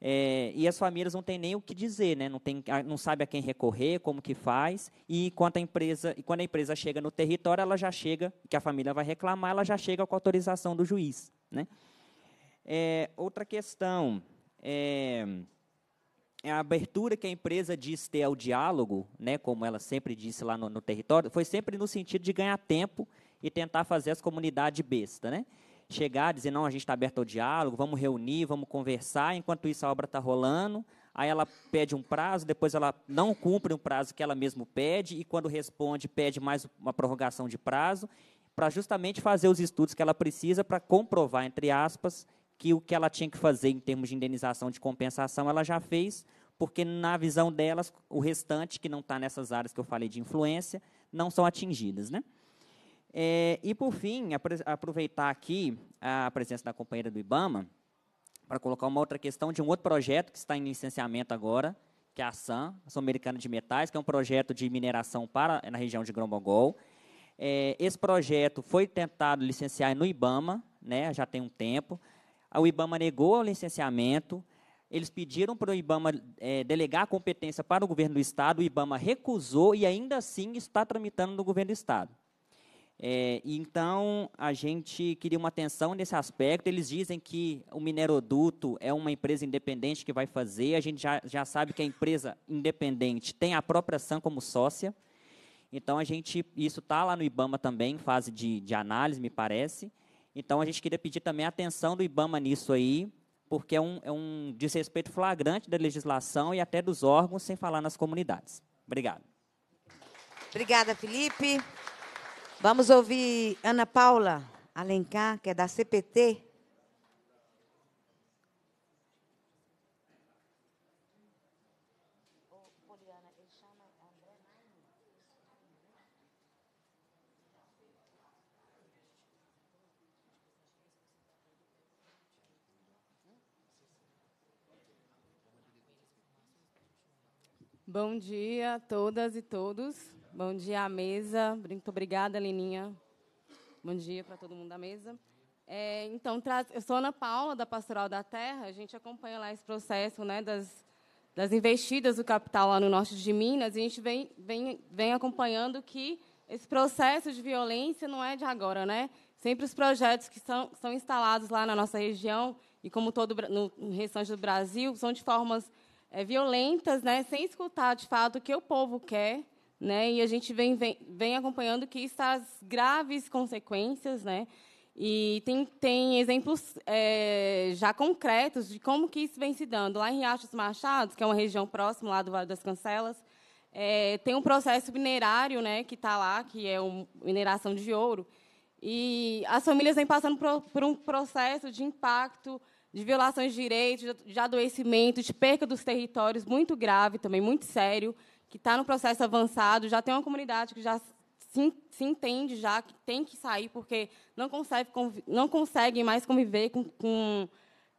É, e as famílias não têm nem o que dizer, né? não, tem, ah, não sabe a quem recorrer, como que faz, e quando a empresa, e quando a empresa chega no território, ela já chega, que a família vai reclamar, ela já chega com autorização do juiz. Né? É, outra questão é, é, a abertura que a empresa diz ter ao diálogo, né, como ela sempre disse lá no, no território, foi sempre no sentido de ganhar tempo e tentar fazer as comunidades besta. Né? chegar, dizer, não, a gente está aberto ao diálogo, vamos reunir, vamos conversar, enquanto isso a obra está rolando, aí ela pede um prazo, depois ela não cumpre um prazo que ela mesma pede, e quando responde, pede mais uma prorrogação de prazo, para justamente fazer os estudos que ela precisa para comprovar, entre aspas, que o que ela tinha que fazer em termos de indenização, de compensação, ela já fez, porque na visão delas, o restante que não está nessas áreas que eu falei de influência, não são atingidas, né? É, e, por fim, aproveitar aqui a presença da companheira do Ibama para colocar uma outra questão de um outro projeto que está em licenciamento agora, que é a SAM, Ação Americana de Metais, que é um projeto de mineração para, na região de Grombogol. É, esse projeto foi tentado licenciar no IBAMA, né, já tem um tempo. O IBAMA negou o licenciamento. Eles pediram para o IBAMA é, delegar a competência para o governo do Estado, o IBAMA recusou e ainda assim está tramitando no governo do Estado. É, então, a gente queria uma atenção nesse aspecto. Eles dizem que o Mineroduto é uma empresa independente que vai fazer. A gente já, já sabe que a empresa independente tem a própria SAM como sócia. Então, a gente, isso está lá no IBAMA também, em fase de, de análise, me parece. Então, a gente queria pedir também a atenção do IBAMA nisso aí, porque é um, é um desrespeito flagrante da legislação e até dos órgãos, sem falar nas comunidades. Obrigado. Obrigada, Felipe. Vamos ouvir Ana Paula Alencar, que é da CPT. Bom dia a todas e todos. Bom dia à mesa. Muito obrigada, Leninha. Bom dia para todo mundo da mesa. É, então, eu sou Ana Paula, da Pastoral da Terra. A gente acompanha lá esse processo né, das, das investidas do capital lá no norte de Minas. E a gente vem, vem, vem acompanhando que esse processo de violência não é de agora. Né? Sempre os projetos que são, são instalados lá na nossa região, e como todo no, restante do Brasil, são de formas é, violentas, né, sem escutar, de fato, o que o povo quer né? E a gente vem, vem, vem acompanhando que está as graves consequências, né? E tem, tem exemplos é, já concretos de como que isso vem se dando. Lá em Riachos Machados, que é uma região próxima lá do Vale das Cancelas, é, tem um processo minerário né, que está lá, que é um, mineração de ouro. E as famílias vêm passando por, por um processo de impacto, de violações de direitos, de adoecimento, de perca dos territórios, muito grave também, muito sério que está no processo avançado, já tem uma comunidade que já se, se, entende já que tem que sair porque não consegue não consegue mais conviver com, com,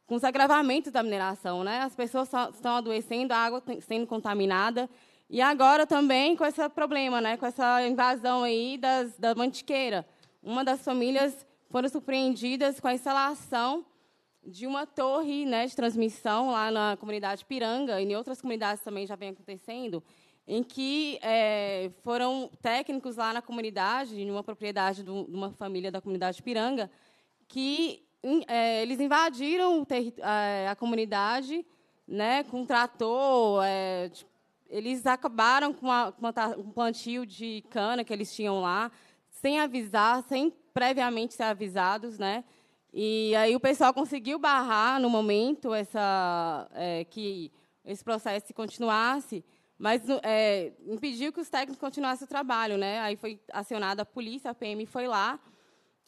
com os agravamentos da mineração, né? As pessoas só, estão adoecendo, a água tem, sendo contaminada e agora também com esse problema, né? Com essa invasão aí das, da mantiqueira, uma das famílias foram surpreendidas com a instalação de uma torre, né, de transmissão lá na comunidade Piranga e em outras comunidades também já vem acontecendo em que é, foram técnicos lá na comunidade, em uma propriedade de uma família da comunidade Piranga, que é, eles invadiram a, eh, a, comunidade né, com um trator. É, tipo, eles acabaram com, a, com um plantio de cana que eles tinham lá, sem avisar, sem previamente ser avisados, né? E aí o pessoal conseguiu barrar no momento essa é, que esse processo continuasse mas é, impediu que os técnicos continuassem o trabalho, né? Aí foi acionada a polícia, a PM foi lá.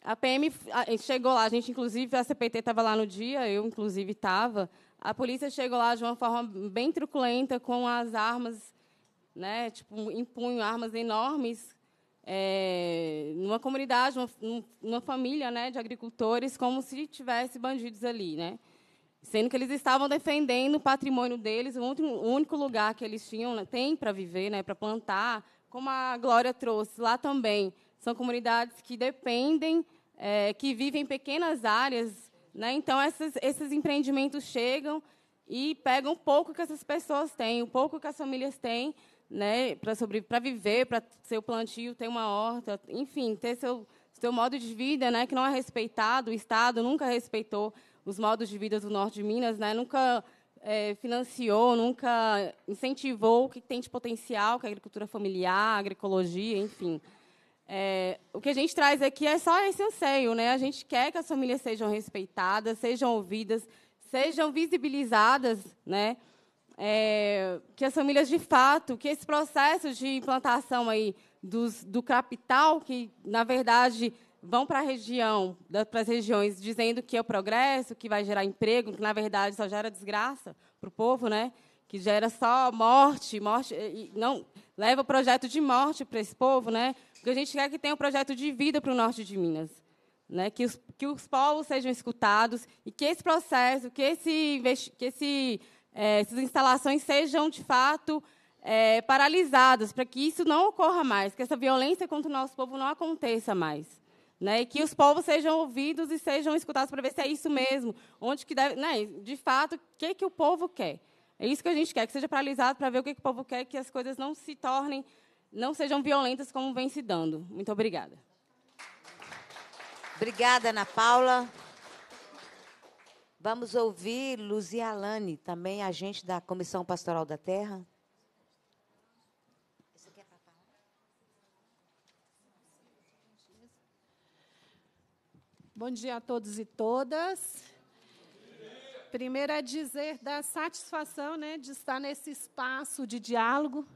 A PM chegou lá, a gente, inclusive, a CPT estava lá no dia, eu, inclusive, estava. A polícia chegou lá de uma forma bem truculenta, com as armas, né? Tipo, empunho, armas enormes, é, numa comunidade, uma, numa família né, de agricultores, como se tivesse bandidos ali, né? sendo que eles estavam defendendo o patrimônio deles, o único lugar que eles tinham, né, tem para viver, né, para plantar, como a Glória trouxe lá também, são comunidades que dependem, é, que vivem em pequenas áreas, né, então essas, esses empreendimentos chegam e pegam um pouco que essas pessoas têm, o um pouco que as famílias têm, né, para sobre, para viver, para seu plantio, ter uma horta, enfim, ter seu seu modo de vida, né, que não é respeitado, o Estado nunca respeitou os modos de vida do norte de Minas, né, nunca é, financiou, nunca incentivou o que tem de potencial, que é a agricultura familiar, a agroecologia, enfim. É, o que a gente traz aqui é só esse anseio, né? A gente quer que as famílias sejam respeitadas, sejam ouvidas, sejam visibilizadas, né? É, que as famílias de fato, que esse processo de implantação aí dos, do capital, que na verdade vão para a região, para as regiões, dizendo que é o progresso, que vai gerar emprego, que na verdade só gera desgraça para o povo, né? Que gera só morte, morte, não leva o projeto de morte para esse povo, né? Porque a gente quer que tenha um projeto de vida para o norte de Minas, né? Que os, que os povos sejam escutados e que esse processo, que esse, que esse, é, essas instalações sejam de fato é, paralisadas, para que isso não ocorra mais, que essa violência contra o nosso povo não aconteça mais. Né, e que os povos sejam ouvidos e sejam escutados para ver se é isso mesmo, onde que deve, né, de fato, o que, que o povo quer. É isso que a gente quer, que seja paralisado para ver o que, que o povo quer, que as coisas não se tornem, não sejam violentas como vem se dando. Muito obrigada. Obrigada, Ana Paula. Vamos ouvir Luzia Alane, também agente da Comissão Pastoral da Terra. Bom dia a todos e todas. Primeiro é dizer da satisfação né, de estar nesse espaço de diálogo,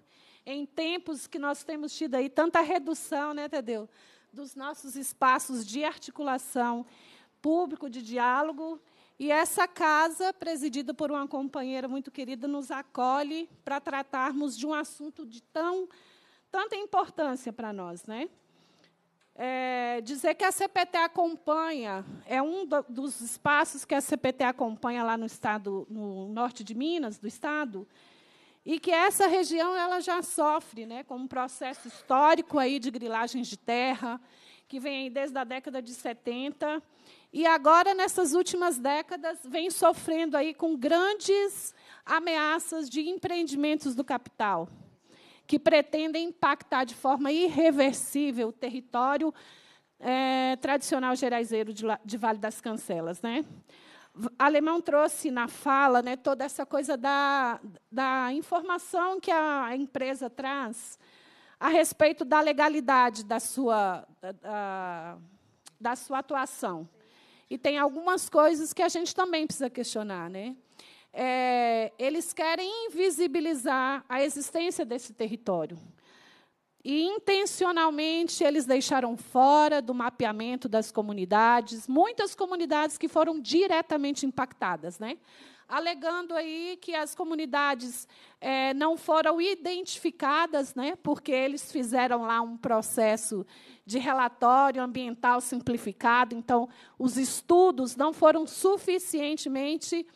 em tempos que nós temos tido aí tanta redução, né, Tadeu, dos nossos espaços de articulação público, de diálogo. E essa casa, presidida por uma companheira muito querida, nos acolhe para tratarmos de um assunto de tão, tanta importância para nós. Né? é, dizer que a CPT acompanha, é um do, dos espaços que a CPT acompanha lá no estado, no norte de Minas, do estado, e que essa região ela já sofre, né, com um processo histórico aí de grilagens de terra, que vem desde a década de 70, e agora nessas últimas décadas vem sofrendo aí com grandes ameaças de empreendimentos do capital que pretendem impactar de forma irreversível o território é, tradicional geraizeiro de, de, Vale das Cancelas. Né? Alemão trouxe na fala né, toda essa coisa da, da informação que a empresa traz a respeito da legalidade da sua, da, da sua atuação. E tem algumas coisas que a gente também precisa questionar. Né? é, eles querem invisibilizar a existência desse território. E intencionalmente eles deixaram fora do mapeamento das comunidades, muitas comunidades que foram diretamente impactadas, né? alegando aí que as comunidades é, não foram identificadas, né? porque eles fizeram lá um processo de relatório ambiental simplificado, então os estudos não foram suficientemente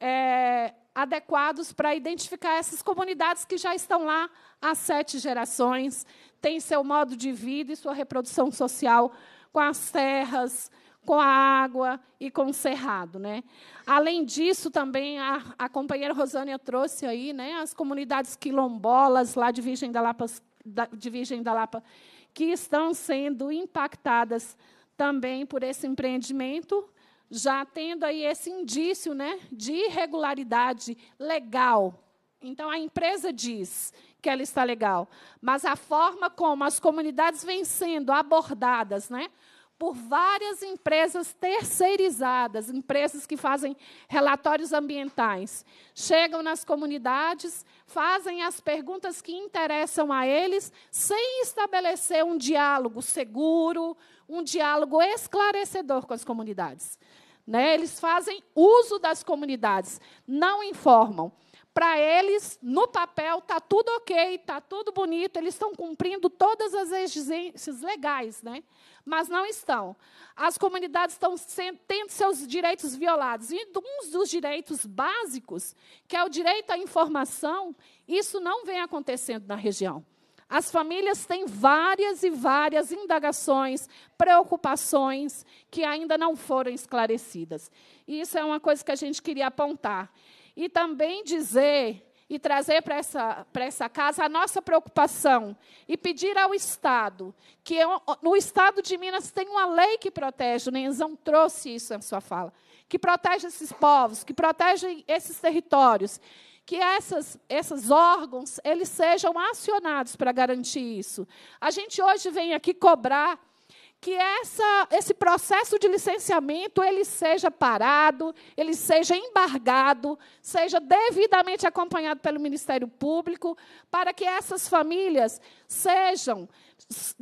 é, adequados para identificar essas comunidades que já estão lá há sete gerações, têm seu modo de vida e sua reprodução social com as terras, com a água e com o cerrado. Né? Além disso, também a, a companheira Rosânia trouxe aí né, as comunidades quilombolas lá de Virgem da Lapa, da, de Virgem da Lapa que estão sendo impactadas também por esse empreendimento já tendo aí esse indício né, de irregularidade legal. Então, a empresa diz que ela está legal, mas a forma como as comunidades vêm sendo abordadas né, por várias empresas terceirizadas, empresas que fazem relatórios ambientais, chegam nas comunidades, fazem as perguntas que interessam a eles, sem estabelecer um diálogo seguro, um diálogo esclarecedor com as comunidades. Né? Eles fazem uso das comunidades, não informam. Para eles, no papel, está tudo ok, está tudo bonito, eles estão cumprindo todas as exigências legais, né? mas não estão. As comunidades estão tendo seus direitos violados. E um dos direitos básicos, que é o direito à informação, isso não vem acontecendo na região. As famílias têm várias e várias indagações, preocupações que ainda não foram esclarecidas. E isso é uma coisa que a gente queria apontar. E também dizer e trazer para essa, para essa casa a nossa preocupação e pedir ao Estado, que no é Estado de Minas tem uma lei que protege, o Nenzão trouxe isso na sua fala, que protege esses povos, que protege esses territórios, que essas, esses órgãos eles sejam acionados para garantir isso. A gente hoje vem aqui cobrar que essa, esse processo de licenciamento ele seja parado, ele seja embargado, seja devidamente acompanhado pelo Ministério Público, para que essas famílias sejam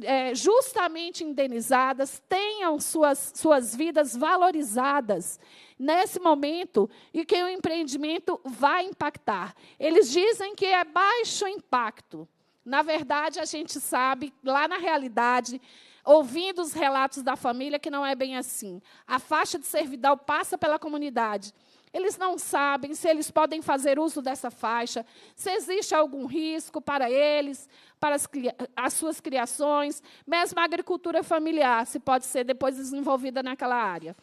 é, justamente indenizadas, tenham suas, suas vidas valorizadas nesse momento e que o empreendimento vai impactar. Eles dizem que é baixo impacto. Na verdade, a gente sabe, lá na realidade, ouvindo os relatos da família que não é bem assim. A faixa de servidão passa pela comunidade. Eles não sabem se eles podem fazer uso dessa faixa, se existe algum risco para eles, para as, as suas criações, mesmo a agricultura familiar, se pode ser depois desenvolvida naquela área.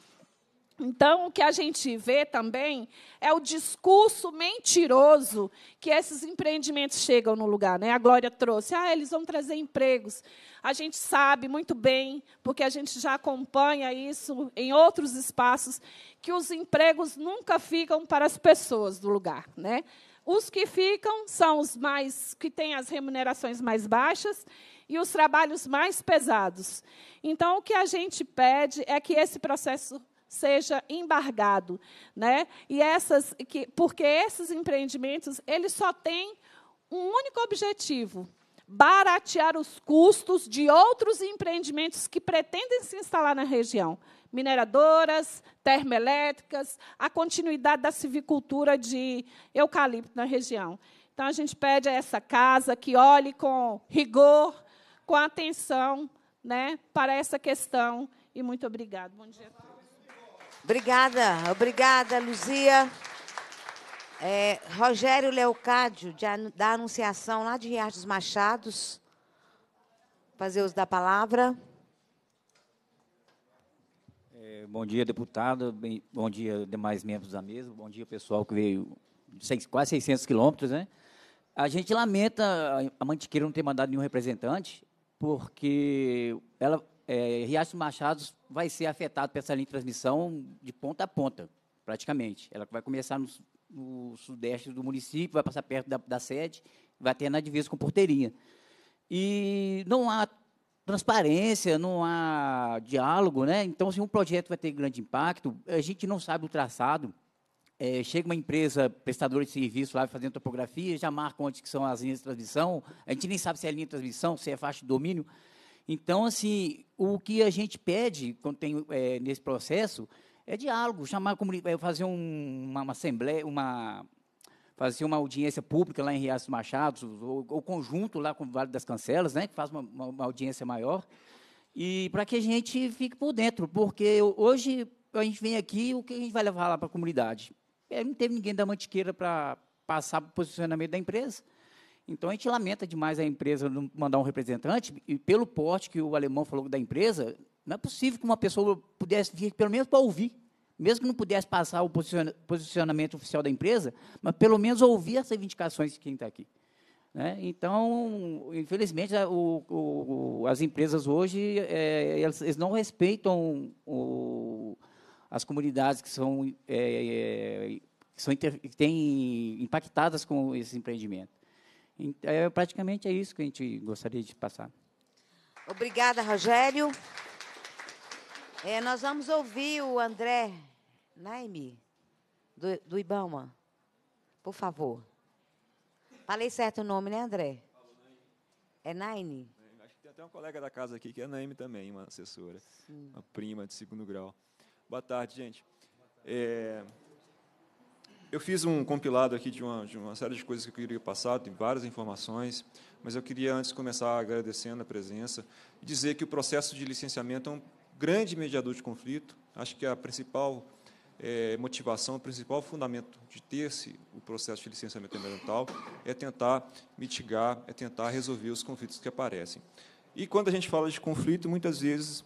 Então, o que a gente vê também é o discurso mentiroso que esses empreendimentos chegam no lugar. Né? A Glória trouxe, ah, eles vão trazer empregos. A gente sabe muito bem, porque a gente já acompanha isso em outros espaços, que os empregos nunca ficam para as pessoas do lugar. Né? Os que ficam são os mais que têm as remunerações mais baixas e os trabalhos mais pesados. Então, o que a gente pede é que esse processo seja embargado, né? E essas que, porque esses empreendimentos, eles só têm um único objetivo, baratear os custos de outros empreendimentos que pretendem se instalar na região. Mineradoras, termoelétricas, a continuidade da civicultura de eucalipto na região. Então, a gente pede a essa casa que olhe com rigor, com atenção né, para essa questão. E muito obrigada. Bom dia a todos. Obrigada, obrigada, Luzia. É, Rogério Leocádio, de, da Anunciação, lá de Riachos Machados, fazer uso da palavra. É, bom dia, deputado. Bem, bom dia, demais membros da mesa. Bom dia, pessoal que veio seis, quase 600 quilômetros. Né? A gente lamenta a Mantiqueira não ter mandado nenhum representante, porque ela é, Riacho Machado vai ser afetado por essa linha de transmissão de ponta a ponta, praticamente. Ela vai começar no, no sudeste do município, vai passar perto da, da sede, vai ter na divisa com Porteirinha. E não há transparência, não há diálogo, né? Então, se assim, um projeto vai ter grande impacto, a gente não sabe o traçado. É, chega uma empresa prestadora de serviço lá fazendo topografia, já marca onde que são as linhas de transmissão. A gente nem sabe se é linha de transmissão, se é faixa de domínio. Então, assim, o que a gente pede quando tem, é, nesse processo é diálogo, chamar é, fazer um, uma, uma, assembleia, uma fazer uma audiência pública lá em Riacho Machado, ou, ou conjunto lá com o Vale das Cancelas, né, que faz uma, uma, uma audiência maior, e para que a gente fique por dentro, porque hoje a gente vem aqui, o que a gente vai levar lá para a comunidade? É, não teve ninguém da Mantiqueira para passar para o posicionamento da empresa. Então a gente lamenta demais a empresa não mandar um representante, e pelo porte que o alemão falou da empresa, não é possível que uma pessoa pudesse vir, pelo menos para ouvir, mesmo que não pudesse passar o posicionamento oficial da empresa, mas pelo menos ouvir as reivindicações de quem está aqui. Né? Então, infelizmente, o, o, as empresas hoje é, elas, eles não respeitam o, as comunidades que são, é, é, que, são inter, que têm impactadas com esse empreendimento. É, praticamente é isso que a gente gostaria de passar. Obrigada, Rogério. É, nós vamos ouvir o André Naime, do, do Ibama. Por favor. Falei certo o nome, né, André? É Naime? É, acho que tem até uma colega da casa aqui que é Naime também, uma assessora. Sim. Uma prima de segundo grau. Boa tarde, gente. Boa tarde. É... Eu fiz um compilado aqui de uma, de uma série de coisas que eu queria passar, de várias informações, mas eu queria antes começar agradecendo a presença e dizer que o processo de licenciamento é um grande mediador de conflito. Acho que a principal é, motivação, o principal fundamento de ter-se o processo de licenciamento ambiental é tentar mitigar, é tentar resolver os conflitos que aparecem. E quando a gente fala de conflito, muitas vezes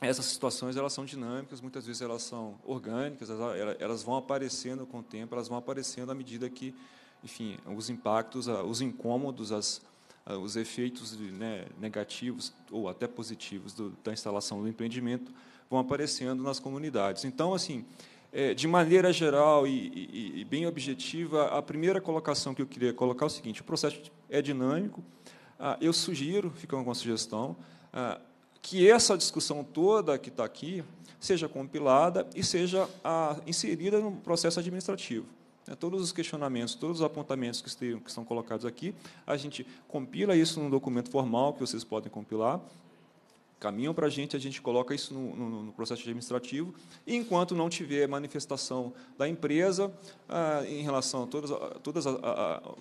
essas situações elas são dinâmicas, muitas vezes elas são orgânicas, elas, elas vão aparecendo com o tempo, elas vão aparecendo à medida que, enfim, os impactos, ah, os incômodos, as, ah, os efeitos né, negativos ou até positivos do, da instalação do empreendimento vão aparecendo nas comunidades. Então, assim, é, de maneira geral e, e, e, bem objetiva, a primeira colocação que eu queria colocar é o seguinte: o processo é dinâmico. Ah, eu sugiro, fica uma sugestão, que essa discussão toda que está aqui seja compilada e seja a, ah, inserida no processo administrativo. Né, todos os questionamentos, todos os apontamentos que, que estão colocados aqui, a gente compila isso num documento formal que vocês podem compilar caminham para a gente, a gente coloca isso no, no, no, processo administrativo, e enquanto não tiver manifestação da empresa ah, em relação a todos todas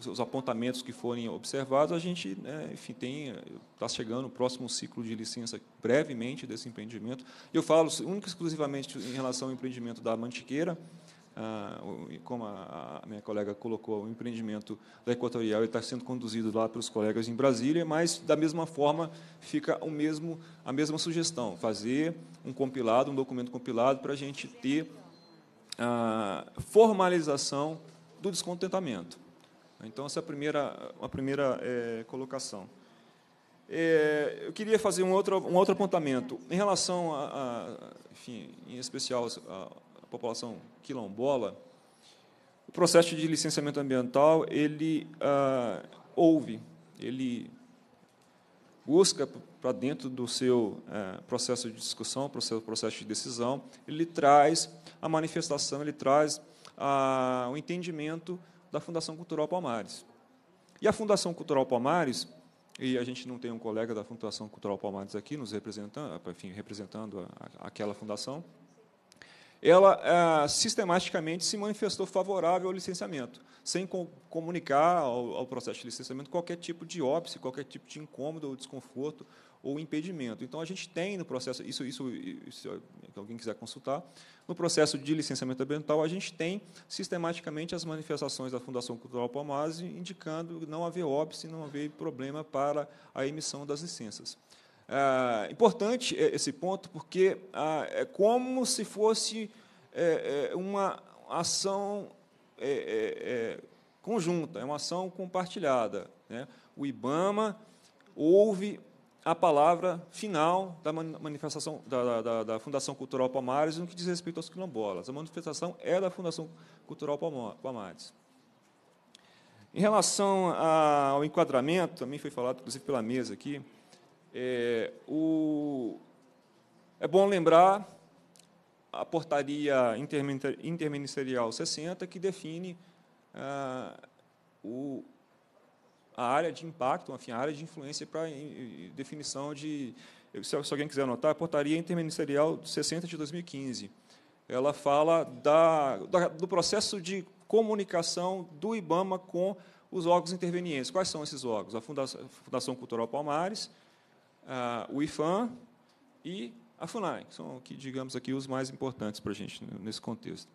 os apontamentos que forem observados, a gente né, enfim, tem está chegando o próximo ciclo de licença brevemente desse empreendimento. Eu falo única e exclusivamente em relação ao empreendimento da Mantiqueira, ah, como a minha colega colocou, o empreendimento da Equatorial está sendo conduzido lá pelos colegas em Brasília, mas, da mesma forma, fica o mesmo, a mesma sugestão, fazer um compilado, um documento compilado, para a gente ter a ah, formalização do descontentamento. Então, essa é a primeira, a primeira é, colocação. É, eu queria fazer um outro, um outro apontamento. Em relação, a, a enfim, em especial a, população quilombola, o processo de licenciamento ambiental ele ah, ouve, ele busca para dentro do seu ah, processo de discussão, processo de decisão, ele traz a manifestação, ele traz ah, o entendimento da Fundação Cultural Palmares. E a Fundação Cultural Palmares, e a gente não tem um colega da Fundação Cultural Palmares aqui nos representando, enfim, representando a, a, aquela fundação, ela ah, sistematicamente se manifestou favorável ao licenciamento, sem comunicar ao, ao, processo de licenciamento qualquer tipo de óbice, qualquer tipo de incômodo ou desconforto ou impedimento. Então, a gente tem no processo, isso, isso, se alguém quiser consultar, no processo de licenciamento ambiental, a gente tem sistematicamente as manifestações da Fundação Cultural Palmas indicando não haver óbice, não haver problema para a emissão das licenças. Ah, é importante esse ponto, porque ah, é como se fosse é, é, uma ação é, conjunta, é uma ação compartilhada. Né? O IBAMA ouve a palavra final da manifestação da, da, da, Fundação Cultural Palmares no que diz respeito aos quilombolas. A manifestação é da Fundação Cultural Palmares. Em relação ao enquadramento, também foi falado, inclusive, pela mesa aqui, é, o, é bom lembrar a portaria interministerial 60, que define ah, o, a área de impacto, enfim, a área de influência para definição de. Se alguém quiser anotar, a portaria interministerial 60 de 2015. Ela fala da, da, do processo de comunicação do IBAMA com os órgãos intervenientes. Quais são esses órgãos? A Fundação, Cultural Palmares, o IFAM e a FUNAI, que são, que, digamos aqui, os mais importantes para a gente nesse contexto.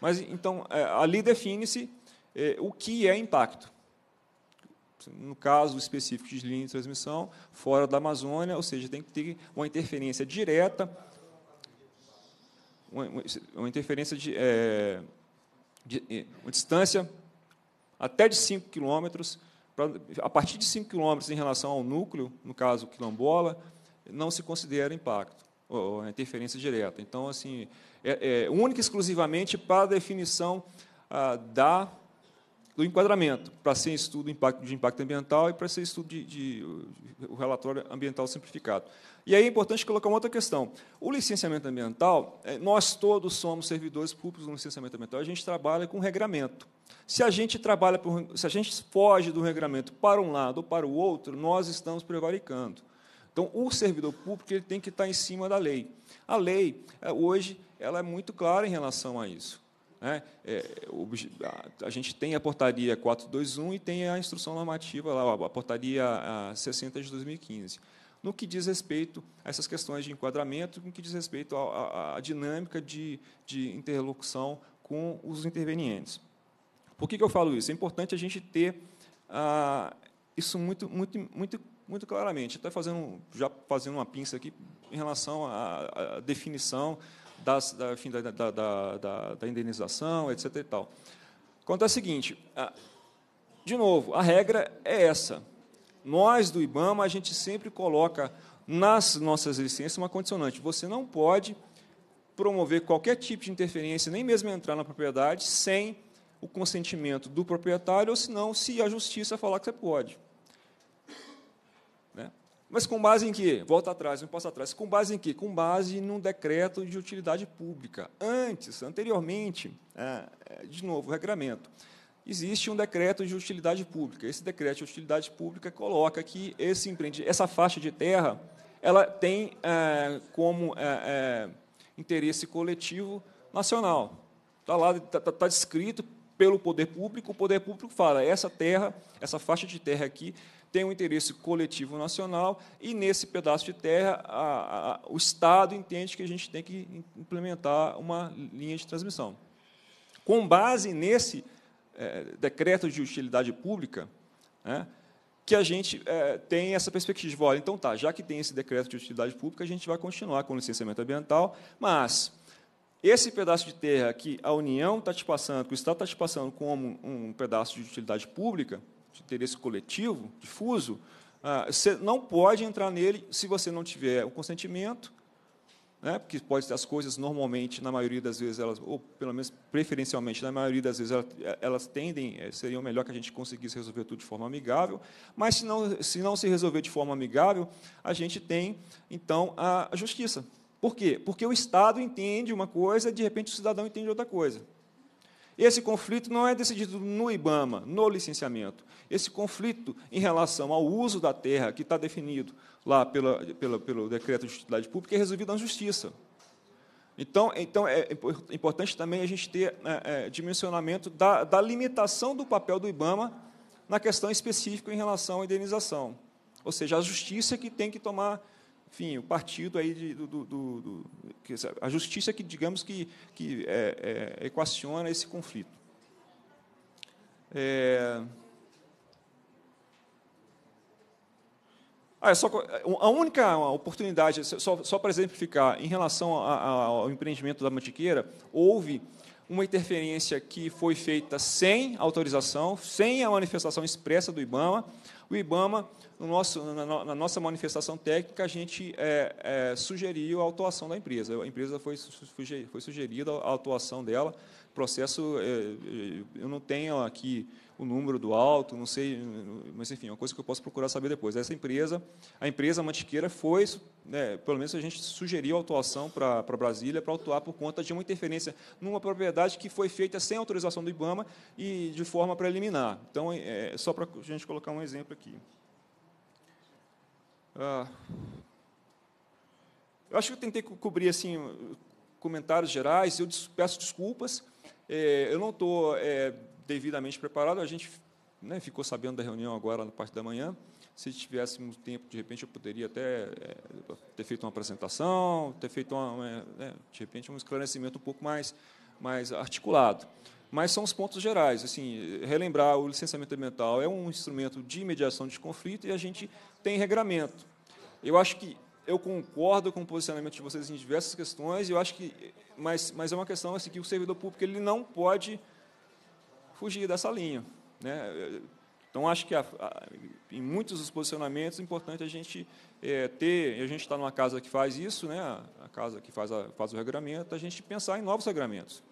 Mas, então, é, ali define-se é, o que é impacto. No caso específico de linha de transmissão, fora da Amazônia, ou seja, tem que ter uma interferência direta, uma, uma interferência de, é, de, é, uma distância até de 5 quilômetros pra, a partir de 5 quilômetros em relação ao núcleo, no caso quilombola, não se considera impacto, ou, ou interferência direta. Então, assim, é, é única e exclusivamente para a definição ah, da do enquadramento, para ser estudo de impacto ambiental e para ser estudo de, de, o relatório ambiental simplificado. E aí é importante colocar uma outra questão. O licenciamento ambiental, eh, nós todos somos servidores públicos no licenciamento ambiental, a gente trabalha com regramento. Se a gente trabalha, por, se a gente foge do regramento para um lado ou para o outro, nós estamos prevaricando. Então, o servidor público ele tem que estar em cima da lei. A lei, eh, hoje, ela é muito clara em relação a isso. Né? É, a gente tem a portaria 421 e tem a instrução normativa, lá, a portaria 60 de 2015. No que diz respeito a essas questões de enquadramento, no que diz respeito à dinâmica de, de interlocução com os intervenientes. Por que, que eu falo isso? É importante a gente ter ah, isso muito, muito, muito, muito claramente. Até tá fazendo, já fazendo uma pinça aqui em relação à, à definição das, da, enfim, da, da, da, da, indenização, etc. E tal. Acontece o seguinte, de novo, a regra é essa. Nós, do IBAMA, a gente sempre coloca nas nossas licenças uma condicionante. Você não pode promover qualquer tipo de interferência, nem mesmo entrar na propriedade, sem o consentimento do proprietário, ou senão, se a justiça falar que você pode. Mas com base em quê? Volta atrás, não passa atrás. Com base em quê? Com base num decreto de utilidade pública. Antes, anteriormente, é, é, de novo, regramento. Existe um decreto de utilidade pública. Esse decreto de utilidade pública coloca que esse essa faixa de terra ela tem é, como é, é, interesse coletivo nacional. Está lá, está tá, tá descrito pelo poder público, o poder público fala, essa terra, essa faixa de terra aqui, tem um interesse coletivo nacional, e nesse pedaço de terra, a, a, o Estado entende que a gente tem que implementar uma linha de transmissão. Com base nesse é, decreto de utilidade pública, né, que a gente é, tem essa perspectiva. Olha, então tá, já que tem esse decreto de utilidade pública, a gente vai continuar com o licenciamento ambiental, mas esse pedaço de terra que a União está te passando, que o Estado está te passando como um pedaço de utilidade pública, de interesse coletivo, difuso, ah, você não pode entrar nele se você não tiver o consentimento, né? porque pode ser as coisas normalmente, na maioria das vezes, elas, ou pelo menos preferencialmente, na maioria das vezes, elas, eh, elas tendem, eh, seria melhor que a gente conseguisse resolver tudo de forma amigável, mas se não se, não se resolver de forma amigável, a gente tem, então, a justiça. Por quê? Porque o Estado entende uma coisa, de repente o cidadão entende outra coisa. Esse conflito não é decidido no IBAMA, no licenciamento. Esse conflito em relação ao uso da terra, que está definido lá pela, pela, pelo decreto de utilidade pública, é resolvido na justiça. Então, então é importante também a gente ter é, é, dimensionamento da, da limitação do papel do IBAMA na questão específica em relação à indenização. Ou seja, a justiça é que tem que tomar enfim, o partido aí de, do, do, do, a justiça que digamos que, que é, é, equaciona esse conflito. É... Ah, é só, é, a única oportunidade, só, só para exemplificar, em relação a, a, ao empreendimento da Mantiqueira, houve uma interferência que foi feita sem autorização, sem a manifestação expressa do IBAMA, o IBAMA, no nosso, na, na, nossa manifestação técnica, a gente é, é, sugeriu a autuação da empresa. A empresa foi, foi sugerida a autuação dela processo, é, é, eu não tenho aqui o número do alto, não sei, mas enfim, é uma coisa que eu posso procurar saber depois. Essa empresa, a empresa Mantiqueira foi, né, pelo menos a gente sugeriu a autuação para Brasília para autuar por conta de uma interferência numa propriedade que foi feita sem autorização do IBAMA e de forma preliminar. Então, é só para a gente colocar um exemplo aqui. Ah, eu acho que eu tentei cobrir assim comentários gerais, eu peço desculpas. É, eu não estou é, devidamente preparado, a gente né, ficou sabendo da reunião agora na parte da manhã. Se tivéssemos tempo, de repente, eu poderia até é, ter feito uma apresentação, ter feito, uma, uma, né, de repente, um esclarecimento um pouco mais, mais articulado. Mas são os pontos gerais. Assim, relembrar, o licenciamento ambiental é um instrumento de mediação de conflito e a gente tem regramento. Eu acho que eu concordo com o posicionamento de vocês em diversas questões, eu acho que, mas, mas é uma questão assim, que o servidor público ele não pode fugir dessa linha. Né? Então, acho que a, a, em muitos dos posicionamentos é importante a gente é, ter, a gente está numa casa que faz isso, né? a casa que faz, a, faz o regramento, a gente pensar em novos regramentos.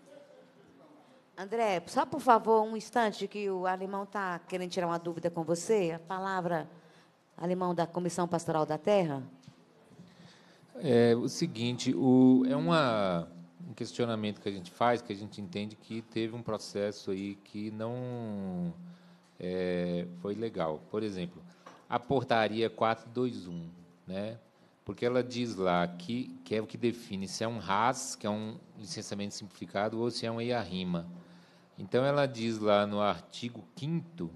André, só por favor, um instante, que o alemão está querendo tirar uma dúvida com você. A palavra alemão da Comissão Pastoral da Terra. É o seguinte, o, é uma, um questionamento que a gente faz, que a gente entende que teve um processo aí que não é, foi legal. Por exemplo, a portaria 421, né? porque ela diz lá que, que é o que define se é um RAS, que é um licenciamento simplificado, ou se é um EIA-RIMA. Então, ela diz lá no artigo 5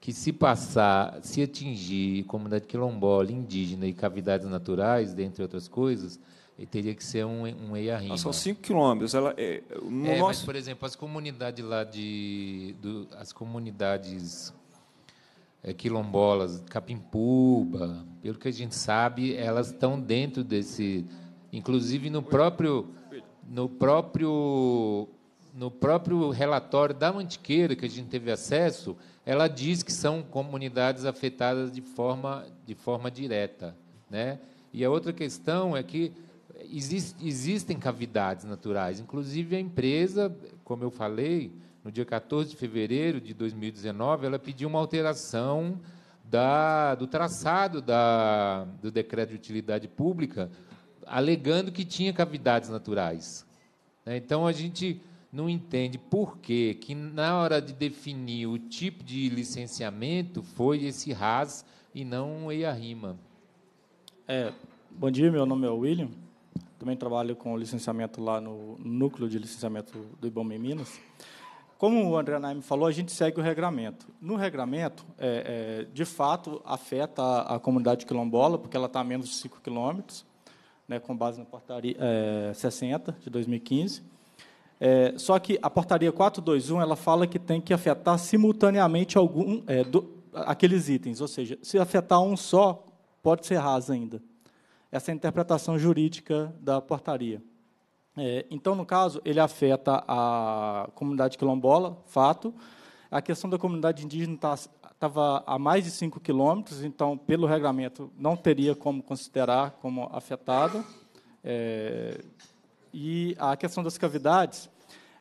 que se passar, se atingir comunidade quilombola, indígena e cavidades naturais, dentre outras coisas, teria que ser um, um São 5 quilômetros. Ela é, no é, nosso... mas, por exemplo, as comunidades lá de... Do, as comunidades é, quilombolas, Capimpuba, pelo que a gente sabe, elas estão dentro desse... Inclusive, no próprio... No próprio no próprio relatório da Mantiqueira que a gente teve acesso, ela diz que são comunidades afetadas de forma, de forma direta. Né? E a outra questão é que existe, existem cavidades naturais, inclusive a empresa, como eu falei, no dia 14 de fevereiro de 2019, ela pediu uma alteração da, do traçado da, do decreto de utilidade pública, alegando que tinha cavidades naturais. Né? Então, a gente não entende por quê, que na hora de definir o tipo de licenciamento foi esse RAS e não o EIA-RIMA. É, bom dia, meu nome é William, também trabalho com licenciamento lá no Núcleo de Licenciamento do IBAMA em Minas. Como o André Naime falou, a gente segue o regramento. No regramento, é, é, de fato, afeta a, a, comunidade quilombola, porque ela está a menos de 5 quilômetros, né, com base na portaria é, 60 de 2015. É, só que a portaria 421 ela fala que tem que afetar simultaneamente algum, é, do, aqueles itens, ou seja, se afetar um só, pode ser rasa ainda. Essa é a interpretação jurídica da portaria. É, então, no caso, ele afeta a comunidade quilombola, fato. A questão da comunidade indígena estava tá, a mais de 5 quilômetros, então, pelo regulamento, não teria como considerar como afetada. É, e a questão das cavidades,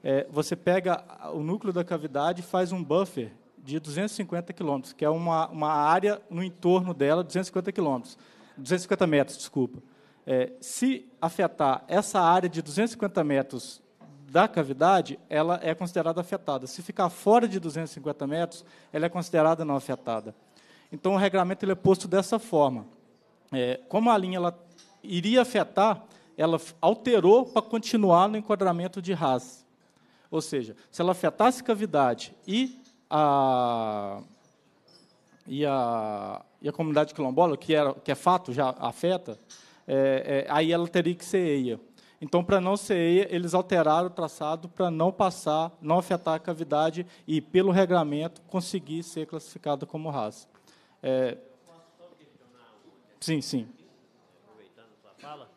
é, você pega o núcleo da cavidade e faz um buffer de 250 quilômetros, que é uma, uma área no entorno dela, 250 quilômetros, 250 metros, desculpa. É, se afetar essa área de 250 metros da cavidade, ela é considerada afetada. Se ficar fora de 250 metros, ela é considerada não afetada. Então, o regulamento ele é posto dessa forma. É, como a linha ela iria afetar, ela alterou para continuar no enquadramento de RAS. Ou seja, se ela afetasse cavidade e a, e a, e a comunidade quilombola, que, era, que é fato, já afeta, é, é, aí ela teria que ser EIA. Então, para não ser EIA, eles alteraram o traçado para não passar, não afetar a cavidade e, pelo regramento, conseguir ser classificada como raça. É... Sim, sim. Aproveitando a sua fala,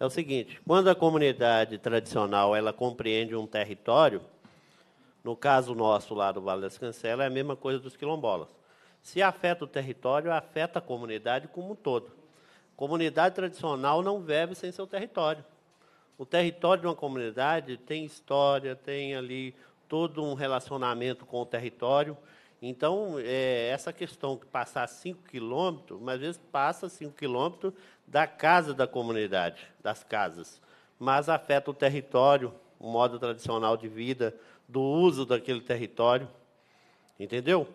é o seguinte: quando a comunidade tradicional ela compreende um território, no caso nosso lá do Vale das Cancelas, é a mesma coisa dos quilombolas. Se afeta o território, afeta a comunidade como um todo. Comunidade tradicional não vive sem seu território. O território de uma comunidade tem história, tem ali todo um relacionamento com o território. Então, é, essa questão de passar cinco quilômetros, mas às vezes passa cinco quilômetros da casa da comunidade, das casas, mas afeta o território, o modo tradicional de vida, do uso daquele território. Entendeu?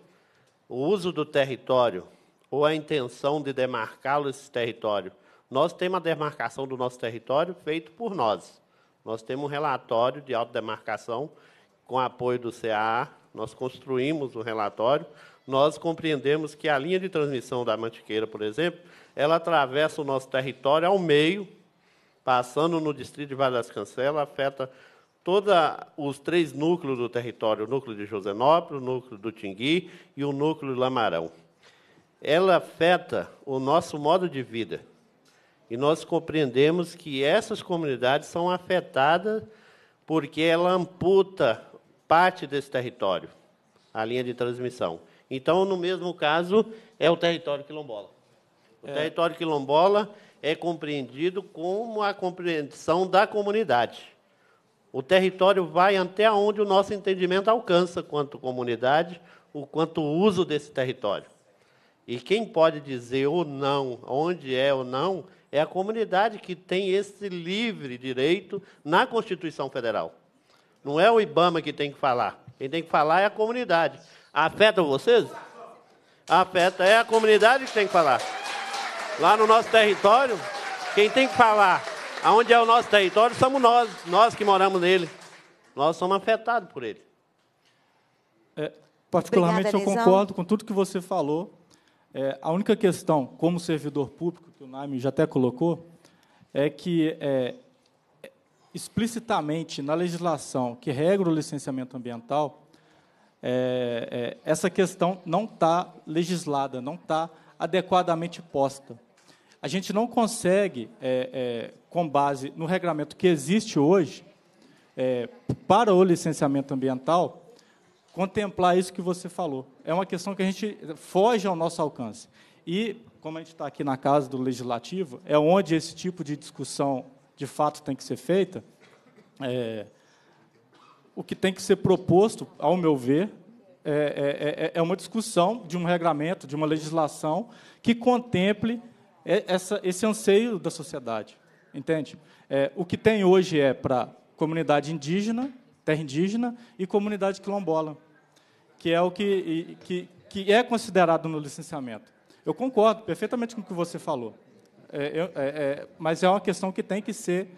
O uso do território ou a intenção de demarcá-lo esse território. Nós temos a demarcação do nosso território feito por nós. Nós temos um relatório de autodemarcação com apoio do CAA, nós construímos o um relatório, nós compreendemos que a linha de transmissão da Mantiqueira, por exemplo, ela atravessa o nosso território ao meio, passando no distrito de Vale das Cancelas, afeta todos os três núcleos do território, o núcleo de Josenópolis, o núcleo do Tingui e o núcleo de Lamarão. Ela afeta o nosso modo de vida. E nós compreendemos que essas comunidades são afetadas porque ela amputa parte desse território, a linha de transmissão. Então, no mesmo caso, é o território quilombola. O é. território quilombola é compreendido como a compreensão da comunidade. O território vai até onde o nosso entendimento alcança, quanto comunidade, o quanto uso desse território. E quem pode dizer ou não, onde é ou não, é a comunidade que tem esse livre direito na Constituição Federal. Não é o IBAMA que tem que falar. Quem tem que falar é a comunidade. Afeta vocês? Afeta. É a comunidade que tem que falar. Lá no nosso território, quem tem que falar aonde é o nosso território somos nós, nós que moramos nele. Nós somos afetados por ele. É, particularmente, Obrigada, eu concordo com tudo que você falou. É, a única questão, como servidor público, que o Naime já até colocou, é que é, explicitamente na legislação que regra o licenciamento ambiental, é, é, essa questão não está legislada, não está adequadamente posta. A gente não consegue, é, é com base no regulamento que existe hoje, é, para o licenciamento ambiental, contemplar isso que você falou. É uma questão que a gente foge ao nosso alcance. E, como a gente está aqui na casa do legislativo, é onde esse tipo de discussão de fato tem que ser feita. É, o que tem que ser proposto, ao meu ver, é é, é, é, é uma discussão de um regramento, de uma legislação que contemple é, essa, esse anseio da sociedade. Entende? É, o que tem hoje é para comunidade indígena, terra indígena e comunidade quilombola, que é o que, que, que é considerado no licenciamento. Eu concordo perfeitamente com o que você falou, é, é, mas é uma questão que tem que ser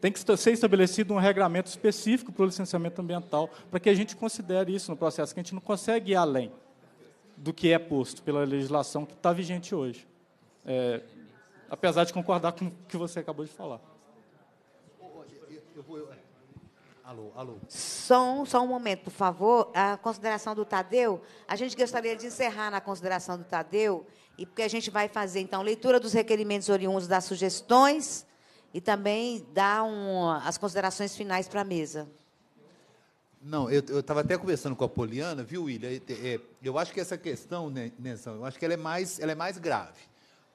tem que ser estabelecido um regramento específico para o licenciamento ambiental, para que a gente considere isso no processo, que a gente não consegue ir além do que é posto pela legislação que está vigente hoje. É, apesar de concordar com o que você acabou de falar. Alô, alô. Só um, só um momento, por favor. A consideração do Tadeu, a gente gostaria de encerrar na consideração do Tadeu, e porque a gente vai fazer, então, leitura dos requerimentos oriundos das sugestões e também dar um, as considerações finais para a mesa. Não, eu estava até conversando com a Poliana, viu, William? É, eu acho que essa questão, né, Nelson, eu acho que ela é, mais, ela é mais grave.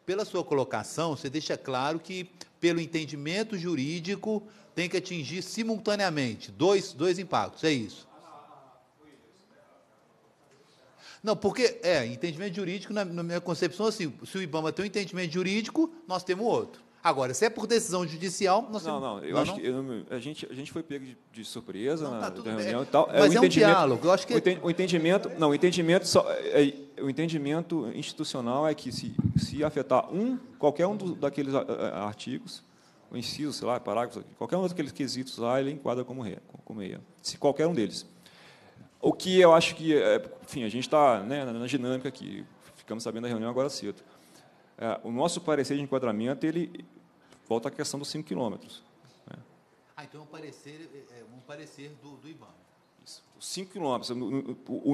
Pela sua colocação, você deixa claro que, pelo entendimento jurídico, tem que atingir simultaneamente dois, dois impactos, é isso? Não, porque, é, entendimento jurídico, na, na minha concepção, assim, se o IBAMA tem um entendimento jurídico, nós temos outro. Agora, se é por decisão judicial, nós Não, não, eu acho não... que eu, a, gente, a gente foi pego de, de surpresa não, na, tá reunião e tal. É, Mas é, é um diálogo. Eu acho que... o, entendimento, não, o entendimento só, é, é, o entendimento institucional é que se, se afetar um, qualquer um do, daqueles artigos, o inciso, sei lá, parágrafo, qualquer um daqueles quesitos lá, ele enquadra como, re, como erro. Se qualquer um deles. O que eu acho que, é, enfim, a gente está né, na dinâmica aqui. Ficamos sabendo da reunião agora cedo é, o nosso parecer de enquadramento, ele volta à questão dos 5 quilômetros. Né? Ah, então é um parecer, é, é um parecer do, do IBAMA. Isso, 5 quilômetros. No,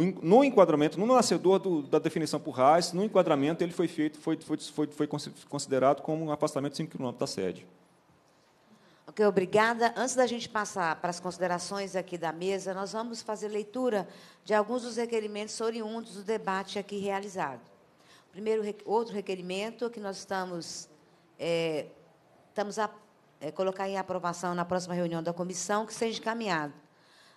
no, enquadramento, no nascedor do, da definição por RAIS, no enquadramento ele foi feito, foi, foi, foi, foi considerado como um afastamento de 5 quilômetros da sede. Ok, obrigada. Antes da gente passar para as considerações aqui da mesa, nós vamos fazer leitura de alguns dos requerimentos oriundos do debate aqui realizado. Primeiro, outro requerimento que nós estamos, é, estamos a é, colocar em aprovação na próxima reunião da comissão, que seja encaminhado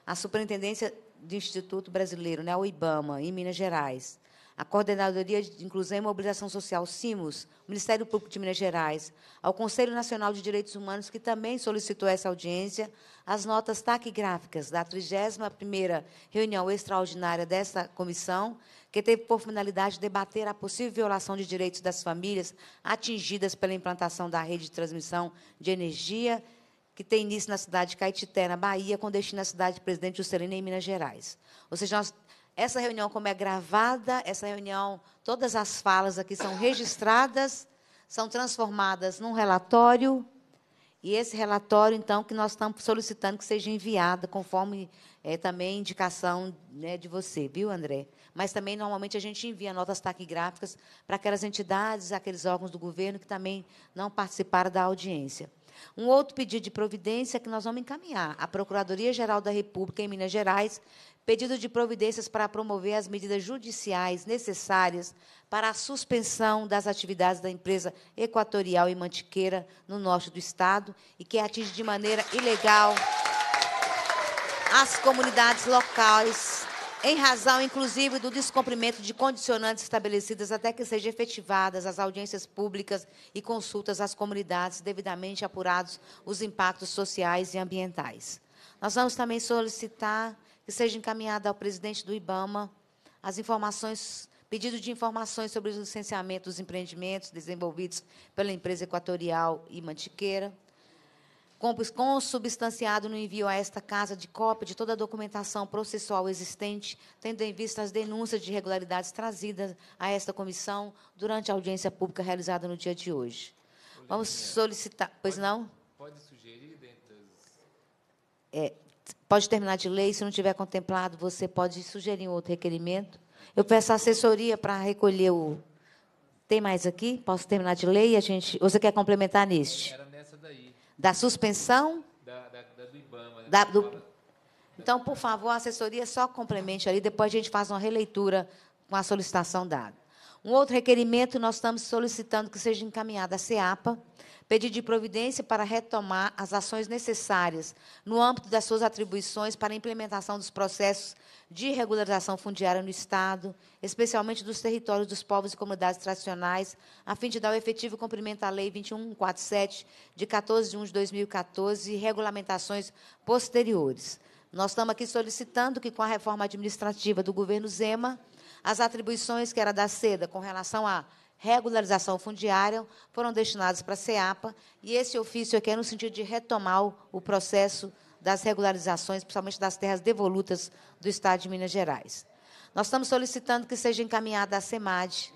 à Superintendência do Instituto Brasileiro, né, o IBAMA, em Minas Gerais, a Coordenadoria de Inclusão e Mobilização Social, Simos, o Ministério Público de Minas Gerais, ao Conselho Nacional de Direitos Humanos, que também solicitou essa audiência, as notas taquigráficas da 31ª reunião extraordinária desta comissão, que teve por finalidade debater a possível violação de direitos das famílias atingidas pela implantação da rede de transmissão de energia, que tem início na cidade de Caetité, na Bahia, com destino à cidade de Presidente Juscelino, em Minas Gerais. Ou seja, nós essa reunião, como é gravada, essa reunião, todas as falas aqui são registradas, são transformadas num relatório. E esse relatório, então, que nós estamos solicitando que seja enviado, conforme é, também indicação né, de você, viu, André? Mas também, normalmente, a gente envia notas taquigráficas para aquelas entidades, aqueles órgãos do governo que também não participaram da audiência. Um outro pedido de providência é que nós vamos encaminhar à Procuradoria-Geral da República, em Minas Gerais, pedido de providências para promover as medidas judiciais necessárias para a suspensão das atividades da empresa equatorial e mantiqueira no norte do Estado e que atinge de maneira ilegal as comunidades locais, em razão, inclusive, do descumprimento de condicionantes estabelecidas até que sejam efetivadas as audiências públicas e consultas às comunidades, devidamente apurados os impactos sociais e ambientais. Nós vamos também solicitar que seja encaminhada ao presidente do IBAMA as informações, pedido de informações sobre os licenciamentos dos empreendimentos desenvolvidos pela empresa equatorial e Mantiqueira, consubstanciado no envio a esta casa de cópia de toda a documentação processual existente, tendo em vista as denúncias de irregularidades trazidas a esta comissão durante a audiência pública realizada no dia de hoje. Vamos solicitar, pois não? Pode sugerir, das... é, pode terminar de ler, se não tiver contemplado, você pode sugerir um outro requerimento. Eu peço assessoria para recolher o. Tem mais aqui? Posso terminar de ler e a gente. Você quer complementar neste? Era nessa daí. Da suspensão? Da, da, da do IBAMA. Né? Da, do... Então, por favor, a assessoria só complemente ali, depois a gente faz uma releitura com a solicitação dada. Um outro requerimento, nós estamos solicitando que seja encaminhada à SEAPA, pedido de providência para retomar as ações necessárias no âmbito das suas atribuições para a implementação dos processos de regularização fundiária no Estado, especialmente dos territórios dos povos e comunidades tradicionais, a fim de dar o efetivo cumprimento à Lei 2147, de 14 de 1 de 2014, e regulamentações posteriores. Nós estamos aqui solicitando que, com a reforma administrativa do governo Zema, as atribuições que era da seda com relação à regularização fundiária foram destinadas para a CEAPA, e esse ofício aqui é no sentido de retomar o processo das regularizações, principalmente das terras devolutas do Estado de Minas Gerais. Nós estamos solicitando que seja encaminhada à SEMAD,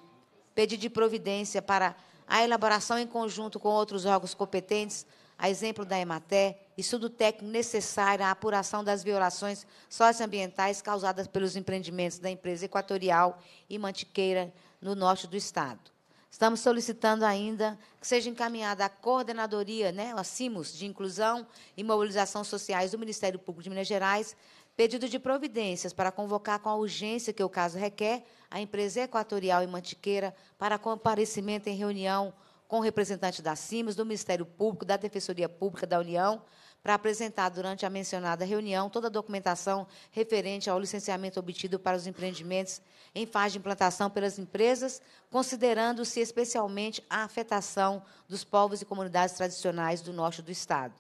pedido de providência para a elaboração em conjunto com outros órgãos competentes a exemplo da EMATE, estudo técnico necessário à apuração das violações socioambientais causadas pelos empreendimentos da empresa equatorial e mantiqueira no norte do Estado. Estamos solicitando ainda que seja encaminhada à coordenadoria, né, a CIMUS, de Inclusão e Mobilização Sociais do Ministério Público de Minas Gerais, pedido de providências para convocar com a urgência que o caso requer a empresa equatorial e mantiqueira para comparecimento em reunião com representantes da CIMES, do Ministério Público, da Defensoria Pública da União, para apresentar durante a mencionada reunião toda a documentação referente ao licenciamento obtido para os empreendimentos em fase de implantação pelas empresas, considerando-se especialmente a afetação dos povos e comunidades tradicionais do norte do Estado.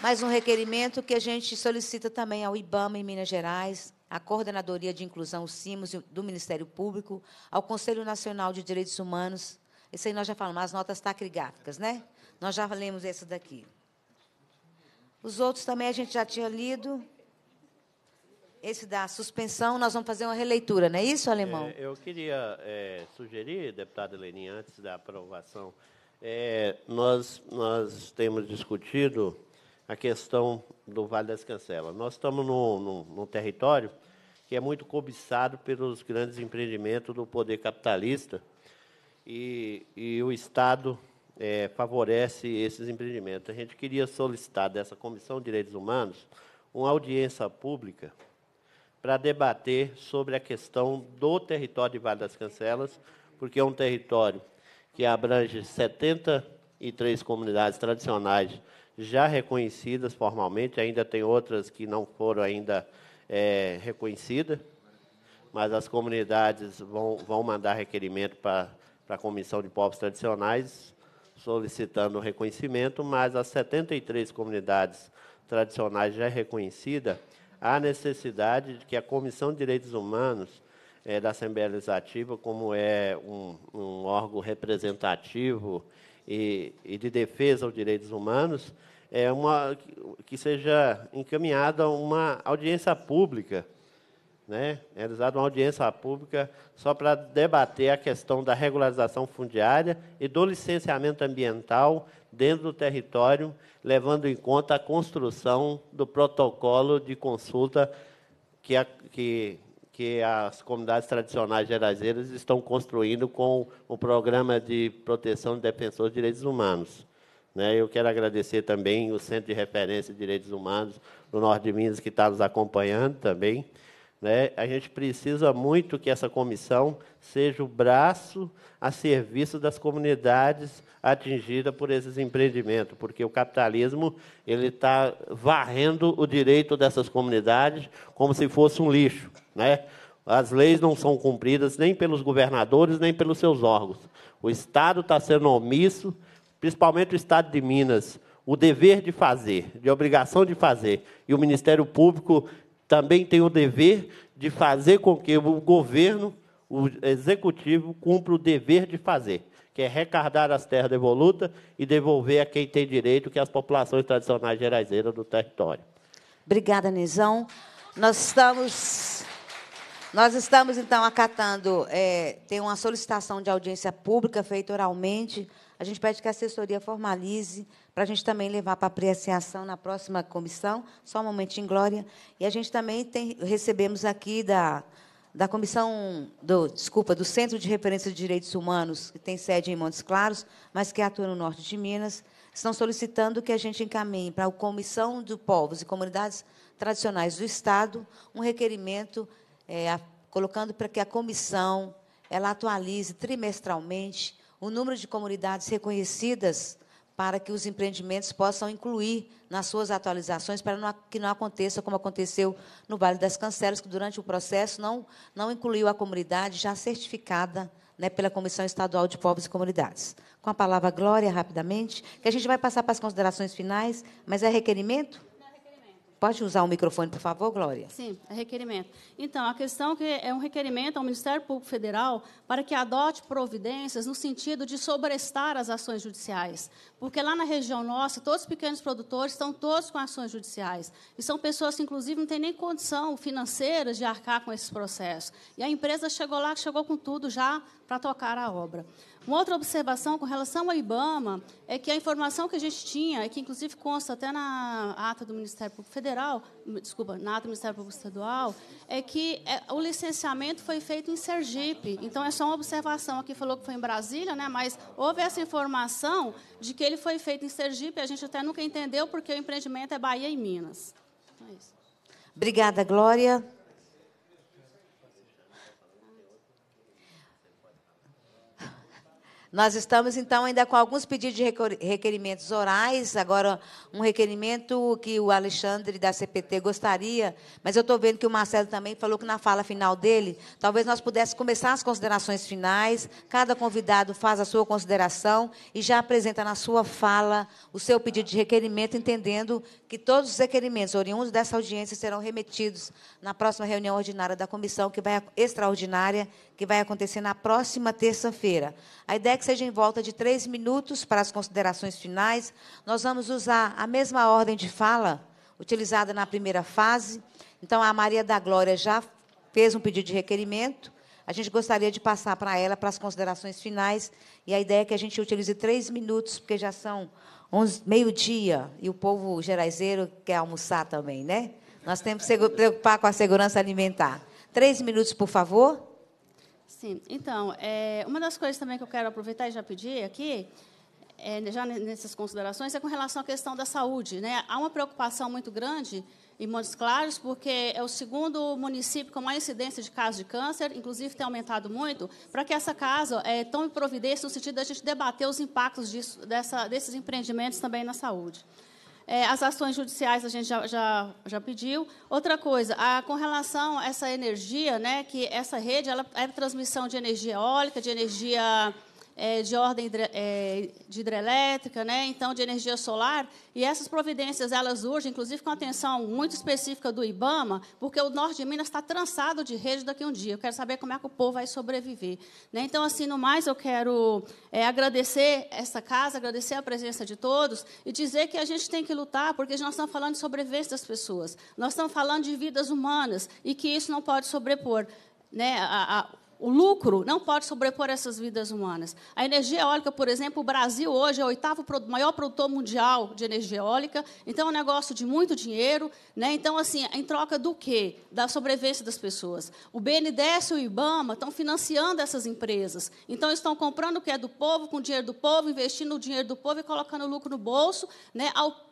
Mais um requerimento que a gente solicita também ao IBAMA em Minas Gerais, à Coordenadoria de Inclusão CIMOS do Ministério Público, ao Conselho Nacional de Direitos Humanos. Isso aí nós já falamos, as notas taquigráficas, né? Nós já lemos essa daqui. Os outros também a gente já tinha lido. Esse da suspensão, nós vamos fazer uma releitura, não é isso, Alemão? É, eu queria é, sugerir, deputada Lenin, antes da aprovação, é, nós, nós temos discutido a questão do Vale das Cancelas. Nós estamos num, território que é muito cobiçado pelos grandes empreendimentos do poder capitalista e, e o Estado é, favorece esses empreendimentos. A gente queria solicitar dessa Comissão de Direitos Humanos uma audiência pública para debater sobre a questão do território de Vale das Cancelas, porque é um território que abrange 73 comunidades tradicionais já reconhecidas formalmente, ainda tem outras que não foram ainda é, reconhecidas, mas as comunidades vão, vão mandar requerimento para a Comissão de Povos Tradicionais, solicitando o reconhecimento, mas as 73 comunidades tradicionais já reconhecidas, há necessidade de que a Comissão de Direitos Humanos é, da Assembleia Legislativa, como é um, um órgão representativo e, e de defesa aos direitos humanos, é uma, que seja encaminhada uma audiência pública, né? É realizada uma audiência pública só para debater a questão da regularização fundiária e do licenciamento ambiental dentro do território, levando em conta a construção do protocolo de consulta que, a, que que as comunidades tradicionais geraseiras estão construindo com o programa de proteção de defensores de direitos humanos. Né? Eu quero agradecer também o Centro de Referência de Direitos Humanos do Norte de Minas, que está nos acompanhando também. Né? A gente precisa muito que essa comissão seja o braço a serviço das comunidades atingidas por esses empreendimentos, porque o capitalismo ele está varrendo o direito dessas comunidades como se fosse um lixo. Né? As leis não são cumpridas nem pelos governadores, nem pelos seus órgãos. O Estado está sendo omisso, principalmente o Estado de Minas, o dever de fazer, de obrigação de fazer. E o Ministério Público também tem o dever de fazer com que o governo, o executivo, cumpra o dever de fazer, que é recardar as terras devolutas e devolver a quem tem direito, que é as populações tradicionais geraizeiras do território. Obrigada, Nizão. Nós estamos. Nós estamos, então, acatando. É, tem uma solicitação de audiência pública feita oralmente. A gente pede que a assessoria formalize para a gente também levar para apreciação na próxima comissão. Só um momentinho, Glória. E a gente também tem, recebemos aqui da, da comissão, do, desculpa, do Centro de Referência de Direitos Humanos, que tem sede em Montes Claros, mas que atua no norte de Minas, estão solicitando que a gente encaminhe para a Comissão de Povos e Comunidades Tradicionais do Estado um requerimento é, a, colocando para que a comissão ela atualize trimestralmente o número de comunidades reconhecidas para que os empreendimentos possam incluir nas suas atualizações, para não, que não aconteça como aconteceu no Vale das Cancelas, que durante o processo não, não incluiu a comunidade já certificada né, pela Comissão Estadual de Povos e Comunidades. Com a palavra Glória, rapidamente, que a gente vai passar para as considerações finais, mas é requerimento? Pode usar o microfone, por favor, Glória? Sim, é requerimento. Então, a questão que é um requerimento ao Ministério Público Federal para que adote providências no sentido de sobrestar as ações judiciais. Porque lá na região nossa, todos os pequenos produtores estão todos com ações judiciais. E são pessoas que, inclusive, não têm nem condição financeira de arcar com esses processos. E a empresa chegou lá, chegou com tudo já para tocar a obra. Uma outra observação com relação ao IBAMA é que a informação que a gente tinha, e que inclusive consta até na ata do Ministério Público Federal, desculpa, na ata do Ministério Público Estadual, é que é, o licenciamento foi feito em Sergipe. Então é só uma observação. Aqui falou que foi em Brasília, né? mas houve essa informação de que ele foi feito em Sergipe, a gente até nunca entendeu porque o empreendimento é Bahia e Minas. Então, é isso. Obrigada, Glória. Nós estamos, então, ainda com alguns pedidos de requerimentos orais. Agora, um requerimento que o Alexandre da CPT gostaria, mas eu estou vendo que o Marcelo também falou que na fala final dele, talvez nós pudéssemos começar as considerações finais. Cada convidado faz a sua consideração e já apresenta na sua fala o seu pedido de requerimento, entendendo que todos os requerimentos oriundos dessa audiência serão remetidos na próxima reunião ordinária da comissão, que vai extraordinária que vai acontecer na próxima terça-feira. A ideia é que seja em volta de três minutos para as considerações finais. Nós vamos usar a mesma ordem de fala utilizada na primeira fase. Então, a Maria da Glória já fez um pedido de requerimento. A gente gostaria de passar para ela para as considerações finais. E a ideia é que a gente utilize três minutos, porque já são meio-dia e o povo geraizeiro quer almoçar também, né? Nós temos que se preocupar com a segurança alimentar. Três minutos, por favor. Sim, então, é, uma das coisas também que eu quero aproveitar e já pedir aqui, é, já nessas considerações, é com relação à questão da saúde. Né? Há uma preocupação muito grande em Montes Claros, porque é o segundo município com mais incidência de casos de câncer, inclusive tem aumentado muito, para que essa casa é, tome providência no sentido da gente debater os impactos disso, dessa, desses empreendimentos também na saúde. É, as ações judiciais a gente já, já, já pediu. Outra coisa, a, com relação a essa energia, né, que essa rede ela é transmissão de energia eólica, de energia é, de ordem é, de hidrelétrica, né? então de energia solar. E essas providências elas urgem, inclusive com atenção muito específica do IBAMA, porque o norte de Minas está trançado de rede daqui a um dia. Eu quero saber como é que o povo vai sobreviver. Né? Então, assim, no mais, eu quero é, agradecer essa casa, agradecer a presença de todos e dizer que a gente tem que lutar, porque nós estamos falando de sobrevivência das pessoas, nós estamos falando de vidas humanas e que isso não pode sobrepor. Né, a, a o lucro não pode sobrepor essas vidas humanas. A energia eólica, por exemplo, o Brasil hoje é o oitavo maior produtor mundial de energia eólica, então é um negócio de muito dinheiro, né? Então assim, em troca do quê? Da sobrevivência das pessoas. O BNDES e o IBAMA estão financiando essas empresas. Então estão comprando o que é do povo com o dinheiro do povo, investindo o dinheiro do povo e colocando o lucro no bolso, né? Ao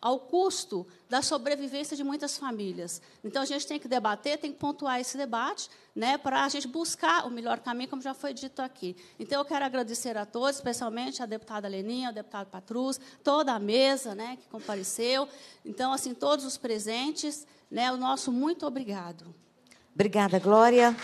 ao custo da sobrevivência de muitas famílias. Então, a gente tem que debater, tem que pontuar esse debate, né, para a gente buscar o melhor caminho, como já foi dito aqui. Então, eu quero agradecer a todos, especialmente a deputada Leninha, o deputado Patrus, toda a mesa né, que compareceu. Então, assim, todos os presentes, né, o nosso muito obrigado. Obrigada, Glória.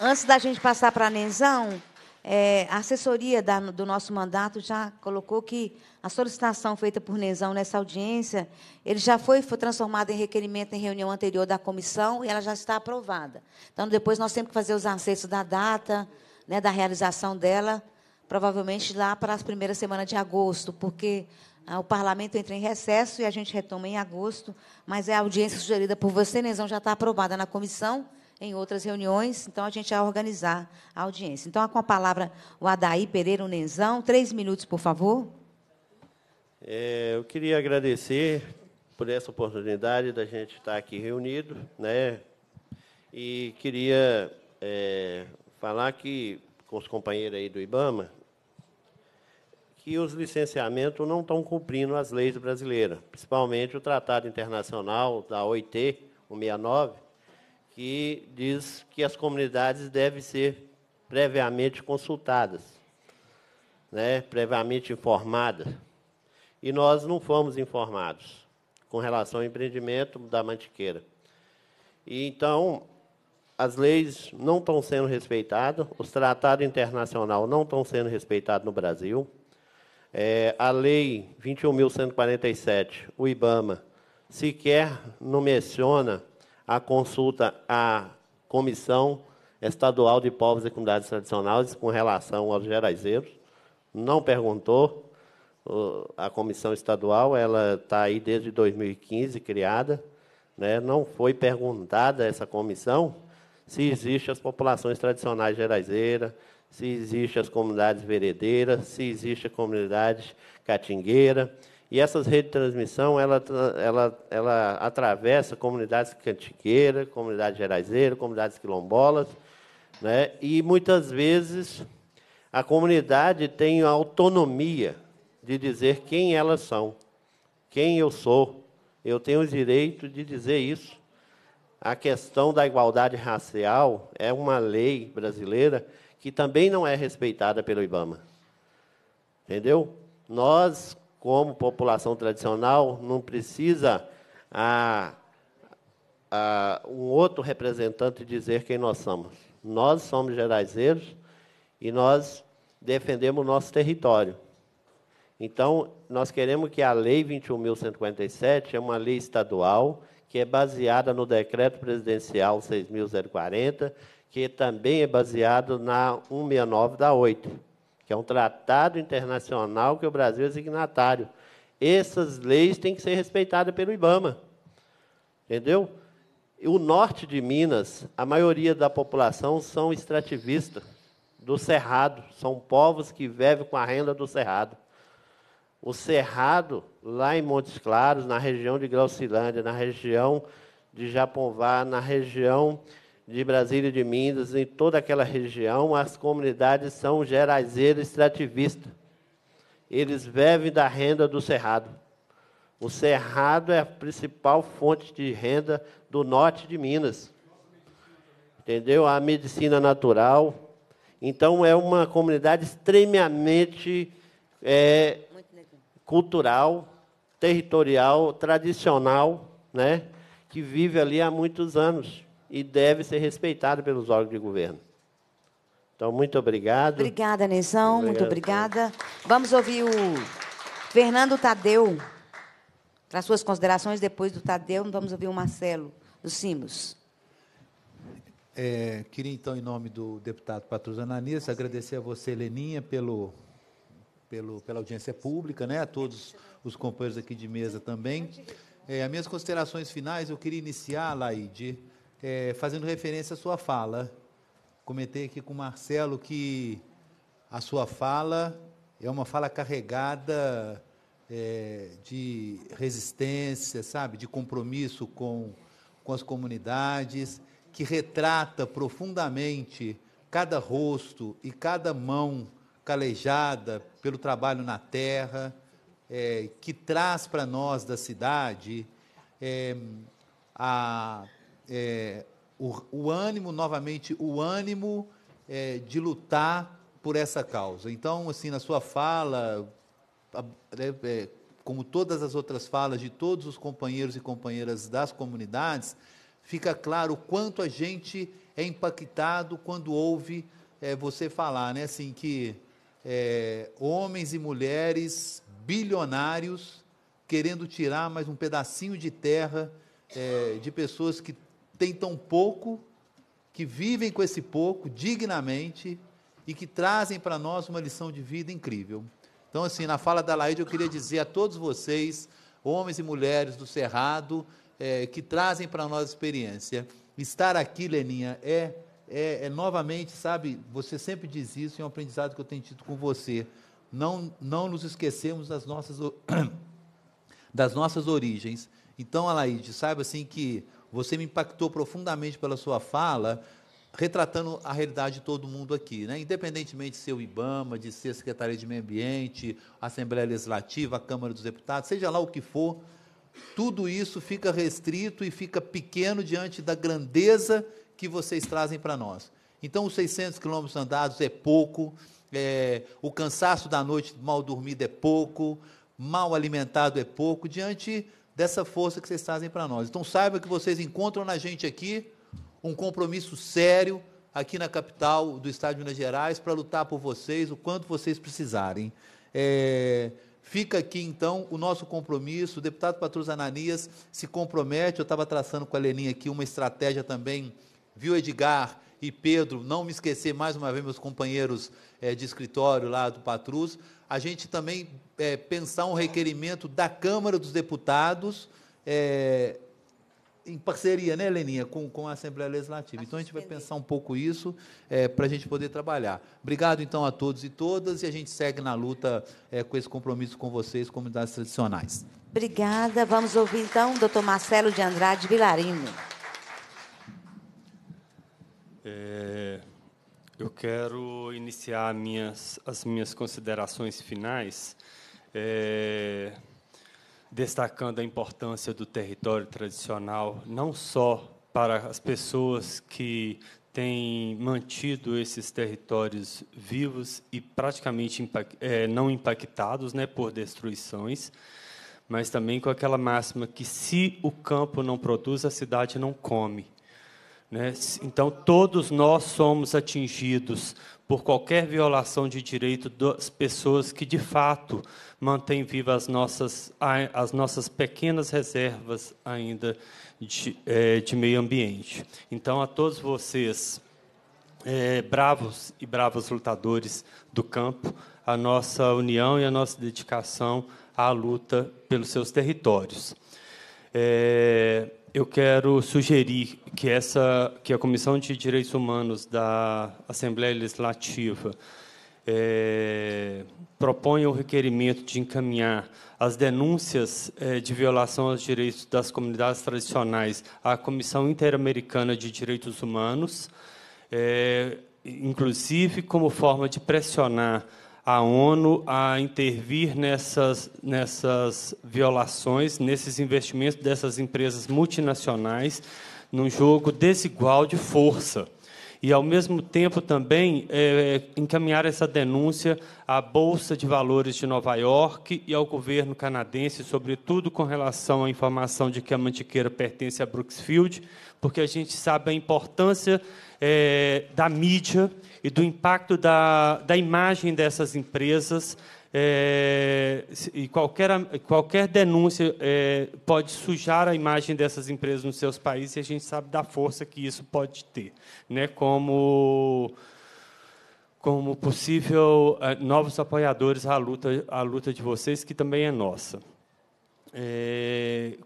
Antes da gente passar para a Nenzão, é, a assessoria da, do nosso mandato já colocou que a solicitação feita por Nezão nessa audiência, ele já foi, foi transformado em requerimento em reunião anterior da comissão e ela já está aprovada. Então, depois nós temos que fazer os acessos da data, né, da realização dela, provavelmente lá para as primeiras semanas de agosto, porque ah, o parlamento entra em recesso e a gente retoma em agosto, mas é a audiência sugerida por você, Nezão, já está aprovada na comissão em outras reuniões, então a gente vai organizar a audiência. Então, com a palavra o Adair Pereira Nenzão, três minutos, por favor. É, eu queria agradecer por essa oportunidade da gente estar aqui reunido, né? E queria é, falar que com os companheiros aí do IBAMA que os licenciamentos não estão cumprindo as leis brasileiras, principalmente o Tratado Internacional da OIT 169, que diz que as comunidades devem ser previamente consultadas, né, previamente informadas e nós não fomos informados com relação ao empreendimento da mantiqueira. E, então, as leis não estão sendo respeitadas, os tratados internacionais não estão sendo respeitados no Brasil. É, a Lei 21.147, o IBAMA, sequer não menciona a consulta à Comissão Estadual de Povos e Comunidades Tradicionais com relação aos geraizeiros, não perguntou, a comissão estadual ela está aí desde 2015 criada, né? Não foi perguntada essa comissão se existem as populações tradicionais geraizeiras, se existem as comunidades veredeiras, se existe a comunidade catingueira. E essas redes de transmissão, ela, ela, ela atravessa comunidades cantiqueiras, comunidades geraizeiras, comunidades quilombolas, né? e muitas vezes a comunidade tem autonomia de dizer quem elas são, quem eu sou. Eu tenho o direito de dizer isso. A questão da igualdade racial é uma lei brasileira que também não é respeitada pelo IBAMA. Entendeu? Nós, como população tradicional, não precisa a, a um outro representante dizer quem nós somos. Nós somos geraizeiros e nós defendemos o nosso território. Então, nós queremos que a Lei 21.157 é uma lei estadual que é baseada no Decreto Presidencial 6.040, que também é baseado na 169 da 8, que é um tratado internacional que o Brasil é signatário. Essas leis têm que ser respeitadas pelo IBAMA. Entendeu? O norte de Minas, a maioria da população são extrativistas do cerrado, são povos que vivem com a renda do cerrado o Cerrado, lá em Montes Claros, na região de Graucilândia, na região de Japonvá, na região de Brasília de Minas, em toda aquela região, as comunidades são geraizeiras extrativistas. Eles vivem da renda do cerrado. O cerrado é a principal fonte de renda do norte de Minas. Entendeu? A medicina natural. Então, é uma comunidade extremamente é, cultural, territorial, tradicional, né, que vive ali há muitos anos e deve ser respeitado pelos órgãos de governo. Então, muito obrigado. Obrigada, Nezão. Muito obrigada. Vamos ouvir o Fernando Tadeu para suas considerações. Depois do Tadeu, vamos ouvir o Marcelo dos Simos. É, queria, então, em nome do deputado Patrus Ananias, agradecer a você, Leninha, pelo pelo, pela audiência pública, né? a todos os companheiros aqui de mesa também. É, as minhas considerações finais, eu queria iniciar, Laide, é, fazendo referência à sua fala. Comentei aqui com o Marcelo que a sua fala é uma fala carregada é, de resistência, sabe, de compromisso com, com as comunidades, que retrata profundamente cada rosto e cada mão calejada pelo trabalho na terra, é, que traz para nós da cidade é, a, é, o, o, ânimo, novamente, o ânimo é, de lutar por essa causa. Então, assim, na sua fala, é, é, como todas as outras falas de todos os companheiros e companheiras das comunidades, fica claro o quanto a gente é impactado quando ouve você falar, né? Assim, que é, homens e mulheres bilionários querendo tirar mais um pedacinho de terra é, de pessoas que têm tão pouco, que vivem com esse pouco dignamente e que trazem para nós uma lição de vida incrível. Então, assim, na fala da Laide, eu queria dizer a todos vocês, homens e mulheres do Cerrado, é, que trazem para nós experiência. Estar aqui, Leninha, é é, é, novamente, sabe, você sempre diz isso, é um aprendizado que eu tenho tido com você. Não, não nos esquecemos das nossas, das nossas origens. Então, Alaide, saiba assim que você me impactou profundamente pela sua fala, retratando a realidade de todo mundo aqui, né? independentemente de ser o IBAMA, de ser a Secretaria de Meio Ambiente, a Assembleia Legislativa, a Câmara dos Deputados, seja lá o que for, tudo isso fica restrito e fica pequeno diante da grandeza que vocês trazem para nós. Então, os 600 quilômetros andados é pouco, é, o cansaço da noite mal dormido é pouco, mal alimentado é pouco, diante dessa força que vocês trazem para nós. Então, saiba que vocês encontram na gente aqui um compromisso sério aqui na capital do Estado de Minas Gerais para lutar por vocês o quanto vocês precisarem. É, fica aqui, então, o nosso compromisso. O deputado Patrus Ananias se compromete, eu estava traçando com a Leninha aqui uma estratégia também viu Edgar e Pedro, não me esquecer mais uma vez, meus companheiros é, de escritório lá do Patrus, a gente também é, pensar um requerimento da Câmara dos Deputados, é, em parceria, né, Leninha, com, com a Assembleia Legislativa. Então, a gente vai pensar um pouco isso para a gente poder trabalhar. Obrigado, então, a todos e todas, e a gente segue na luta com esse compromisso com vocês, comunidades tradicionais. Obrigada. Vamos ouvir, então, o doutor Marcelo de Andrade Vilarino. É, eu quero iniciar minhas, as minhas considerações finais é, destacando a importância do território tradicional, não só para as pessoas que têm mantido esses territórios vivos e praticamente impact, é, não impactados né, por destruições, mas também com aquela máxima que se o campo não produz, a cidade não come. Né? Então, todos nós somos atingidos por qualquer violação de direito das pessoas que, de fato, mantêm vivas as nossas, as nossas pequenas reservas ainda de, é, de meio ambiente. Então, a todos vocês, é, bravos e bravas lutadores do campo, a nossa união e a nossa dedicação à luta pelos seus territórios. É, eu quero sugerir que essa, que a Comissão de Direitos Humanos da Assembleia Legislativa é, o requerimento de encaminhar as denúncias é, de violação aos direitos das comunidades tradicionais à Comissão Interamericana de Direitos Humanos, é, inclusive como forma de pressionar a ONU a intervir nessas, nessas violações, nesses investimentos dessas empresas multinacionais, num jogo desigual de força. E, ao mesmo tempo, também é, encaminhar essa denúncia à Bolsa de Valores de Nova York e ao governo canadense, sobretudo com relação à informação de que a Mantiqueira pertence a Brooksfield, porque a gente sabe a importância é, da mídia e do impacto da, da imagem dessas empresas. É, e qualquer, qualquer denúncia é, pode sujar a imagem dessas empresas nos seus países, e a gente sabe da força que isso pode ter, né? como, como possível é, novos apoiadores à luta, à luta de vocês, que também é nossa. É,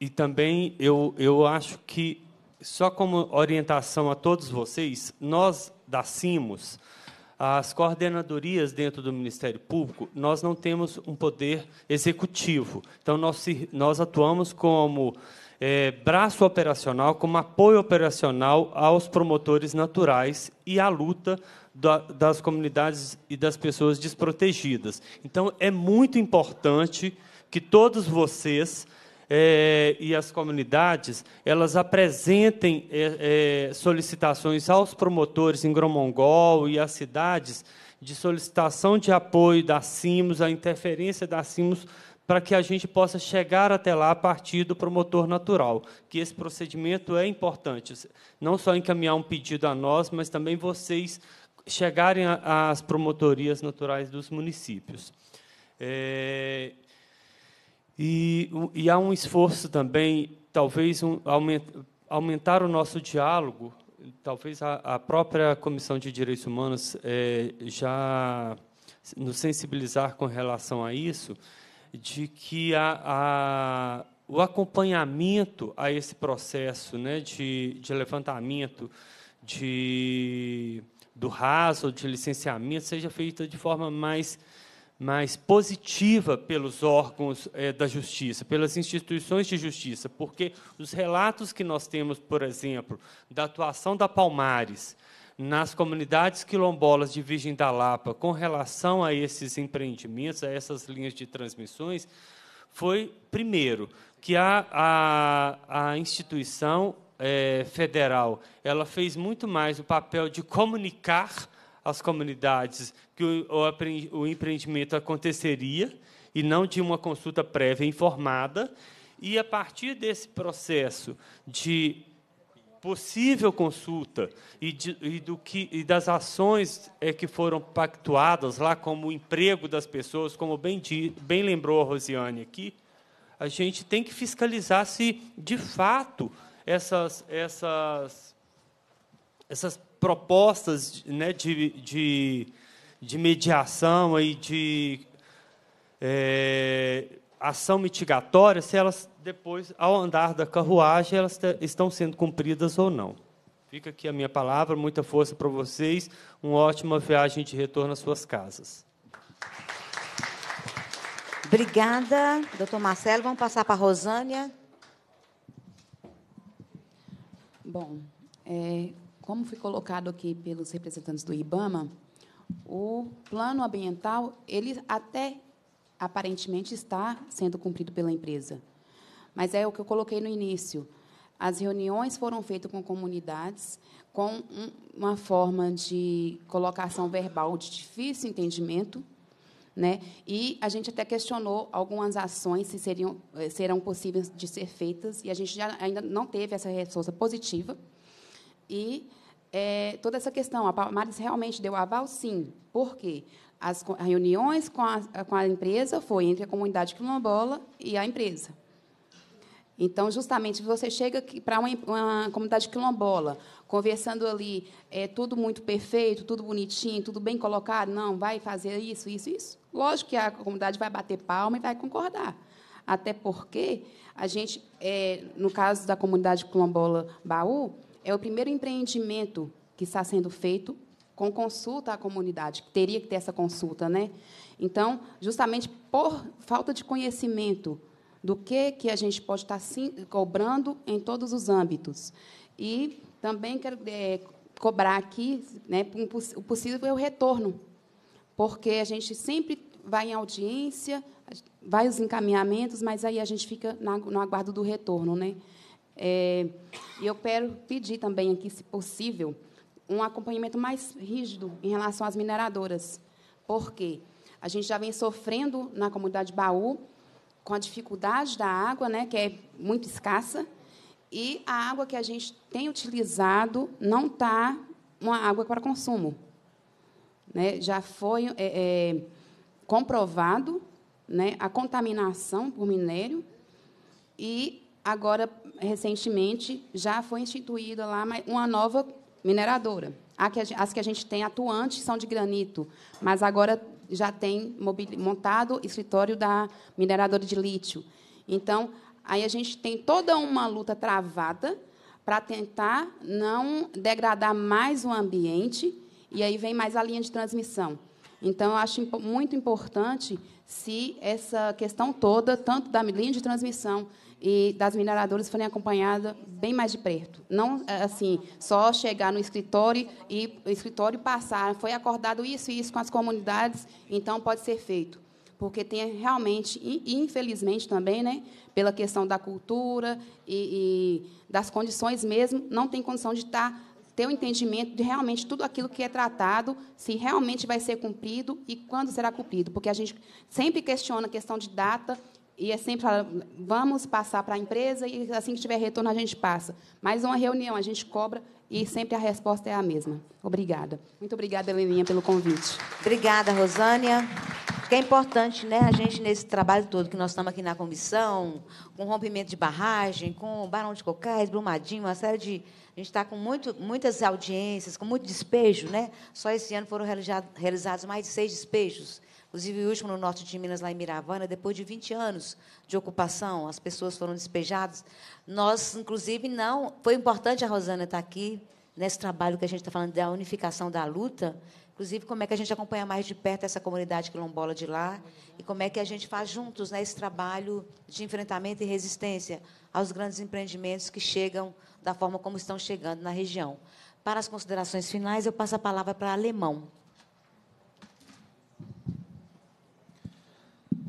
e também eu, eu acho que, só como orientação a todos vocês, nós da CIMOS, as coordenadorias dentro do Ministério Público, nós não temos um poder executivo. Então, nós, nós atuamos como é, braço operacional, como apoio operacional aos promotores naturais e à luta da, das comunidades e das pessoas desprotegidas. Então, é muito importante que todos vocês é, e as comunidades elas apresentem é, é, solicitações aos promotores em Gromongol e às cidades de solicitação de apoio da CIMOS, a interferência da CIMOS, para que a gente possa chegar até lá a partir do promotor natural, que esse procedimento é importante, não só encaminhar um pedido a nós, mas também vocês chegarem às promotorias naturais dos municípios. É, e, e há um esforço também, talvez, um, aumentar o nosso diálogo. Talvez a, a própria Comissão de Direitos Humanos é, já nos sensibilizar com relação a isso, de que a, a o acompanhamento a esse processo né, de, de levantamento de, do raso, de licenciamento, seja feito de forma mais mais positiva pelos órgãos é, da justiça, pelas instituições de justiça, porque os relatos que nós temos, por exemplo, da atuação da Palmares nas comunidades quilombolas de Virgem da Lapa com relação a esses empreendimentos, a essas linhas de transmissões, foi, primeiro, que a, a, a instituição é, federal ela fez muito mais o papel de comunicar às comunidades que o, o empreendimento aconteceria e não de uma consulta prévia informada. E a partir desse processo de possível consulta e, de, e do que, e das ações é, que foram pactuadas lá, como o emprego das pessoas, como bem, bem lembrou a Rosiane aqui, a gente tem que fiscalizar se, de fato, essas, essas, essas propostas né, de, de, de mediação e de é, ação mitigatória, se elas depois, ao andar da carruagem, elas estão sendo cumpridas ou não. Fica aqui a minha palavra, muita força para vocês, uma ótima viagem de retorno às suas casas. Obrigada, doutor Marcelo. Vamos passar para a Rosânia. Bom, é, como foi colocado aqui pelos representantes do IBAMA, o plano ambiental, ele até aparentemente está sendo cumprido pela empresa. Mas é o que eu coloquei no início. As reuniões foram feitas com comunidades, com uma forma de colocação verbal de difícil entendimento, né? E a gente até questionou algumas ações se seriam eh, serão possíveis de ser feitas e a gente já, ainda não teve essa resposta positiva. E é, toda essa questão, a Palmares realmente deu aval, sim. Por quê? As reuniões com a, com a empresa foi entre a comunidade quilombola e a empresa. Então, justamente, você chega para uma, uma, comunidade quilombola, conversando ali, é tudo muito perfeito, tudo bonitinho, tudo bem colocado, não, vai fazer isso, isso, isso. Lógico que a comunidade vai bater palma e vai concordar. Até porque a gente, é, no caso da comunidade quilombola Baú, é o primeiro empreendimento que está sendo feito com consulta à comunidade, que teria que ter essa consulta, né? Então, justamente por falta de conhecimento do que que a gente pode estar sim, cobrando em todos os âmbitos. E também quero é, cobrar aqui, né, o possível é retorno, porque a gente sempre vai em audiência, vai os encaminhamentos, mas aí a gente fica na, no aguardo do retorno, né? É, e eu quero pedir também aqui, se possível, um acompanhamento mais rígido em relação às mineradoras. Por quê? A gente já vem sofrendo na comunidade Baú com a dificuldade da água, né, que é muito escassa, e a água que a gente tem utilizado não está uma água para consumo. Né? Já foi é, é, comprovado né, a contaminação por minério e agora, recentemente, já foi instituída lá uma nova mineradora. As que a gente tem atuantes são de granito, mas agora já tem montado escritório da mineradora de lítio. Então, aí a gente tem toda uma luta travada para tentar não degradar mais o ambiente, e aí vem mais a linha de transmissão. Então, eu acho muito importante se essa questão toda, tanto da linha de transmissão, e das mineradoras forem acompanhadas bem mais de perto. Não é, assim, só chegar no escritório e o escritório passar, foi acordado isso e isso com as comunidades, então pode ser feito. Porque tem realmente, e infelizmente também, né, pela questão da cultura e, e das condições mesmo, não tem condição de estar tá, ter o um entendimento de realmente tudo aquilo que é tratado, se realmente vai ser cumprido e quando será cumprido. Porque a gente sempre questiona a questão de data, e é sempre vamos passar para a empresa e assim que tiver retorno a gente passa. Mais uma reunião, a gente cobra e sempre a resposta é a mesma. Obrigada. Muito obrigada, Heleninha, pelo convite. Obrigada, Rosânia. Porque é importante, né, a gente nesse trabalho todo que nós estamos aqui na comissão, com rompimento de barragem, com Barão de Cocais, Brumadinho, uma série de a gente está com muito, muitas audiências, com muito despejo, né? Só esse ano foram realizados mais de seis despejos Inclusive, o último no norte de Minas, lá em Miravana, depois de 20 anos de ocupação, as pessoas foram despejadas. Nós, inclusive, não. Foi importante a Rosana estar aqui nesse trabalho que a gente está falando da unificação da luta, inclusive como é que a gente acompanha mais de perto essa comunidade quilombola de lá e como é que a gente faz juntos né, esse trabalho de enfrentamento e resistência aos grandes empreendimentos que chegam da forma como estão chegando na região. Para as considerações finais, eu passo a palavra para Alemão.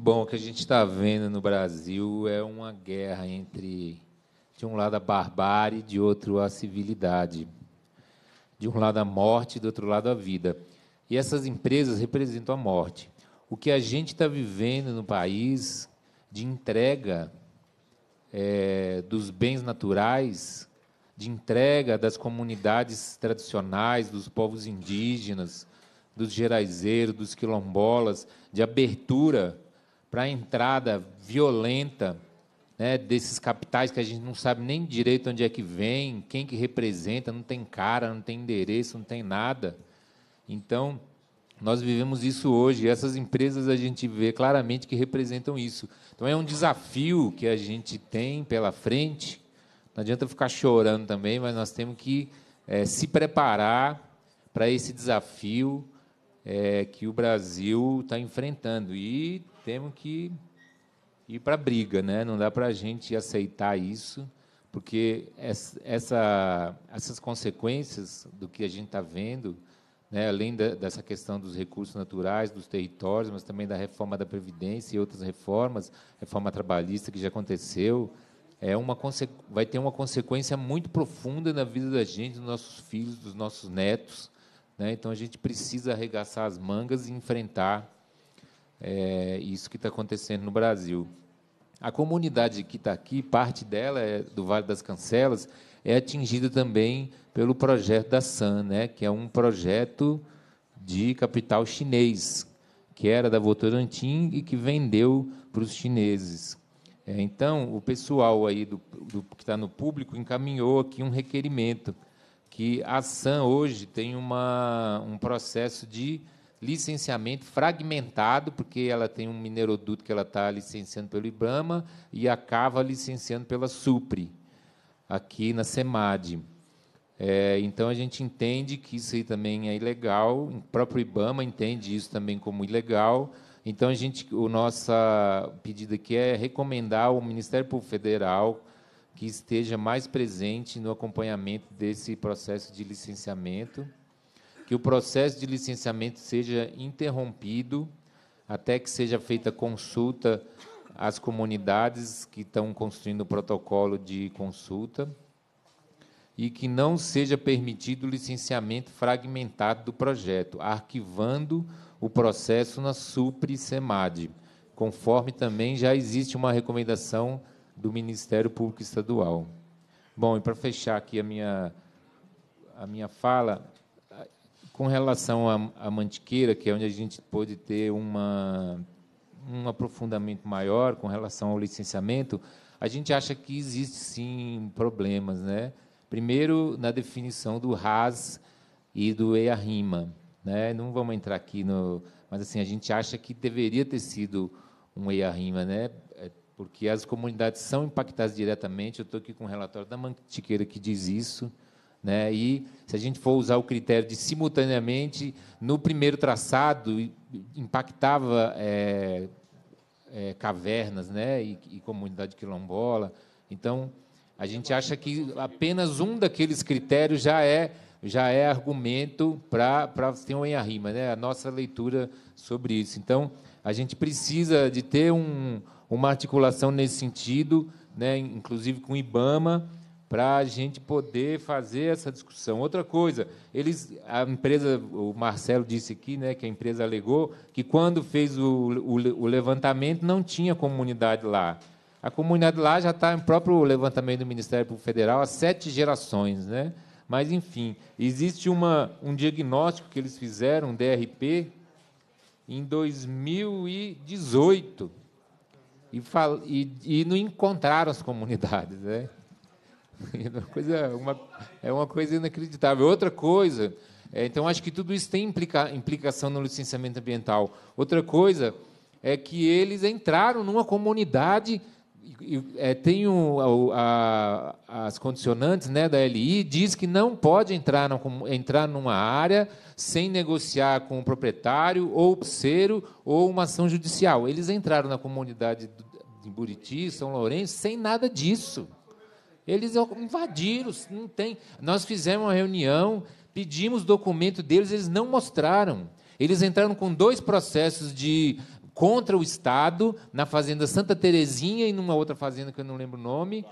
bom, o que a gente está vendo no Brasil é uma guerra entre, de um lado, a barbárie, de outro, a civilidade. De um lado, a morte, do outro lado, a vida. E essas empresas representam a morte. O que a gente está vivendo no país de entrega é, dos bens naturais, de entrega das comunidades tradicionais, dos povos indígenas, dos geraizeiros, dos quilombolas, de abertura para a entrada violenta né, desses capitais que a gente não sabe nem direito onde é que vem, quem que representa, não tem cara, não tem endereço, não tem nada. Então, nós vivemos isso hoje. Essas empresas a gente vê claramente que representam isso. Então é um desafio que a gente tem pela frente. Não adianta ficar chorando também, mas nós temos que é, se preparar para esse desafio é, que o Brasil está enfrentando. E temos que ir para a briga, né? não dá para a gente aceitar isso, porque essa, essas consequências do que a gente está vendo, né, além da, dessa questão dos recursos naturais, dos territórios, mas também da reforma da Previdência e outras reformas, reforma trabalhista que já aconteceu, é uma vai ter uma consequência muito profunda na vida da gente, dos nossos filhos, dos nossos netos. Né? Então a gente precisa arregaçar as mangas e enfrentar é, isso que está acontecendo no Brasil. A comunidade que está aqui, parte dela é do Vale das Cancelas, é atingida também pelo projeto da San, né, que é um projeto de capital chinês, que era da Votorantim e que vendeu para os chineses. É, então, o pessoal aí do, do que está no público encaminhou aqui um requerimento que a San hoje tem uma, um processo de licenciamento fragmentado, porque ela tem um mineroduto que ela está licenciando pelo IBAMA e acaba licenciando pela Supre, aqui na SEMAD. É, então a gente entende que isso aí também é ilegal, o próprio IBAMA entende isso também como ilegal. Então a gente, o nosso pedido aqui é recomendar ao Ministério Público Federal que esteja mais presente no acompanhamento desse processo de licenciamento que o processo de licenciamento seja interrompido até que seja feita consulta às comunidades que estão construindo o protocolo de consulta e que não seja permitido o licenciamento fragmentado do projeto, arquivando o processo na Supre Semad, conforme também já existe uma recomendação do Ministério Público Estadual. Bom, e para fechar aqui a minha, a minha fala, com relação à, Mantiqueira, que é onde a gente pôde ter uma, um aprofundamento maior com relação ao licenciamento, a gente acha que existe sim problemas, né? Primeiro na definição do RAS e do EIA-RIMA, né? Não vamos entrar aqui no, mas assim a gente acha que deveria ter sido um EIA-RIMA, né? É, porque as comunidades são impactadas diretamente. Eu estou aqui com um relatório da Mantiqueira que diz isso. Né? E se a gente for usar o critério de simultaneamente, no primeiro traçado impactava é, é, cavernas né? E, e comunidade quilombola. Então, a gente acha que apenas um daqueles critérios já é já é argumento para ter um enarima, né? a nossa leitura sobre isso. Então, a gente precisa de ter um, uma articulação nesse sentido, né? inclusive com o IBAMA, para a gente poder fazer essa discussão. Outra coisa, eles, a empresa, o Marcelo disse aqui, né, que a empresa alegou que quando fez o, o, o levantamento não tinha comunidade lá. A comunidade lá já está em próprio levantamento do Ministério Público Federal há sete gerações, né? Mas enfim, existe uma, um diagnóstico que eles fizeram, um DRP, em 2018 e, fal, e, e não encontraram as comunidades, né? Uma coisa, uma, é uma coisa inacreditável. Outra coisa, é, então acho que tudo isso tem implica, implicação no licenciamento ambiental. Outra coisa é que eles entraram numa comunidade é, tem um, a, a, as condicionantes né, da LI, diz que não pode entrar, no, entrar numa área sem negociar com o proprietário, ou o pseiro, ou uma ação judicial. Eles entraram na comunidade de Buriti, São Lourenço, sem nada disso. Eles invadiram, não tem. Nós fizemos uma reunião, pedimos documento deles, eles não mostraram. Eles entraram com dois processos de contra o Estado na fazenda Santa Terezinha e numa outra fazenda que eu não lembro o nome,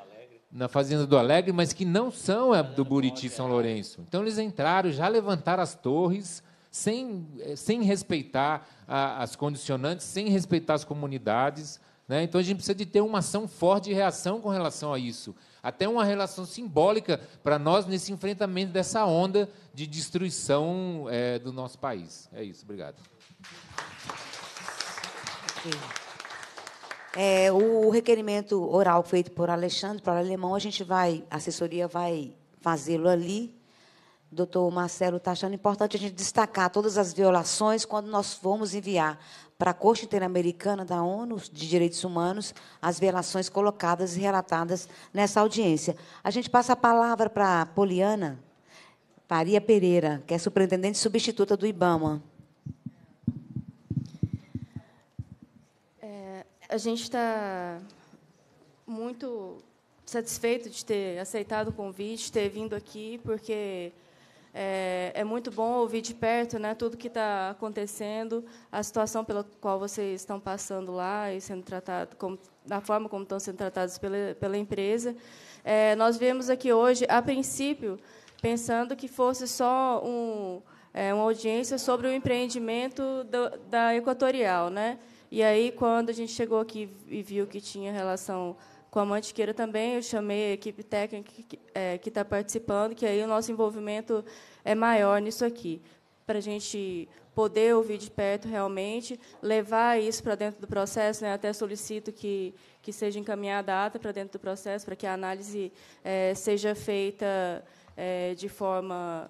na fazenda do Alegre, mas que não são a é, do Buriti São Lourenço. Então eles entraram, já levantaram as torres sem, eh, sem respeitar a, as condicionantes, sem respeitar as comunidades. Né? Então a gente precisa de ter uma ação forte de reação com relação a isso até uma relação simbólica para nós nesse enfrentamento dessa onda de destruição é, do nosso país. É isso, obrigado. É, o requerimento oral feito por Alexandre para o alemão, a gente vai, a assessoria vai fazê-lo ali. Doutor Marcelo está achando importante a gente destacar todas as violações quando nós formos enviar para a Corte Interamericana da ONU de Direitos Humanos as violações colocadas e relatadas nessa audiência. A gente passa a palavra para a Poliana Faria Pereira, que é superintendente substituta do IBAMA. É, a gente está muito satisfeito de ter aceitado o convite, ter vindo aqui, porque é, é muito bom ouvir de perto né, tudo que está acontecendo, a situação pela qual vocês estão passando lá e sendo tratados, da forma como estão sendo tratados pela, pela empresa. É, nós viemos aqui hoje, a princípio, pensando que fosse só um, é, uma audiência sobre o empreendimento do, da Equatorial. Né? E aí, quando a gente chegou aqui e viu que tinha relação com a Mantiqueira também, eu chamei a equipe técnica que está é, participando, que aí o nosso envolvimento é maior nisso aqui, para a gente poder ouvir de perto realmente, levar isso para dentro do processo, né? até solicito que, que seja encaminhada a ata para dentro do processo, para que a análise é, seja feita é, de forma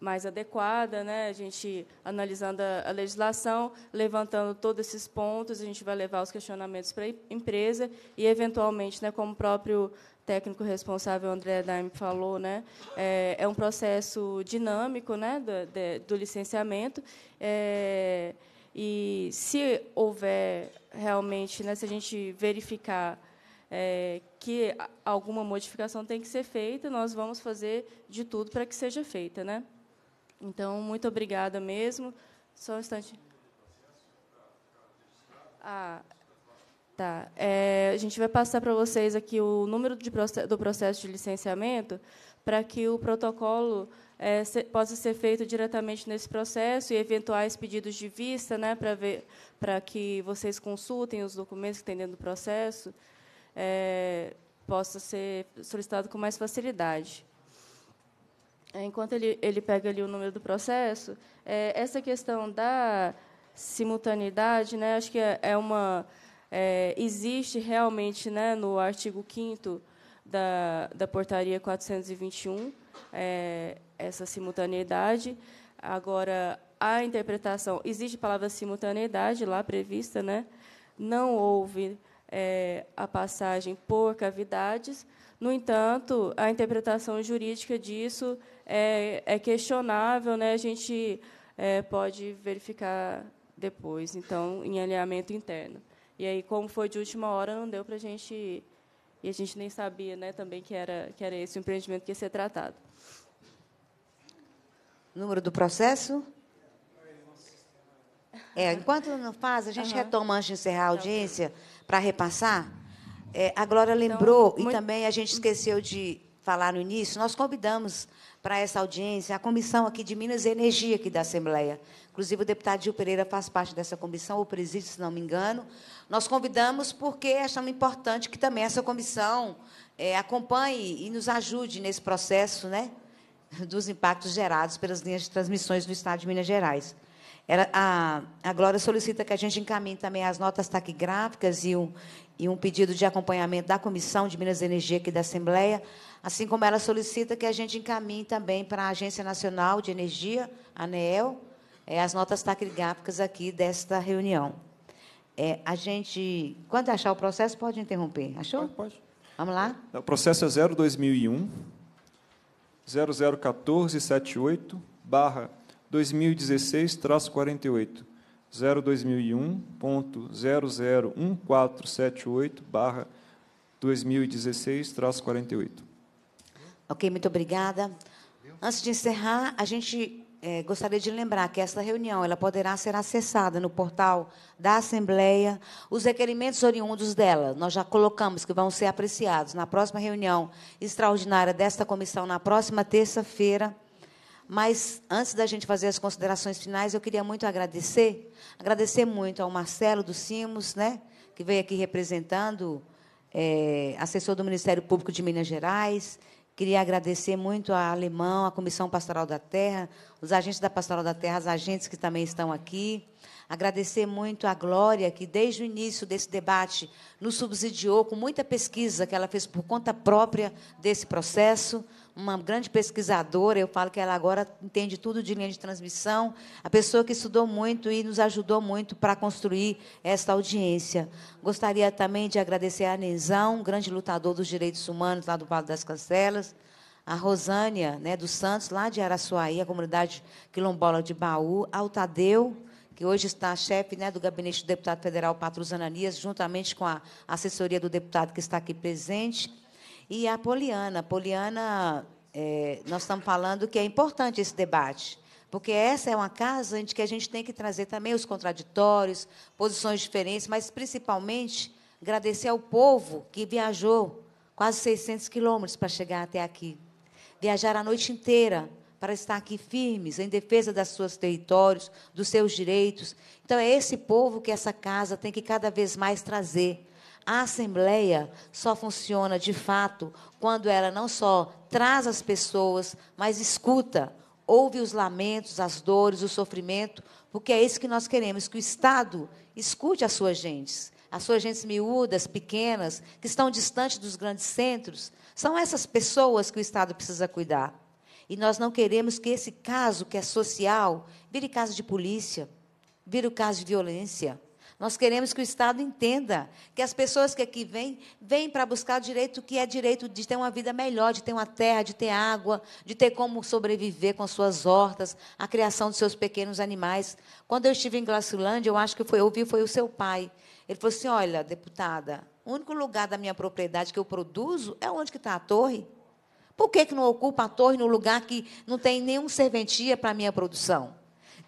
mais adequada, né? A gente analisando a legislação, levantando todos esses pontos, a gente vai levar os questionamentos para a empresa e eventualmente, né, como o próprio técnico responsável André Daime falou, né, é, é um processo dinâmico, né, do, de, do licenciamento. É, e se houver realmente, né, se a gente verificar é, que alguma modificação tem que ser feita, nós vamos fazer de tudo para que seja feita, né? Então, muito obrigada mesmo. Só um instante. Ah, tá. É, a gente vai passar para vocês aqui o número de, do processo de licenciamento para que o protocolo é, se, possa ser feito diretamente nesse processo e eventuais pedidos de vista, né, para ver, para que vocês consultem os documentos que tem dentro do processo, é, possa ser solicitado com mais facilidade. É, enquanto ele, ele pega ali o número do processo, é, essa questão da simultaneidade, né, acho que é, é uma. É, existe realmente né, no artigo 5 da, da portaria 421 é, essa simultaneidade. Agora, a interpretação. Existe a palavra simultaneidade lá prevista, né? não houve é, a passagem por cavidades no entanto, a interpretação jurídica disso é, é questionável, né? a gente é, pode verificar depois, então, em alinhamento interno. E aí, como foi de última hora, não deu para a gente. E a gente nem sabia né, também que era, que era esse o empreendimento que ia ser tratado. Número do processo? É, enquanto não faz, a gente uhum. retoma antes de encerrar a tá audiência para repassar. É, a Glória então, lembrou, então, muito... e também a gente esqueceu de falar no início, nós convidamos para essa audiência a comissão aqui de Minas e Energia aqui da Assembleia. Inclusive, o deputado Gil Pereira faz parte dessa comissão, ou preside, se não me engano. Nós convidamos porque achamos é importante que também essa comissão é, acompanhe e nos ajude nesse processo né, dos impactos gerados pelas linhas de transmissões do Estado de Minas Gerais. Era, a, a Glória solicita que a gente encaminhe também as notas taquigráficas e o, e um pedido de acompanhamento da Comissão de Minas e Energia aqui da Assembleia, assim como ela solicita que a gente encaminhe também para a Agência Nacional de Energia, ANEEL, é, as notas taquigráficas aqui desta reunião. É, a gente, quando achar o processo, pode interromper. Achou? Pode. pode. Vamos lá? É, o processo é 02001 001478 barra 2016 48 02001.001478-2016-48. Ok, muito obrigada. Antes de encerrar, a gente é, gostaria de lembrar que esta reunião ela poderá ser acessada no portal da Assembleia. Os requerimentos oriundos dela, nós já colocamos que vão ser apreciados na próxima reunião extraordinária desta comissão, na próxima terça-feira. Mas antes da gente fazer as considerações finais, eu queria muito agradecer, agradecer muito ao Marcelo dos Simos, né, que veio aqui representando, é, assessor do Ministério Público de Minas Gerais. Queria agradecer muito a Alemão, a Comissão Pastoral da Terra, os agentes da Pastoral da Terra, os agentes que também estão aqui. Agradecer muito a Glória, que desde o início desse debate nos subsidiou com muita pesquisa que ela fez por conta própria desse processo uma grande pesquisadora, eu falo que ela agora entende tudo de linha de transmissão, a pessoa que estudou muito e nos ajudou muito para construir esta audiência. Gostaria também de agradecer a Nenzão, grande lutador dos direitos humanos lá do Vale das Cancelas, a Rosânia né, dos Santos, lá de Araçuaí, a comunidade quilombola de Baú, ao Tadeu, que hoje está chefe né, do gabinete do deputado federal Patrus Ananias, juntamente com a assessoria do deputado que está aqui presente, e a Poliana. Poliana, é, nós estamos falando que é importante esse debate, porque essa é uma casa em que a gente tem que trazer também os contraditórios, posições diferentes, mas principalmente agradecer ao povo que viajou quase 600 quilômetros para chegar até aqui. Viajar a noite inteira para estar aqui firmes em defesa dos seus territórios, dos seus direitos. Então, é esse povo que essa casa tem que cada vez mais trazer a Assembleia só funciona de fato quando ela não só traz as pessoas, mas escuta, ouve os lamentos, as dores, o sofrimento, porque é isso que nós queremos, que o Estado escute as suas gentes. As suas gentes miúdas, pequenas, que estão distantes dos grandes centros, são essas pessoas que o Estado precisa cuidar. E nós não queremos que esse caso, que é social, vire caso de polícia, vire o caso de violência nós queremos que o Estado entenda que as pessoas que aqui vêm, vêm para buscar o direito que é direito de ter uma vida melhor, de ter uma terra, de ter água, de ter como sobreviver com suas hortas, a criação de seus pequenos animais. Quando eu estive em Glacilândia, eu acho que foi, eu ouvi foi o seu pai. Ele falou assim: olha, deputada, o único lugar da minha propriedade que eu produzo é onde está a torre. Por que, que não ocupa a torre no lugar que não tem nenhum serventia para a minha produção?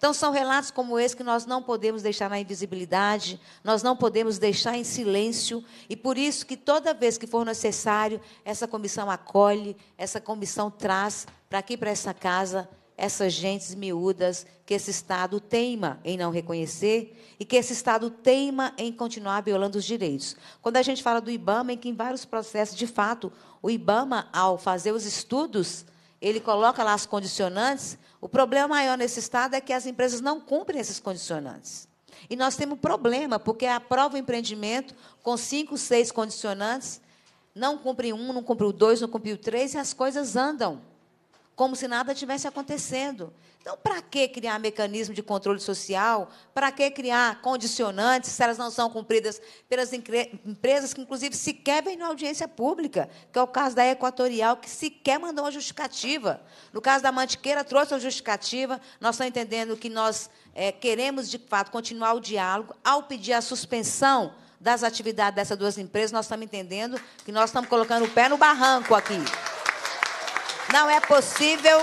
Então, são relatos como esse que nós não podemos deixar na invisibilidade, nós não podemos deixar em silêncio, e por isso que toda vez que for necessário, essa comissão acolhe, essa comissão traz para aqui, para essa casa, essas gentes miúdas que esse Estado teima em não reconhecer e que esse Estado teima em continuar violando os direitos. Quando a gente fala do IBAMA, em que em vários processos, de fato, o IBAMA, ao fazer os estudos, ele coloca lá as condicionantes, o problema maior nesse estado é que as empresas não cumprem esses condicionantes. E nós temos problema, porque aprova o empreendimento com cinco, seis condicionantes, não cumpre um, não cumpre o dois, não cumpre o três, e as coisas andam como se nada tivesse acontecendo. Então, para que criar mecanismo de controle social? Para que criar condicionantes se elas não são cumpridas pelas empresas que, inclusive, sequer vêm na audiência pública, que é o caso da Equatorial, que sequer mandou uma justificativa. No caso da Mantiqueira, trouxe uma justificativa. Nós estamos entendendo que nós é, queremos, de fato, continuar o diálogo. Ao pedir a suspensão das atividades dessas duas empresas, nós estamos entendendo que nós estamos colocando o pé no barranco aqui. Não é possível,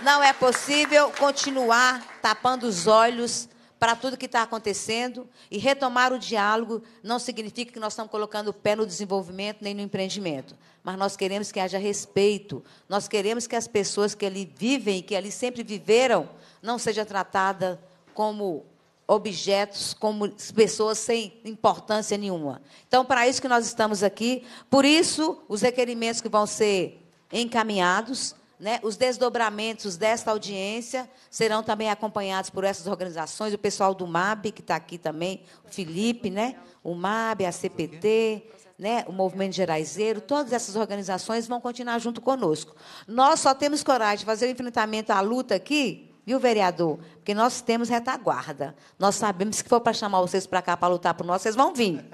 não é possível continuar tapando os olhos para tudo que está acontecendo e retomar o diálogo não significa que nós estamos colocando o pé no desenvolvimento nem no empreendimento, mas nós queremos que haja respeito, nós queremos que as pessoas que ali vivem, que ali sempre viveram, não sejam tratadas como objetos, como pessoas sem importância nenhuma. Então, para isso que nós estamos aqui, por isso os requerimentos que vão ser encaminhados. Né? Os desdobramentos desta audiência serão também acompanhados por essas organizações, o pessoal do MAB, que está aqui também, o Felipe, né? o MAB, a CPT, né? o Movimento Geraizeiro, todas essas organizações vão continuar junto conosco. Nós só temos coragem de fazer o enfrentamento à luta aqui, viu, vereador? Porque nós temos retaguarda. Nós sabemos que for para chamar vocês para cá para lutar por nós, vocês vão vir.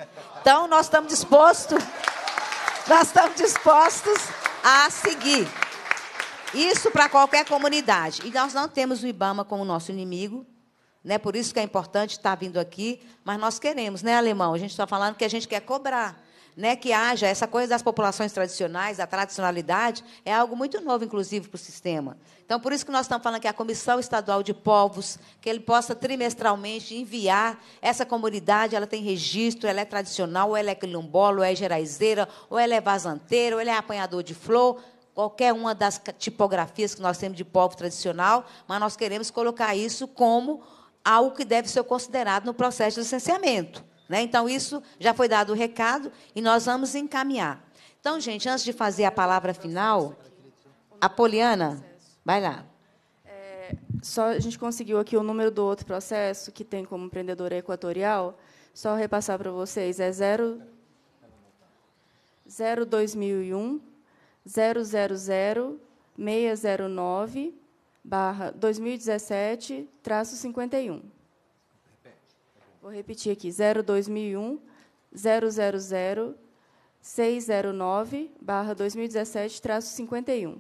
Então, nós estamos dispostos. Nós estamos dispostos a seguir. Isso para qualquer comunidade. E nós não temos o Ibama como nosso inimigo, né? por isso que é importante estar tá vindo aqui, mas nós queremos, né, Alemão? A gente está falando que a gente quer cobrar né, que haja essa coisa das populações tradicionais, da tradicionalidade, é algo muito novo, inclusive, para o sistema. Então, por isso que nós estamos falando que a Comissão Estadual de Povos, que ele possa trimestralmente enviar essa comunidade, ela tem registro, ela é tradicional, ela é quilombola, ou é geraizeira, ou ela é vazanteira, ou ela é apanhador de flor, qualquer uma das tipografias que nós temos de povo tradicional, mas nós queremos colocar isso como algo que deve ser considerado no processo de licenciamento. Né? Então, isso já foi dado o recado e nós vamos encaminhar. Então, gente, antes de fazer a palavra final, Apoliana, vai lá. É, só a gente conseguiu aqui o número do outro processo que tem como empreendedora equatorial. Só repassar para vocês, é 0 02001 000 609 barra 2017 traço 51. Vou repetir aqui: 02001 000 609-2017-51.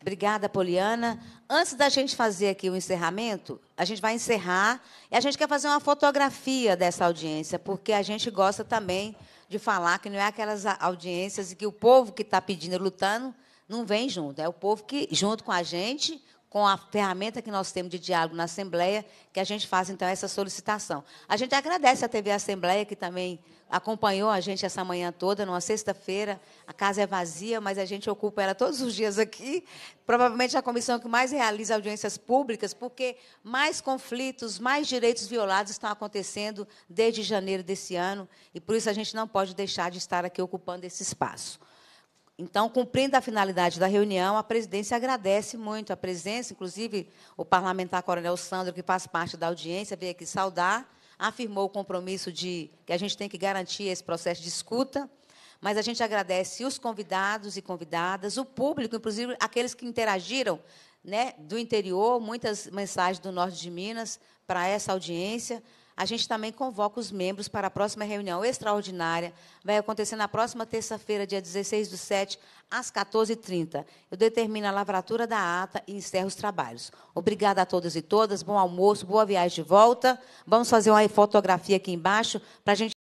Obrigada, Poliana. Antes da gente fazer aqui o encerramento, a gente vai encerrar e a gente quer fazer uma fotografia dessa audiência, porque a gente gosta também de falar que não é aquelas audiências em que o povo que está pedindo e lutando não vem junto, é o povo que, junto com a gente, com a ferramenta que nós temos de diálogo na Assembleia, que a gente faz, então, essa solicitação. A gente agradece à TV Assembleia, que também acompanhou a gente essa manhã toda, numa sexta-feira. A casa é vazia, mas a gente ocupa ela todos os dias aqui. Provavelmente a comissão que mais realiza audiências públicas, porque mais conflitos, mais direitos violados estão acontecendo desde janeiro desse ano, e por isso a gente não pode deixar de estar aqui ocupando esse espaço. Então, cumprindo a finalidade da reunião, a presidência agradece muito a presença, inclusive o parlamentar Coronel Sandro, que faz parte da audiência, veio aqui saudar, afirmou o compromisso de que a gente tem que garantir esse processo de escuta, mas a gente agradece os convidados e convidadas, o público, inclusive aqueles que interagiram né, do interior, muitas mensagens do norte de Minas para essa audiência a gente também convoca os membros para a próxima reunião extraordinária. Vai acontecer na próxima terça-feira, dia 16 do 7, às 14h30. Eu determino a lavratura da ata e encerro os trabalhos. Obrigada a todos e todas. Bom almoço, boa viagem de volta. Vamos fazer uma fotografia aqui embaixo para a gente.